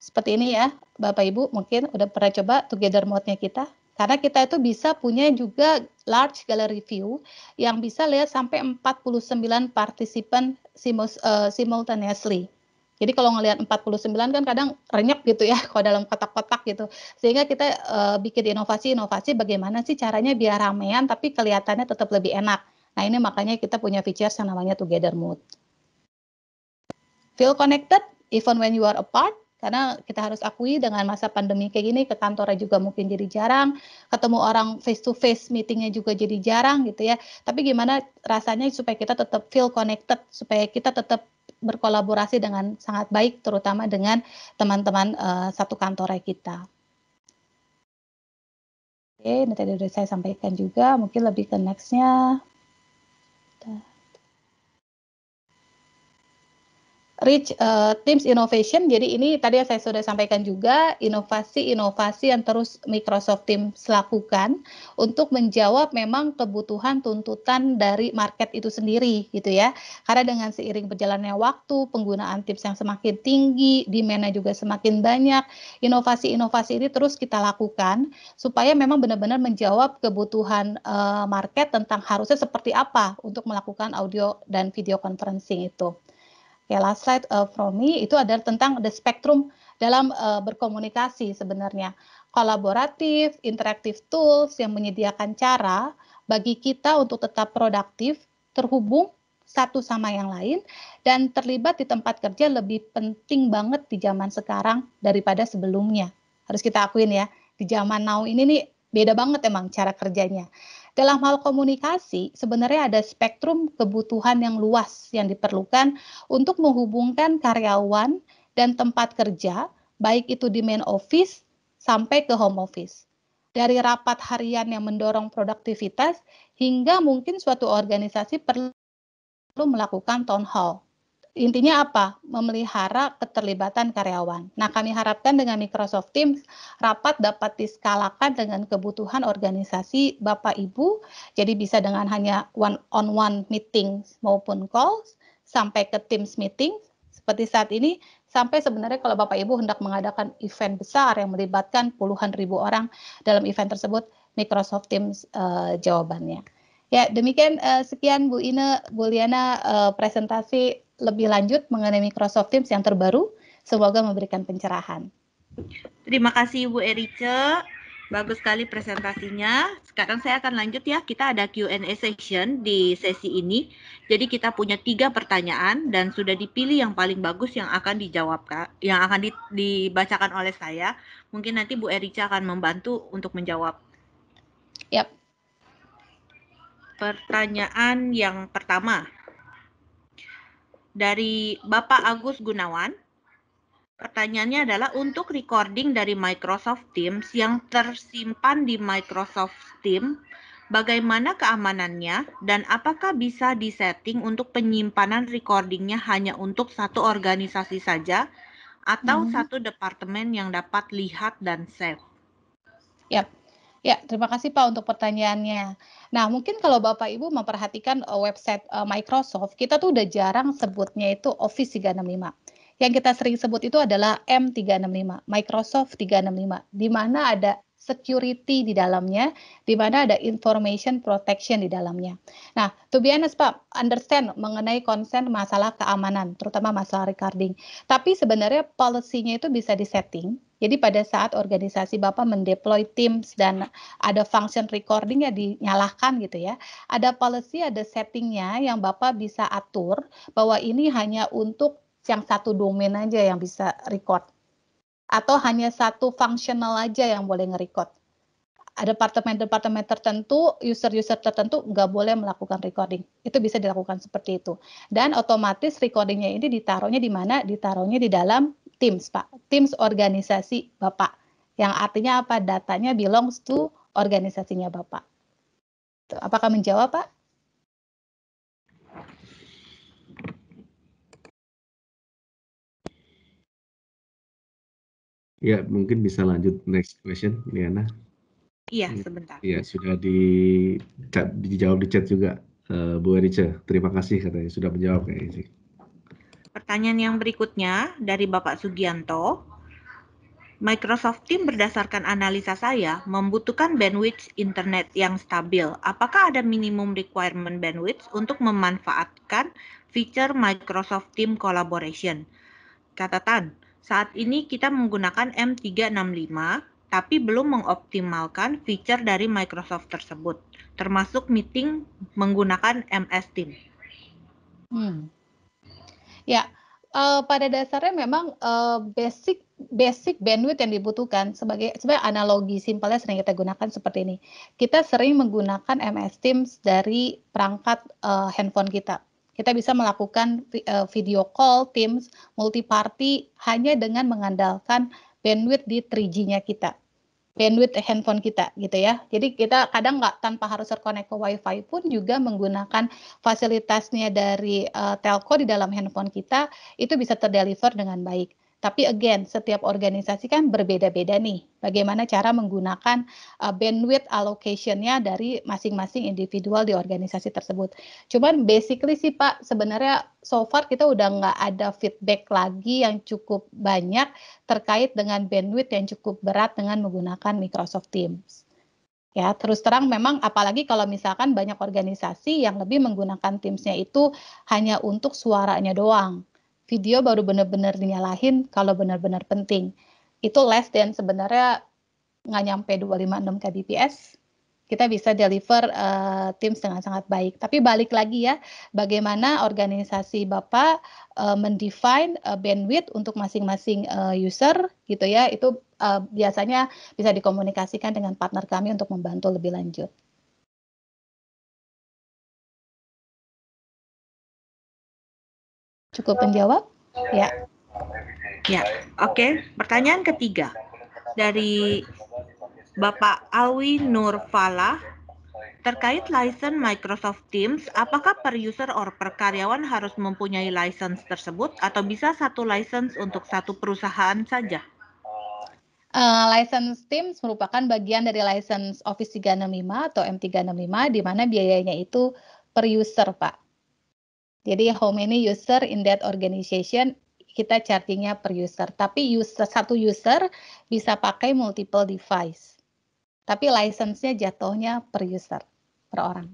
Speaker 8: seperti ini ya Bapak Ibu mungkin udah pernah coba together mode-nya kita karena kita itu bisa punya juga large gallery view yang bisa lihat sampai 49 partisipan eh, simultaneously. Jadi kalau ngelihat 49 kan kadang renyek gitu ya kalau dalam kotak-kotak gitu. Sehingga kita uh, bikin inovasi-inovasi bagaimana sih caranya biar ramean tapi kelihatannya tetap lebih enak. Nah ini makanya kita punya feature yang namanya Together Mood, Feel connected even when you are apart karena kita harus akui dengan masa pandemi kayak gini ke kantornya juga mungkin jadi jarang ketemu orang face to face meetingnya juga jadi jarang gitu ya tapi gimana rasanya supaya kita tetap feel connected supaya kita tetap berkolaborasi dengan sangat baik terutama dengan teman-teman uh, satu kantor kita. Oke, ini tadi sudah saya sampaikan juga, mungkin lebih ke next-nya. Rich uh, eh, Teams Innovation. Jadi ini tadi yang saya sudah sampaikan juga inovasi-inovasi yang terus Microsoft Teams lakukan untuk menjawab memang kebutuhan tuntutan dari market itu sendiri gitu ya. Karena dengan seiring berjalannya waktu, penggunaan Teams yang semakin tinggi, demand-nya juga semakin banyak, inovasi-inovasi ini terus kita lakukan supaya memang benar-benar menjawab kebutuhan uh, market tentang harusnya seperti apa untuk melakukan audio dan video conferencing itu. Ya, last slide uh, from me itu adalah tentang the spectrum dalam uh, berkomunikasi sebenarnya. Kolaboratif, interactive tools yang menyediakan cara bagi kita untuk tetap produktif, terhubung satu sama yang lain, dan terlibat di tempat kerja lebih penting banget di zaman sekarang daripada sebelumnya. Harus kita akuin ya, di zaman now ini nih beda banget emang cara kerjanya dalam hal komunikasi sebenarnya ada spektrum kebutuhan yang luas yang diperlukan untuk menghubungkan karyawan dan tempat kerja baik itu di main office sampai ke home office. Dari rapat harian yang mendorong produktivitas hingga mungkin suatu organisasi perlu melakukan town hall intinya apa? Memelihara keterlibatan karyawan. Nah, kami harapkan dengan Microsoft Teams rapat dapat diskalakan dengan kebutuhan organisasi Bapak Ibu. Jadi bisa dengan hanya one on one meeting maupun calls sampai ke Teams meeting seperti saat ini sampai sebenarnya kalau Bapak Ibu hendak mengadakan event besar yang melibatkan puluhan ribu orang dalam event tersebut Microsoft Teams uh, jawabannya. Ya, demikian uh, sekian Bu Ine, Bu Liana uh, presentasi lebih lanjut mengenai Microsoft Teams yang terbaru. Semoga memberikan pencerahan.
Speaker 5: Terima kasih Bu Erice. Bagus sekali presentasinya. Sekarang saya akan lanjut ya. Kita ada Q&A session di sesi ini. Jadi kita punya tiga pertanyaan dan sudah dipilih yang paling bagus yang akan dijawab, yang akan dibacakan oleh saya. Mungkin nanti Bu Erica akan membantu untuk menjawab. Yap. Pertanyaan yang pertama, dari Bapak Agus Gunawan. Pertanyaannya adalah untuk recording dari Microsoft Teams yang tersimpan di Microsoft Teams, bagaimana keamanannya dan apakah bisa disetting untuk penyimpanan recordingnya hanya untuk satu organisasi saja atau hmm. satu departemen yang dapat lihat dan save?
Speaker 8: Yap. Ya, terima kasih Pak untuk pertanyaannya. Nah, mungkin kalau Bapak Ibu memperhatikan eh, website eh, Microsoft, kita tuh udah jarang sebutnya itu Office 365 yang kita sering sebut itu adalah M365, Microsoft 365, di mana ada security di dalamnya, di mana ada information protection di dalamnya. Nah, to be honest Pak, understand mengenai concern masalah keamanan, terutama masalah recording. Tapi sebenarnya policy-nya itu bisa disetting jadi pada saat organisasi Bapak mendeploy Teams dan ada function recording ya dinyalakan gitu ya. Ada policy, ada settingnya yang Bapak bisa atur bahwa ini hanya untuk yang satu domain aja yang bisa record. Atau hanya satu functional aja yang boleh nge-record. Ada departemen-departemen tertentu, user-user tertentu nggak boleh melakukan recording. Itu bisa dilakukan seperti itu. Dan otomatis recordingnya ini ditaruhnya di mana? Ditaruhnya di dalam teams, Pak. Teams organisasi Bapak. Yang artinya apa? Datanya belongs to organisasinya Bapak.
Speaker 1: Apakah menjawab, Pak? Ya, mungkin bisa lanjut next question, Liana. Iya, hmm. sebentar. Iya, sudah di
Speaker 2: dijawab di chat juga eh, Bu Erice. Terima kasih katanya sudah menjawab kayak sih.
Speaker 5: Pertanyaan yang berikutnya dari Bapak Sugianto. Microsoft Team berdasarkan analisa saya membutuhkan bandwidth internet yang stabil. Apakah ada minimum requirement bandwidth untuk memanfaatkan fitur Microsoft Team Collaboration? Catatan, saat ini kita menggunakan M365 tapi belum mengoptimalkan fitur dari Microsoft tersebut, termasuk meeting menggunakan MS Team. Hmm.
Speaker 8: Ya, uh, pada dasarnya memang uh, basic basic bandwidth yang dibutuhkan sebagai sebagai analogi simpelnya sering kita gunakan seperti ini. Kita sering menggunakan MS Teams dari perangkat uh, handphone kita. Kita bisa melakukan video call Teams multi party hanya dengan mengandalkan bandwidth di 3G-nya kita bandwidth handphone kita gitu ya. Jadi kita kadang nggak tanpa harus terkonek ke WiFi pun juga menggunakan fasilitasnya dari uh, telco di dalam handphone kita itu bisa terdeliver dengan baik. Tapi again, setiap organisasi kan berbeda-beda nih. Bagaimana cara menggunakan uh, bandwidth allocation-nya dari masing-masing individual di organisasi tersebut. Cuman basically sih Pak, sebenarnya so far kita udah nggak ada feedback lagi yang cukup banyak terkait dengan bandwidth yang cukup berat dengan menggunakan Microsoft Teams. Ya, terus terang memang apalagi kalau misalkan banyak organisasi yang lebih menggunakan Teams-nya itu hanya untuk suaranya doang video baru benar-benar dinyalahin kalau benar-benar penting. Itu less than sebenarnya nggak nyampe 256 kbps, kita bisa deliver uh, tim dengan sangat baik. Tapi balik lagi ya, bagaimana organisasi Bapak uh, mendefine uh, bandwidth untuk masing-masing uh, user gitu ya, itu uh,
Speaker 1: biasanya bisa dikomunikasikan dengan partner kami untuk membantu lebih lanjut. Cukup menjawab? Ya. Ya, oke. Okay. Pertanyaan ketiga
Speaker 5: dari Bapak Awi Nur Falah terkait license Microsoft Teams, apakah per user or per karyawan harus mempunyai license tersebut atau bisa satu license untuk satu perusahaan saja?
Speaker 8: Uh, license Teams merupakan bagian dari license Office 365 atau M365 di mana biayanya itu per user, Pak. Jadi how many user in that organization kita chargingnya per user. Tapi user satu user bisa
Speaker 1: pakai multiple device. Tapi license-nya jatuhnya per user, per orang.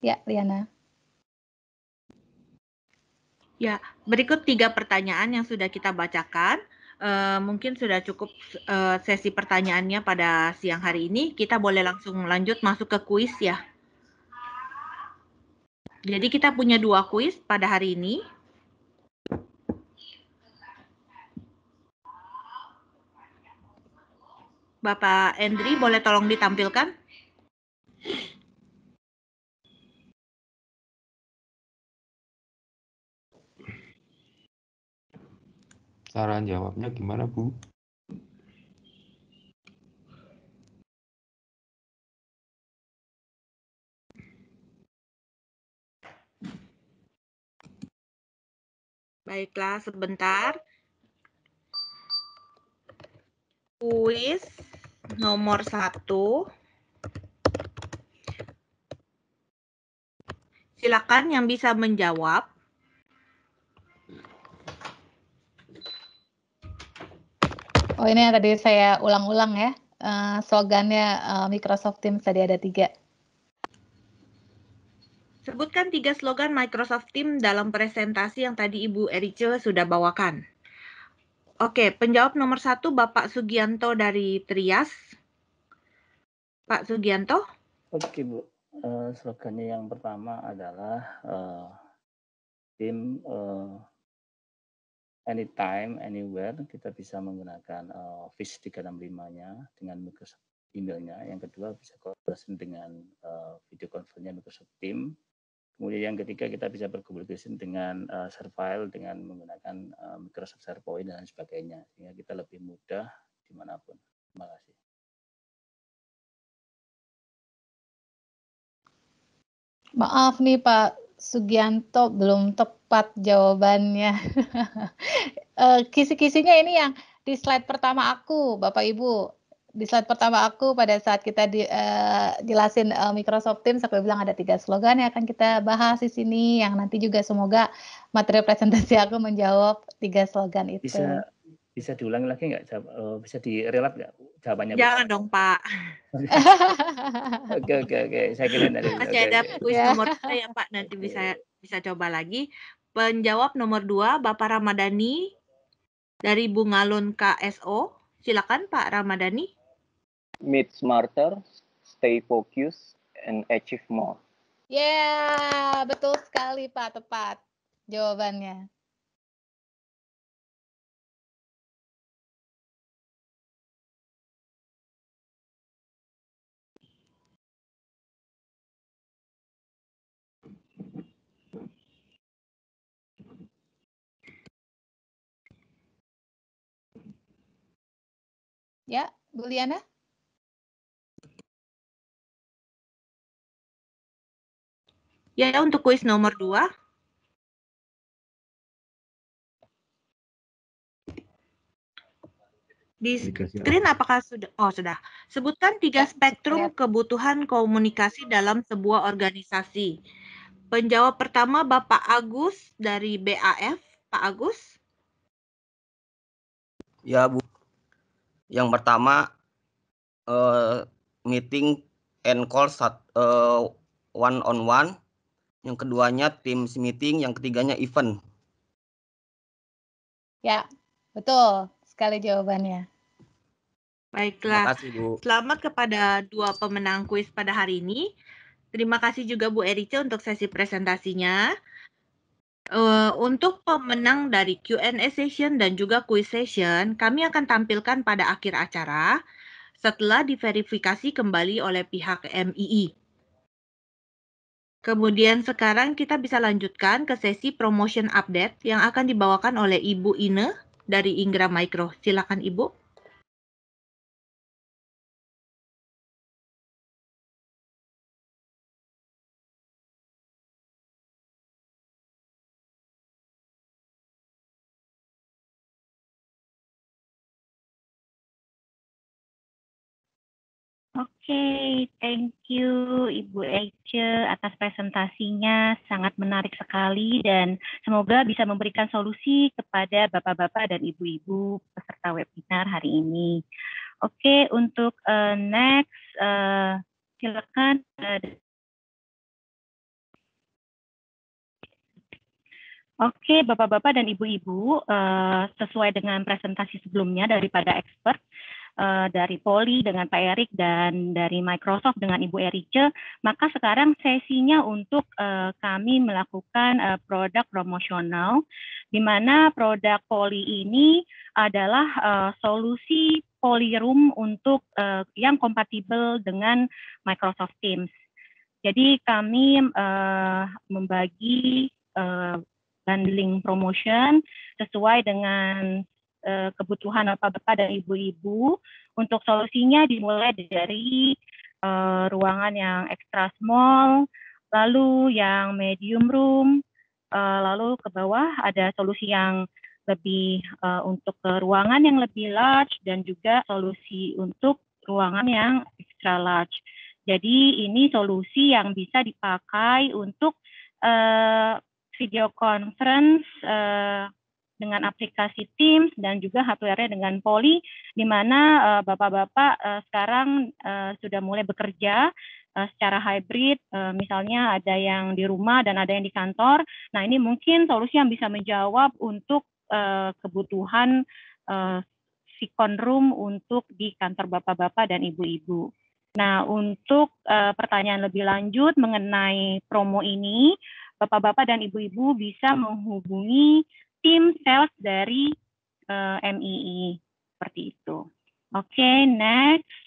Speaker 1: Ya, Riana. Ya, berikut tiga pertanyaan
Speaker 5: yang sudah kita bacakan. Eh, mungkin sudah cukup uh, sesi pertanyaannya pada siang hari ini. Kita boleh langsung lanjut masuk ke kuis ya. Jadi kita punya dua kuis pada hari ini. Bapak
Speaker 1: Endri boleh tolong ditampilkan? Cara jawabnya gimana, Bu? Baiklah, sebentar.
Speaker 5: Kuis nomor satu. Silakan yang bisa menjawab.
Speaker 8: Oh ini yang tadi saya ulang-ulang ya uh, slogannya uh, Microsoft Teams tadi ada tiga.
Speaker 5: Sebutkan tiga slogan Microsoft Teams dalam presentasi yang tadi Ibu Erice sudah bawakan. Oke, penjawab nomor satu Bapak Sugianto dari Trias.
Speaker 1: Pak Sugianto.
Speaker 2: Oke Bu, uh, slogannya yang pertama
Speaker 3: adalah uh, tim uh, anytime, anywhere, kita bisa menggunakan uh, Office 365-nya dengan Microsoft emailnya. Yang kedua bisa kolaborasi dengan uh, video conference-nya Microsoft Team. Kemudian yang ketiga kita bisa berkomunikasi dengan uh, dengan menggunakan uh, Microsoft
Speaker 1: SharePoint dan sebagainya sehingga kita lebih mudah dimanapun. Terima kasih. Maaf nih Pak, Sugianto belum tepat jawabannya.
Speaker 8: Eh, kisi-kisinya ini yang di slide pertama aku, Bapak Ibu. Di slide pertama aku pada saat kita di, uh, jelasin uh, Microsoft Teams, aku bilang ada tiga slogan yang akan kita bahas di sini, yang nanti juga semoga materi presentasi aku menjawab tiga slogan
Speaker 3: itu. Bisa bisa diulangi lagi nggak eh, bisa direlap nggak jawabannya jangan bukan? dong pak oke oke oke saya kira nanti masih okay. ada
Speaker 1: kuis ya. nomor dua
Speaker 5: yang pak nanti bisa bisa coba lagi penjawab nomor dua bapak Ramadhani dari bungalun KSO silakan pak Ramadhani
Speaker 2: meet smarter stay focused and achieve more
Speaker 8: ya yeah,
Speaker 1: betul sekali pak tepat jawabannya Ya, Bu Liana? Ya, untuk kuis nomor dua. Di screen apakah sudah? Oh, sudah.
Speaker 5: Sebutkan tiga ya, spektrum ya. kebutuhan komunikasi dalam sebuah organisasi. Penjawab pertama Bapak Agus dari BAF. Pak Agus?
Speaker 2: Ya, Bu yang pertama uh, meeting and call sat, uh, eh, one on one, yang keduanya teams meeting, yang ketiganya event.
Speaker 8: Ya, betul sekali jawabannya.
Speaker 5: Baiklah. Kasih, Selamat kepada dua pemenang kuis pada hari ini. Terima kasih juga Bu Erice untuk sesi presentasinya. Uh, untuk pemenang dari Q&A session dan juga quiz session, kami akan tampilkan pada akhir acara setelah diverifikasi kembali oleh pihak MII. Kemudian sekarang kita bisa lanjutkan ke sesi promotion update yang akan dibawakan oleh Ibu Ine
Speaker 1: dari Ingra Micro. Silakan Ibu. okay, thank you Ibu Ece atas presentasinya
Speaker 7: sangat menarik sekali dan semoga bisa memberikan solusi kepada bapak-bapak dan ibu-ibu peserta webinar hari ini. Oke, okay, untuk uh,
Speaker 1: next uh, silakan. Eh, Oke, okay, Bapak-bapak dan Ibu-ibu, uh,
Speaker 7: sesuai dengan presentasi sebelumnya daripada expert, uh, dari Poli dengan Pak Erik dan dari Microsoft dengan Ibu Erice, maka sekarang sesinya untuk uh, kami melakukan uh, produk promosional di mana produk Poli ini adalah uh, solusi Polyroom untuk uh, yang kompatibel dengan Microsoft Teams. Jadi kami uh, membagi uh, bundling promotion sesuai dengan Eh, kebutuhan apa bapak dan ibu-ibu. Untuk solusinya dimulai dari uh, ruangan yang extra small, lalu yang medium room, uh, lalu ke bawah ada solusi yang lebih uh, untuk ke ruangan yang lebih large dan juga solusi untuk ruangan yang extra large. Jadi ini solusi yang bisa dipakai untuk uh, video conference uh, dengan aplikasi Teams dan juga hardware-nya dengan Poly di mana eh, bapak-bapak uh, sekarang uh, sudah mulai bekerja uh, secara hybrid uh, misalnya ada yang di rumah dan ada yang di kantor. Nah, ini mungkin solusi yang bisa menjawab untuk uh, kebutuhan uh, sikon room untuk di kantor bapak-bapak dan ibu-ibu. Nah, untuk uh, pertanyaan lebih lanjut mengenai promo ini, Bapak-bapak dan ibu-ibu bisa menghubungi tim sales dari
Speaker 1: uh, eh, MII seperti itu. Oke, okay, next.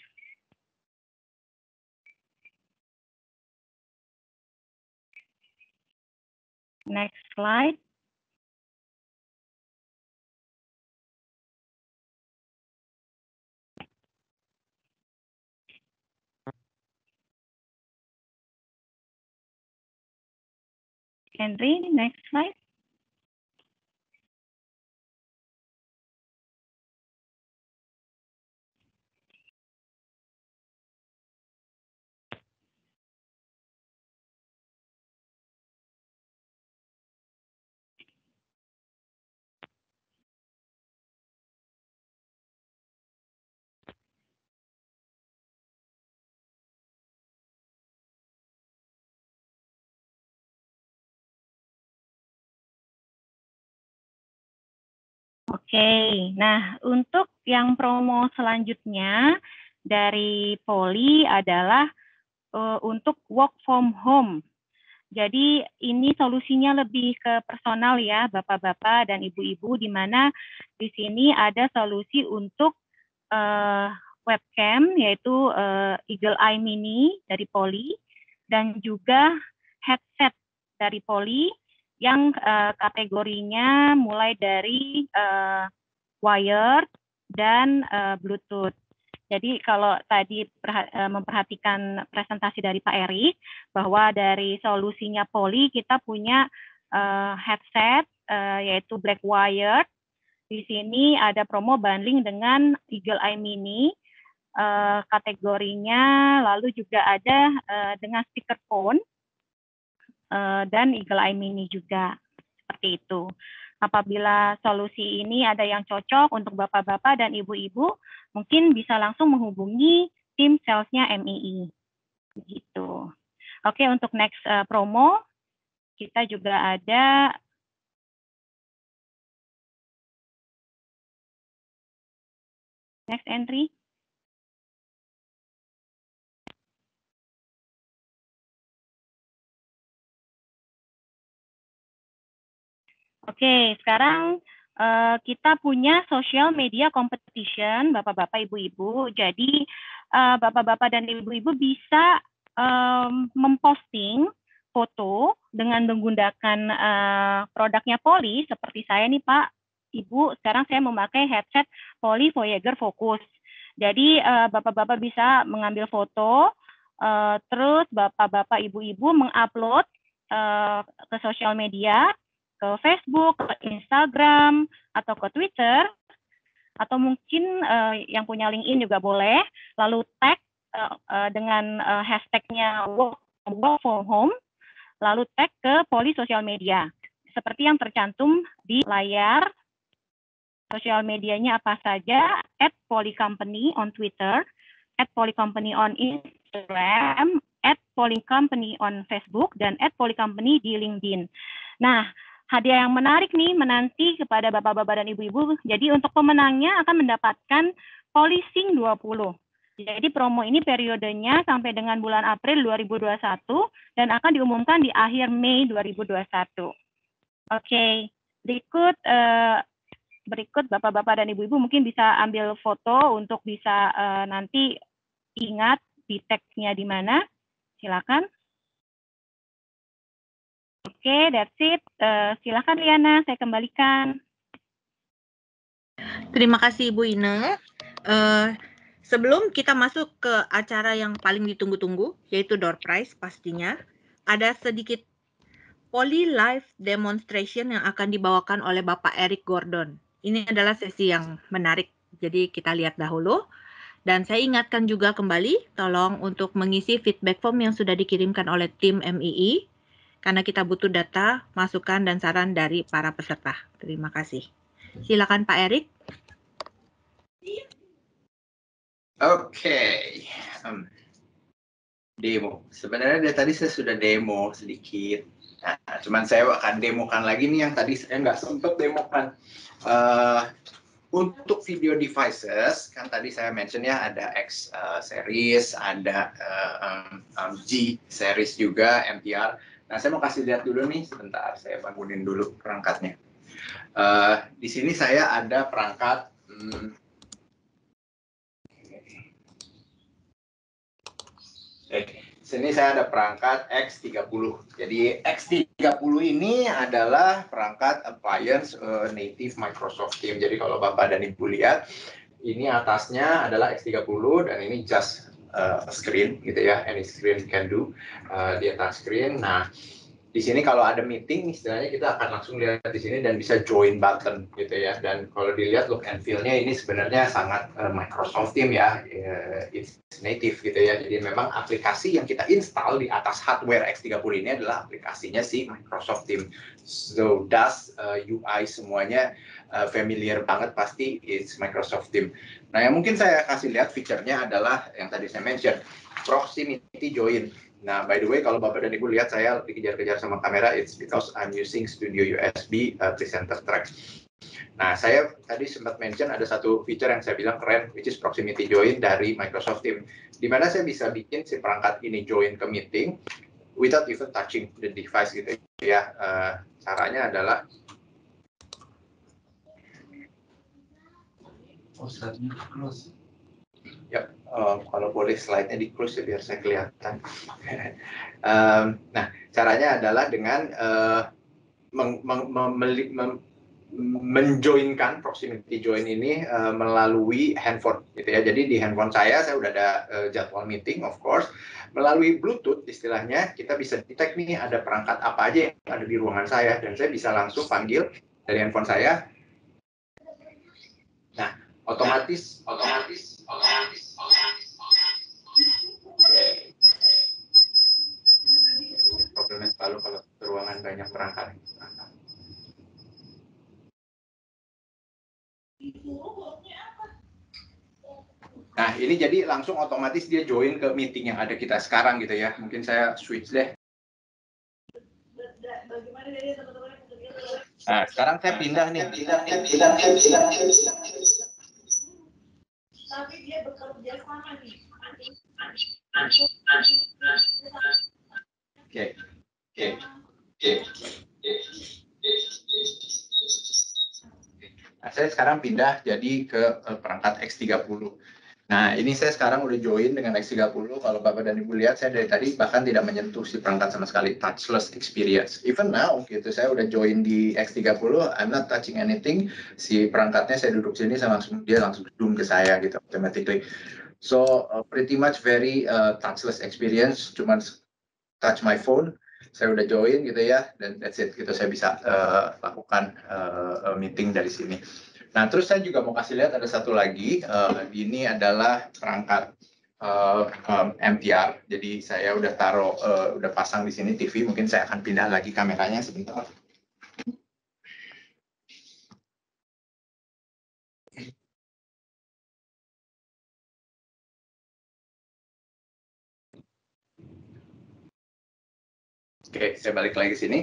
Speaker 1: Next slide. Henry, next slide. okay. nah untuk yang promo selanjutnya dari
Speaker 7: Poli adalah uh, untuk work from home. Jadi ini solusinya lebih ke personal ya Bapak-bapak dan Ibu-ibu di mana di sini ada solusi untuk uh, webcam yaitu uh, Eagle Eye Mini dari Poli dan juga headset dari Poli yang uh, kategorinya mulai dari uh, wired dan uh, Bluetooth. Jadi kalau tadi memperhatikan presentasi dari Pak Eri bahwa dari solusinya Poli kita punya uh, headset uh, yaitu Black Wired. Di sini ada promo bundling dengan Eagle Eye Mini uh, kategorinya, lalu juga ada uh, dengan speakerphone Eh, dan Eagle Eye Mini juga seperti itu. Apabila solusi ini ada yang cocok untuk bapak-bapak dan ibu-ibu, mungkin bisa langsung menghubungi tim salesnya MII. Begitu. Oke, untuk next uh, promo
Speaker 1: kita juga ada next entry. Oke, sekarang uh, kita
Speaker 7: punya social media competition, Bapak-bapak, Ibu-ibu. Jadi uh, Bapak-bapak dan Ibu-ibu bisa um, memposting foto dengan menggunakan uh, produknya Poli seperti saya nih Pak Ibu sekarang saya memakai headset Poli Voyager Focus. Jadi uh, Bapak-bapak bisa mengambil foto uh, terus Bapak-bapak Ibu-ibu mengupload uh, ke sosial media ke Facebook, ke Instagram, atau ke Twitter, atau mungkin uh, yang punya LinkedIn juga boleh, lalu tag uh, uh, dengan uh, hashtagnya work, work from home, lalu tag ke poli sosial media, seperti yang tercantum di layar sosial medianya apa saja, at poli on Twitter, at poli on Instagram, at polling on Facebook dan at polling di LinkedIn. Nah, hadiah yang menarik nih menanti kepada bapak-bapak dan ibu-ibu. Jadi untuk pemenangnya akan mendapatkan Polising 20. Jadi promo ini periodenya sampai dengan bulan April 2021 dan akan diumumkan di akhir Mei 2021. Oke, okay. berikut uh, berikut bapak-bapak dan ibu-ibu mungkin bisa ambil foto untuk bisa uh, nanti ingat di teksnya di mana. Silakan. Oke, okay, that's it. Uh, silakan Liana, saya kembalikan. Terima kasih Ibu Ina. Uh, eh, sebelum kita masuk ke
Speaker 5: acara yang paling ditunggu-tunggu, yaitu door prize pastinya, ada sedikit Poly Live Demonstration yang akan dibawakan oleh Bapak Eric Gordon. Ini adalah sesi yang menarik, jadi kita lihat dahulu. Dan saya ingatkan juga kembali, tolong untuk mengisi feedback form yang sudah dikirimkan oleh tim MII karena kita butuh data, masukan, dan saran dari para peserta. Terima kasih. Silakan Pak Erik.
Speaker 1: Oke, okay.
Speaker 6: um, demo. Sebenarnya dari tadi saya sudah demo sedikit. Nah, cuman saya akan demokan lagi nih yang tadi saya nggak sempat demokan. Uh, untuk video devices kan tadi saya mention ya ada X uh, series, ada uh, um, G series juga MTR. Nah, saya mau kasih lihat dulu nih, sebentar saya bangunin dulu perangkatnya. Uh, di sini saya ada perangkat hmm, eh, sini saya ada perangkat X30. Jadi X30 ini adalah perangkat appliance uh, native Microsoft Team. Jadi kalau Bapak dan Ibu lihat, ini atasnya adalah X30 dan ini just uh, screen gitu ya any screen can do uh, di atas screen nah di sini kalau ada meeting istilahnya kita akan langsung lihat di sini dan bisa join button gitu ya dan kalau dilihat look and feel-nya ini sebenarnya sangat uh, Microsoft Team ya eh, it's native gitu ya jadi memang aplikasi yang kita install di atas hardware X30 ini adalah aplikasinya si Microsoft Team so does uh, eh, UI semuanya uh, familiar banget pasti it's Microsoft Team nah yang mungkin saya kasih lihat fiturnya adalah yang tadi saya mention proximity join Nah, by the way, kalau Bapak dan Ibu lihat saya dikejar-kejar sama kamera, it's because I'm using Studio USB uh, Presenter Track. Nah, saya tadi sempat mention ada satu feature yang saya bilang keren, which is proximity join dari Microsoft Teams. Di mana saya bisa bikin si perangkat ini join ke meeting without even touching the device gitu ya. Uh, caranya adalah
Speaker 1: Oh, close.
Speaker 6: Ya, um, kalau boleh slide-nya di close ya biar saya kelihatan. um, nah, caranya adalah dengan uh, meng, meng, menjoinkan proximity join ini uh, melalui handphone gitu ya. Jadi di handphone saya saya udah ada uh, jadwal meeting of course. Melalui Bluetooth istilahnya kita bisa detect nih ada perangkat apa aja yang ada di ruangan saya dan saya bisa langsung panggil dari handphone saya. Nah, otomatis
Speaker 1: otomatis
Speaker 6: perangkat Nah, ini jadi langsung otomatis dia join ke meeting yang ada kita sekarang gitu ya. Mungkin saya switch deh. Nah, sekarang saya pindah nih. Pindah, pindah, pindah, pindah, pindah.
Speaker 1: Tapi dia bekerja sama nih. Oke. Oke.
Speaker 6: Nah, saya sekarang pindah jadi ke eh, perangkat X30. Nah, ini saya sekarang udah join dengan X30. Kalau Bapak dan Ibu lihat, saya dari tadi bahkan tidak menyentuh si perangkat sama sekali. Touchless experience. Even now, gitu, saya udah join di X30, I'm not touching anything. Si perangkatnya saya duduk sini, saya langsung, dia langsung zoom ke saya gitu, automatically. So, uh, pretty much very uh, touchless experience. Cuman touch my phone, saya udah join gitu ya dan that's it gitu saya bisa uh, lakukan uh, meeting dari sini. Nah terus saya juga mau kasih lihat ada satu lagi uh, ini adalah perangkat uh, um, MTR jadi saya udah taruh uh, udah pasang di sini TV mungkin saya akan pindah lagi
Speaker 1: kameranya sebentar. Oke, saya balik lagi ke sini.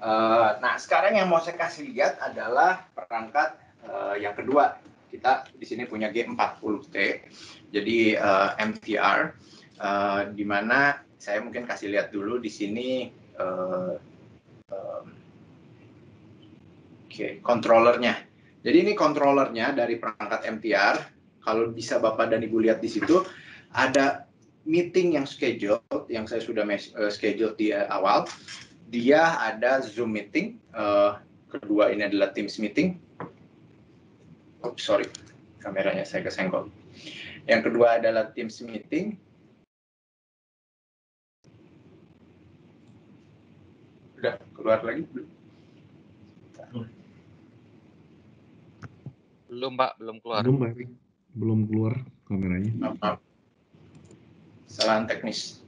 Speaker 6: Uh, nah, sekarang yang mau saya kasih lihat adalah perangkat uh, yang kedua. Kita di sini punya G40T, jadi uh, eh, MTR, uh, di mana saya mungkin kasih lihat dulu di sini uh, um, Oke, okay, controllernya. Jadi ini kontrolernya dari perangkat MTR. Kalau bisa Bapak dan Ibu lihat di situ, ada meeting yang schedule yang saya sudah eh, schedule di eh, awal dia ada zoom meeting uh, kedua ini adalah teams meeting oh, sorry kameranya saya kesenggol yang kedua adalah teams meeting
Speaker 1: udah keluar lagi belum
Speaker 4: belum pak belum keluar belum pak
Speaker 2: belum keluar kameranya maaf, maaf
Speaker 1: kesalahan teknis.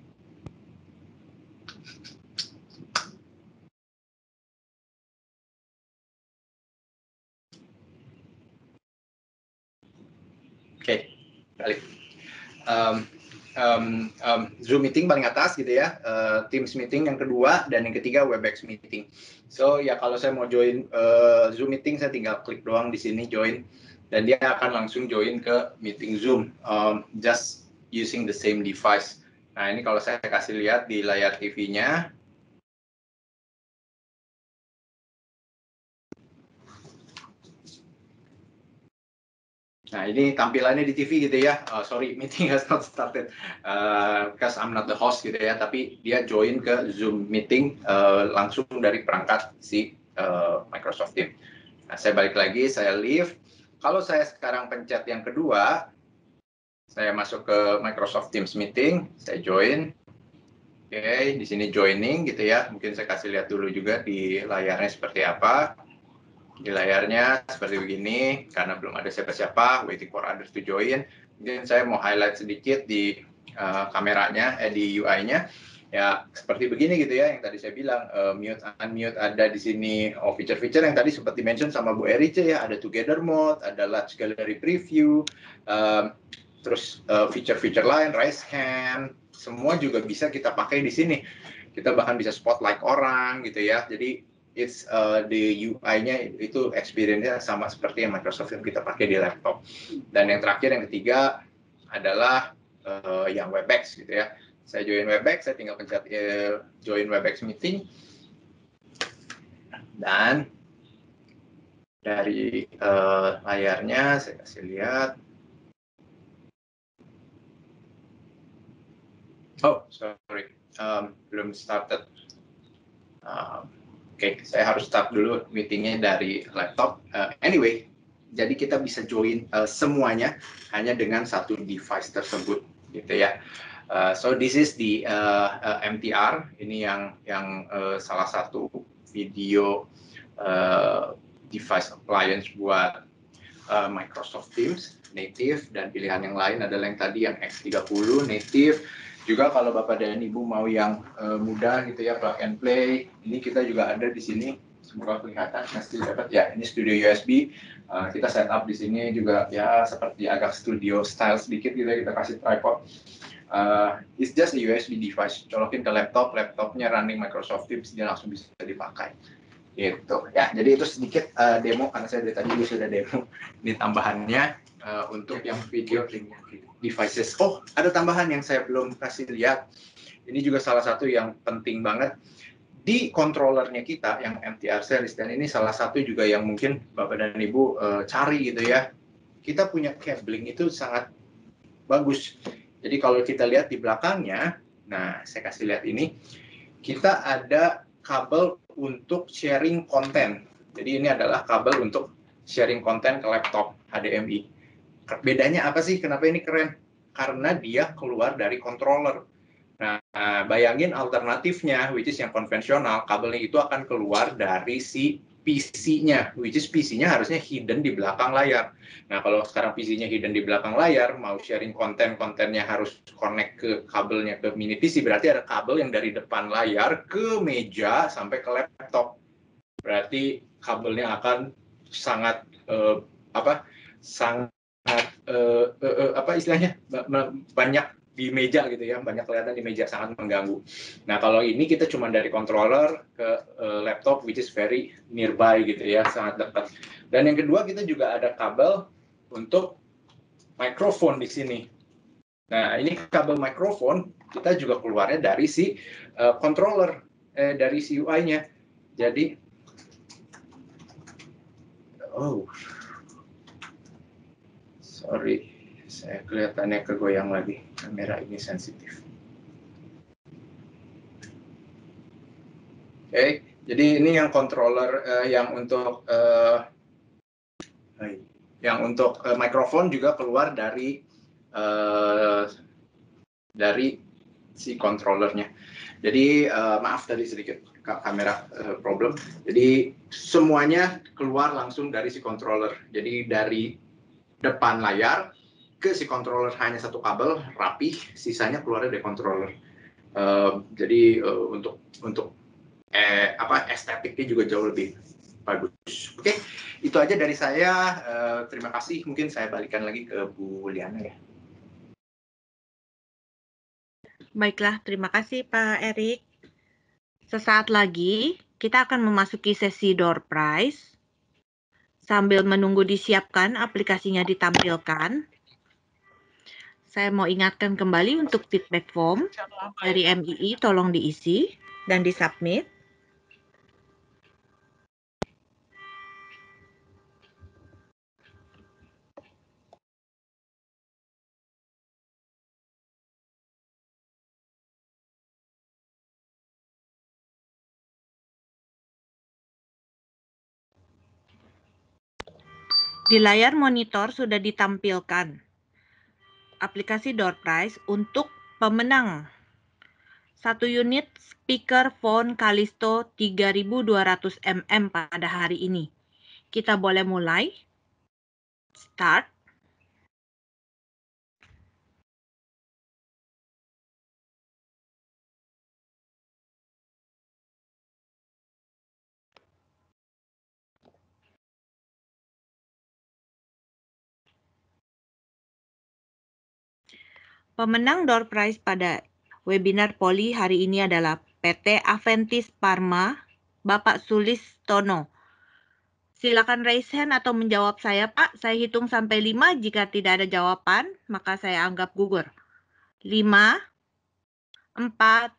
Speaker 1: Oke, okay, balik. Um,
Speaker 6: um, um, Zoom meeting paling atas gitu ya, uh, Teams meeting yang kedua dan yang ketiga Webex meeting. So ya kalau saya mau join uh, Zoom meeting saya tinggal klik doang di sini join dan dia akan langsung join ke meeting Zoom. Um, just using the same
Speaker 1: device. Nah, ini kalau saya kasih lihat di layar TV-nya. Nah, ini tampilannya di TV gitu ya. Uh, sorry, meeting has not started
Speaker 6: uh, eh, because I'm not the host gitu ya. Tapi dia join ke Zoom meeting uh, langsung dari perangkat si uh, Microsoft Team. Nah, saya balik lagi, saya leave. Kalau saya sekarang pencet yang kedua, saya masuk ke Microsoft Teams meeting, saya join. Oke, okay, di sini joining gitu ya. Mungkin saya kasih lihat dulu juga di layarnya seperti apa. Di layarnya seperti begini, karena belum ada siapa-siapa, waiting for others to join. Mungkin saya mau highlight sedikit di uh, kameranya, eh di UI-nya. Ya, seperti begini gitu ya, yang tadi saya bilang, uh, mute, unmute ada di sini. Oh, feature-feature yang tadi seperti mention sama Bu Erice ya, ada together mode, ada large gallery preview, um, terus eh, feature-feature uh, lain, raise hand, semua juga bisa kita pakai di sini. Kita bahkan bisa spotlight orang gitu ya. Jadi it's uh, the UI-nya itu experience-nya sama seperti yang Microsoft yang kita pakai di laptop. Dan yang terakhir yang ketiga adalah uh, yang Webex gitu ya. Saya join Webex, saya tinggal pencet uh, join Webex meeting. Dan dari uh, layarnya saya kasih lihat Oh, sorry, um, belum started. Um, Oke, okay, saya harus start dulu meetingnya dari laptop. Uh, anyway, jadi kita bisa join uh, semuanya hanya dengan satu device tersebut, gitu ya. Uh, so this is the uh, uh, MTR. Ini yang yang uh, salah satu video uh, device appliance buat uh, Microsoft Teams native dan pilihan yang lain adalah yang tadi yang X30 native juga kalau bapak dan ibu mau yang uh, mudah gitu ya plug and play ini kita juga ada di sini semoga kelihatan pasti dapat ya ini studio USB uh, eh, kita setup di sini juga ya seperti agak studio style sedikit gitu ya kita kasih tripod uh, it's just a USB device colokin ke laptop laptopnya running Microsoft Teams dia langsung bisa dipakai Gitu. Ya, jadi itu sedikit uh, demo karena saya dari tadi sudah demo. Ini tambahannya uh, untuk yang video devices. Oh, ada tambahan yang saya belum kasih lihat. Ini juga salah satu yang penting banget di kontrolernya kita yang MTR series dan ini salah satu juga yang mungkin Bapak dan Ibu uh, cari gitu ya. Kita punya cabling itu sangat bagus. Jadi kalau kita lihat di belakangnya, nah saya kasih lihat ini, kita ada kabel untuk sharing konten. Jadi ini adalah kabel untuk sharing konten ke laptop HDMI. Bedanya apa sih? Kenapa ini keren? Karena dia keluar dari controller. Nah, bayangin alternatifnya, which is yang konvensional, kabelnya itu akan keluar dari si PC-nya, which is PC-nya harusnya hidden di belakang layar. Nah, kalau sekarang PC-nya hidden di belakang layar, mau sharing konten, kontennya harus connect ke kabelnya ke mini PC, berarti ada kabel yang dari depan layar ke meja sampai ke laptop. Berarti kabelnya akan sangat uh, apa? sangat uh, uh, apa istilahnya? banyak di meja gitu ya banyak kelihatan di meja sangat mengganggu. Nah kalau ini kita cuma dari controller ke uh, laptop which is very nearby gitu ya sangat dekat. Dan yang kedua kita juga ada kabel untuk mikrofon di sini. Nah ini kabel mikrofon kita juga keluarnya dari si uh, controller eh, dari si UI-nya. Jadi oh sorry saya kelihatannya kegoyang lagi kamera nah, ini sensitif. Oke, okay. jadi ini yang controller uh, yang untuk uh, yang untuk uh, eh, mikrofon juga keluar dari uh, dari si controllernya. Jadi uh, maaf tadi sedikit kamera uh, problem. Jadi semuanya keluar langsung dari si controller. Jadi dari depan layar ke si controller hanya satu kabel rapi, sisanya keluarnya dari controller. Uh, jadi uh, untuk untuk eh, apa estetiknya juga jauh lebih bagus. Oke, okay? itu aja dari saya. Uh, terima kasih. Mungkin saya balikan lagi ke Bu Liana ya.
Speaker 5: Baiklah, terima kasih Pak Erik. Sesaat lagi kita akan memasuki sesi door prize. Sambil menunggu disiapkan aplikasinya ditampilkan, saya mau ingatkan kembali untuk feedback form dari MII tolong diisi dan disubmit. Di layar monitor sudah ditampilkan aplikasi door prize untuk pemenang satu unit speaker phone Kalisto 3200 mm pada hari ini. Kita boleh mulai.
Speaker 1: Start. Pemenang door prize
Speaker 5: pada webinar poli hari ini adalah PT Aventis Parma, Bapak Sulis Tono. Silakan raise hand atau menjawab saya, Pak. Saya hitung sampai 5. Jika tidak ada jawaban, maka saya anggap gugur. 5, 4,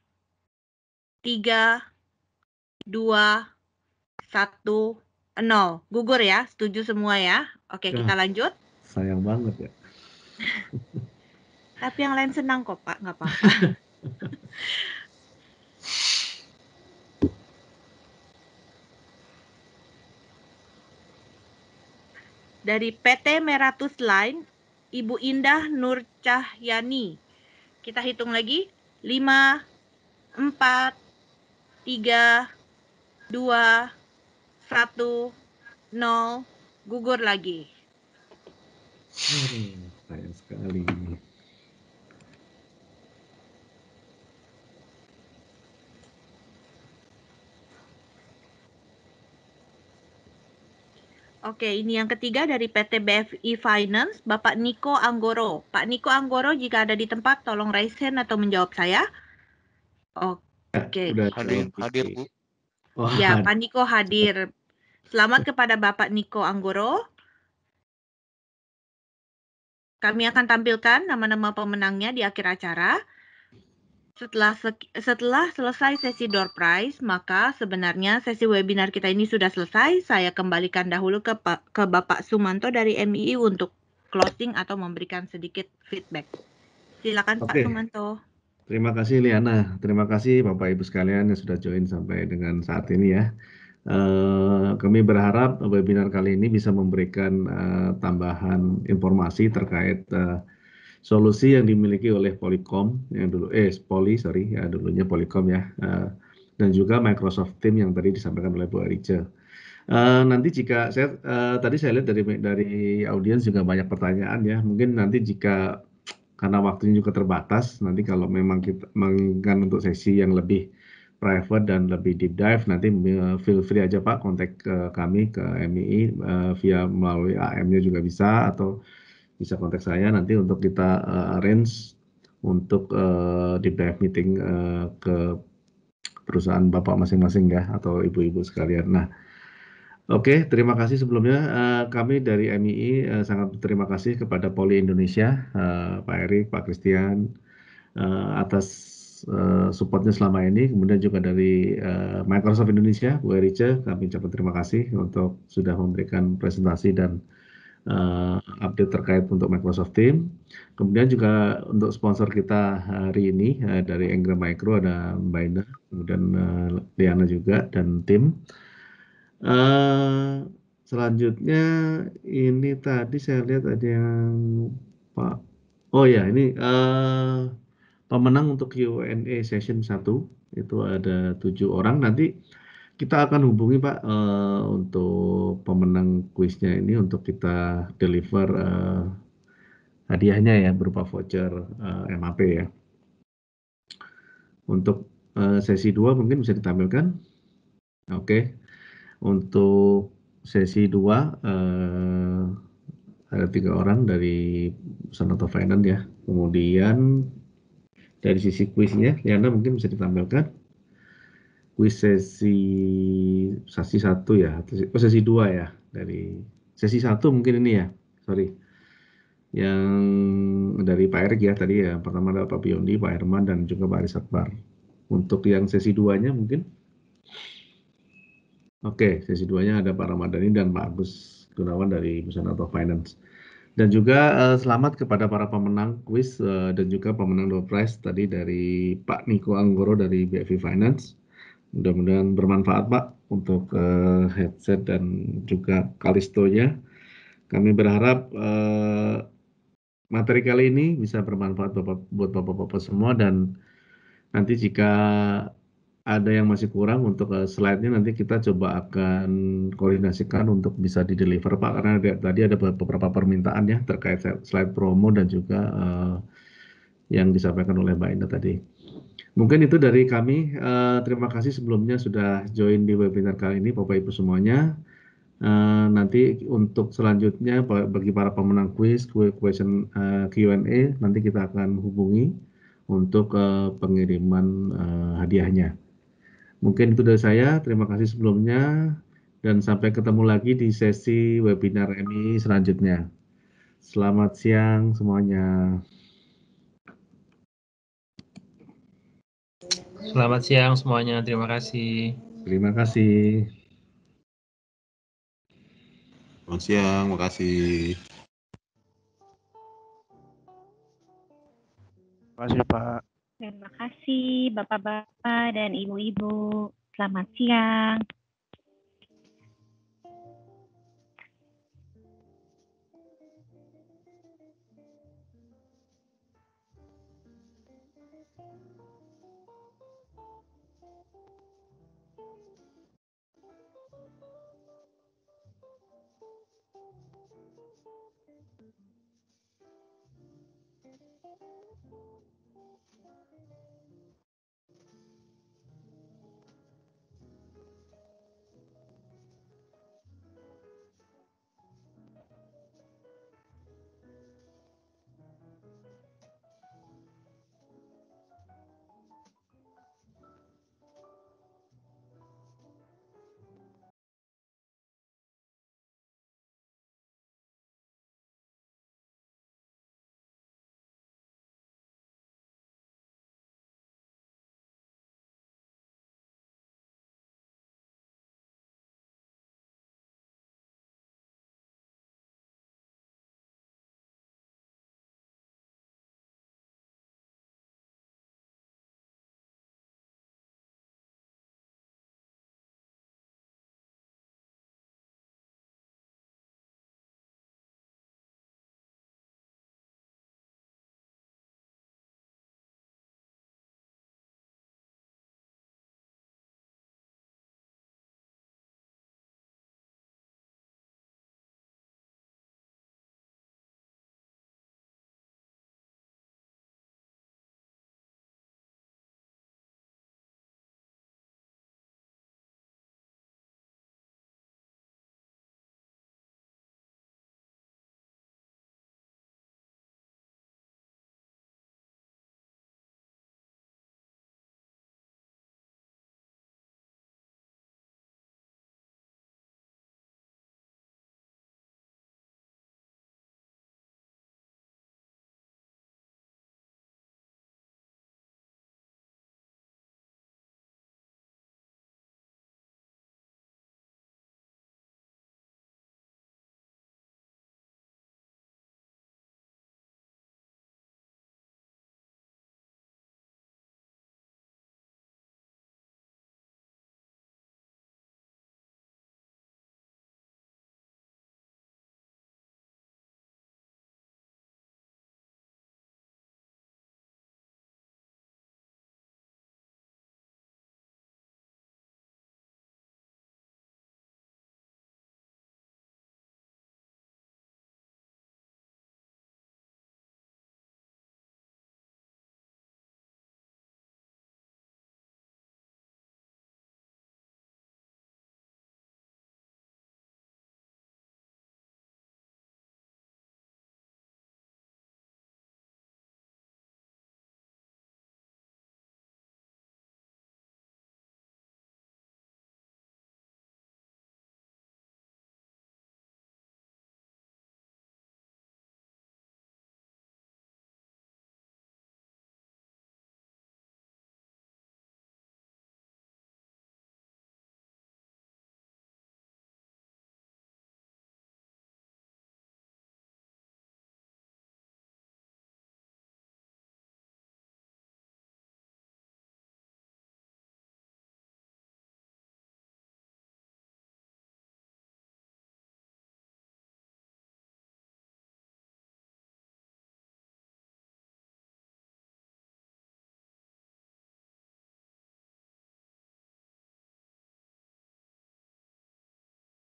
Speaker 5: 3, 2, 1, 0. Gugur ya? Setuju semua ya? Oke, ya, kita lanjut.
Speaker 2: Sayang banget ya.
Speaker 5: Tapi yang lain senang kok Pak, nggak apa-apa. Dari PT Meratus Line, Ibu Indah Nur Cahyani. Kita hitung lagi. 5, 4, 3, 2, 1, 0. Gugur lagi.
Speaker 2: Hmm, sayang sekali.
Speaker 5: Oke, ini yang ketiga dari PT BFI Finance, Bapak Niko Anggoro. Pak Niko Anggoro, jika ada di tempat, tolong raise hand atau menjawab saya. Oke. hadir, hadir, Bu. ya, Pak Niko hadir. Selamat kepada Bapak Niko Anggoro. Kami akan tampilkan nama-nama pemenangnya di akhir acara. Setelah setelah selesai sesi door prize, maka sebenarnya sesi webinar kita ini sudah selesai. Saya kembalikan dahulu ke ke Bapak Sumanto dari MII untuk closing atau memberikan sedikit feedback. Silakan okay. Pak Sumanto.
Speaker 2: Terima kasih Liana, terima kasih Bapak Ibu sekalian yang sudah join sampai dengan saat ini ya. Eh, kami berharap webinar kali ini bisa memberikan eh, tambahan informasi terkait eh, solusi yang dimiliki oleh Polycom yang dulu eh Poly sorry ya dulunya Polycom ya uh, dan juga Microsoft Team yang tadi disampaikan oleh Bu Arice. Uh, eh, nanti jika saya uh, tadi saya lihat dari dari audiens juga banyak pertanyaan ya mungkin nanti jika karena waktunya juga terbatas nanti kalau memang kita menginginkan untuk sesi yang lebih private dan lebih deep dive nanti feel free aja Pak kontak ke kami ke MII uh, via melalui AM-nya juga bisa atau bisa kontak saya nanti untuk kita uh, arrange untuk uh, eh, deep dive meeting uh, ke perusahaan bapak masing-masing ya atau ibu-ibu sekalian. Nah, oke okay, terima kasih sebelumnya uh, kami dari MII uh, sangat berterima kasih kepada Poli Indonesia, uh, Pak Erik, Pak Christian uh, atas uh, supportnya selama ini. Kemudian juga dari uh, Microsoft Indonesia, Bu Erice, kami ucapkan terima kasih untuk sudah memberikan presentasi dan uh, update terkait untuk Microsoft Team. Kemudian juga untuk sponsor kita hari ini uh, dari Engram Micro ada Mbak Ina, kemudian uh, Liana juga dan tim. Uh, selanjutnya ini tadi saya lihat ada yang Pak. Oh ya ini uh, pemenang untuk Q&A session 1 itu ada tujuh orang nanti kita akan hubungi Pak uh, untuk pemenang kuisnya ini untuk kita deliver uh, hadiahnya ya berupa voucher uh, eh, MAP ya. Untuk uh, sesi 2 mungkin bisa ditampilkan. Oke. Okay. Untuk sesi 2 uh, ada tiga orang dari Sonata Finance ya. Kemudian dari sisi kuisnya, Yana mungkin bisa ditampilkan kuis sesi sesi satu ya atau oh, sesi dua ya dari sesi satu mungkin ini ya sorry yang dari Pak Erik ya tadi ya pertama ada Pak Biondi, Pak Herman dan juga Pak Aris Akbar untuk yang sesi duanya mungkin Oke, sesi duanya ada Pak Ramadhani dan Pak Agus Gunawan dari Busana Auto Finance. Dan juga uh, selamat kepada para pemenang kuis uh, dan juga pemenang door prize tadi dari Pak Niko Anggoro dari BFI Finance, Mudah-mudahan bermanfaat Pak untuk uh, headset dan juga kalistonya. Kami berharap uh, materi kali ini bisa bermanfaat buat Bapak-Bapak semua dan nanti jika ada yang masih kurang untuk uh, slide-nya nanti kita coba akan koordinasikan untuk bisa di deliver Pak karena ada, tadi ada beberapa permintaan ya terkait slide promo dan juga uh, yang disampaikan oleh Mbak Indah tadi. Mungkin itu dari kami. Uh, terima kasih sebelumnya sudah join di webinar kali ini, Bapak Ibu semuanya. Uh, nanti untuk selanjutnya bagi para pemenang kuis question uh, eh, Q&A nanti kita akan hubungi untuk uh, pengiriman uh, hadiahnya. Mungkin itu dari saya. Terima kasih sebelumnya dan sampai ketemu lagi di sesi webinar MI selanjutnya. Selamat siang semuanya.
Speaker 4: Selamat siang semuanya. Terima kasih.
Speaker 2: Terima kasih.
Speaker 1: Selamat siang. Makasih.
Speaker 2: Terima kasih, Pak.
Speaker 1: Terima
Speaker 7: kasih Bapak-bapak dan Ibu-ibu. Selamat siang.
Speaker 1: Thank you.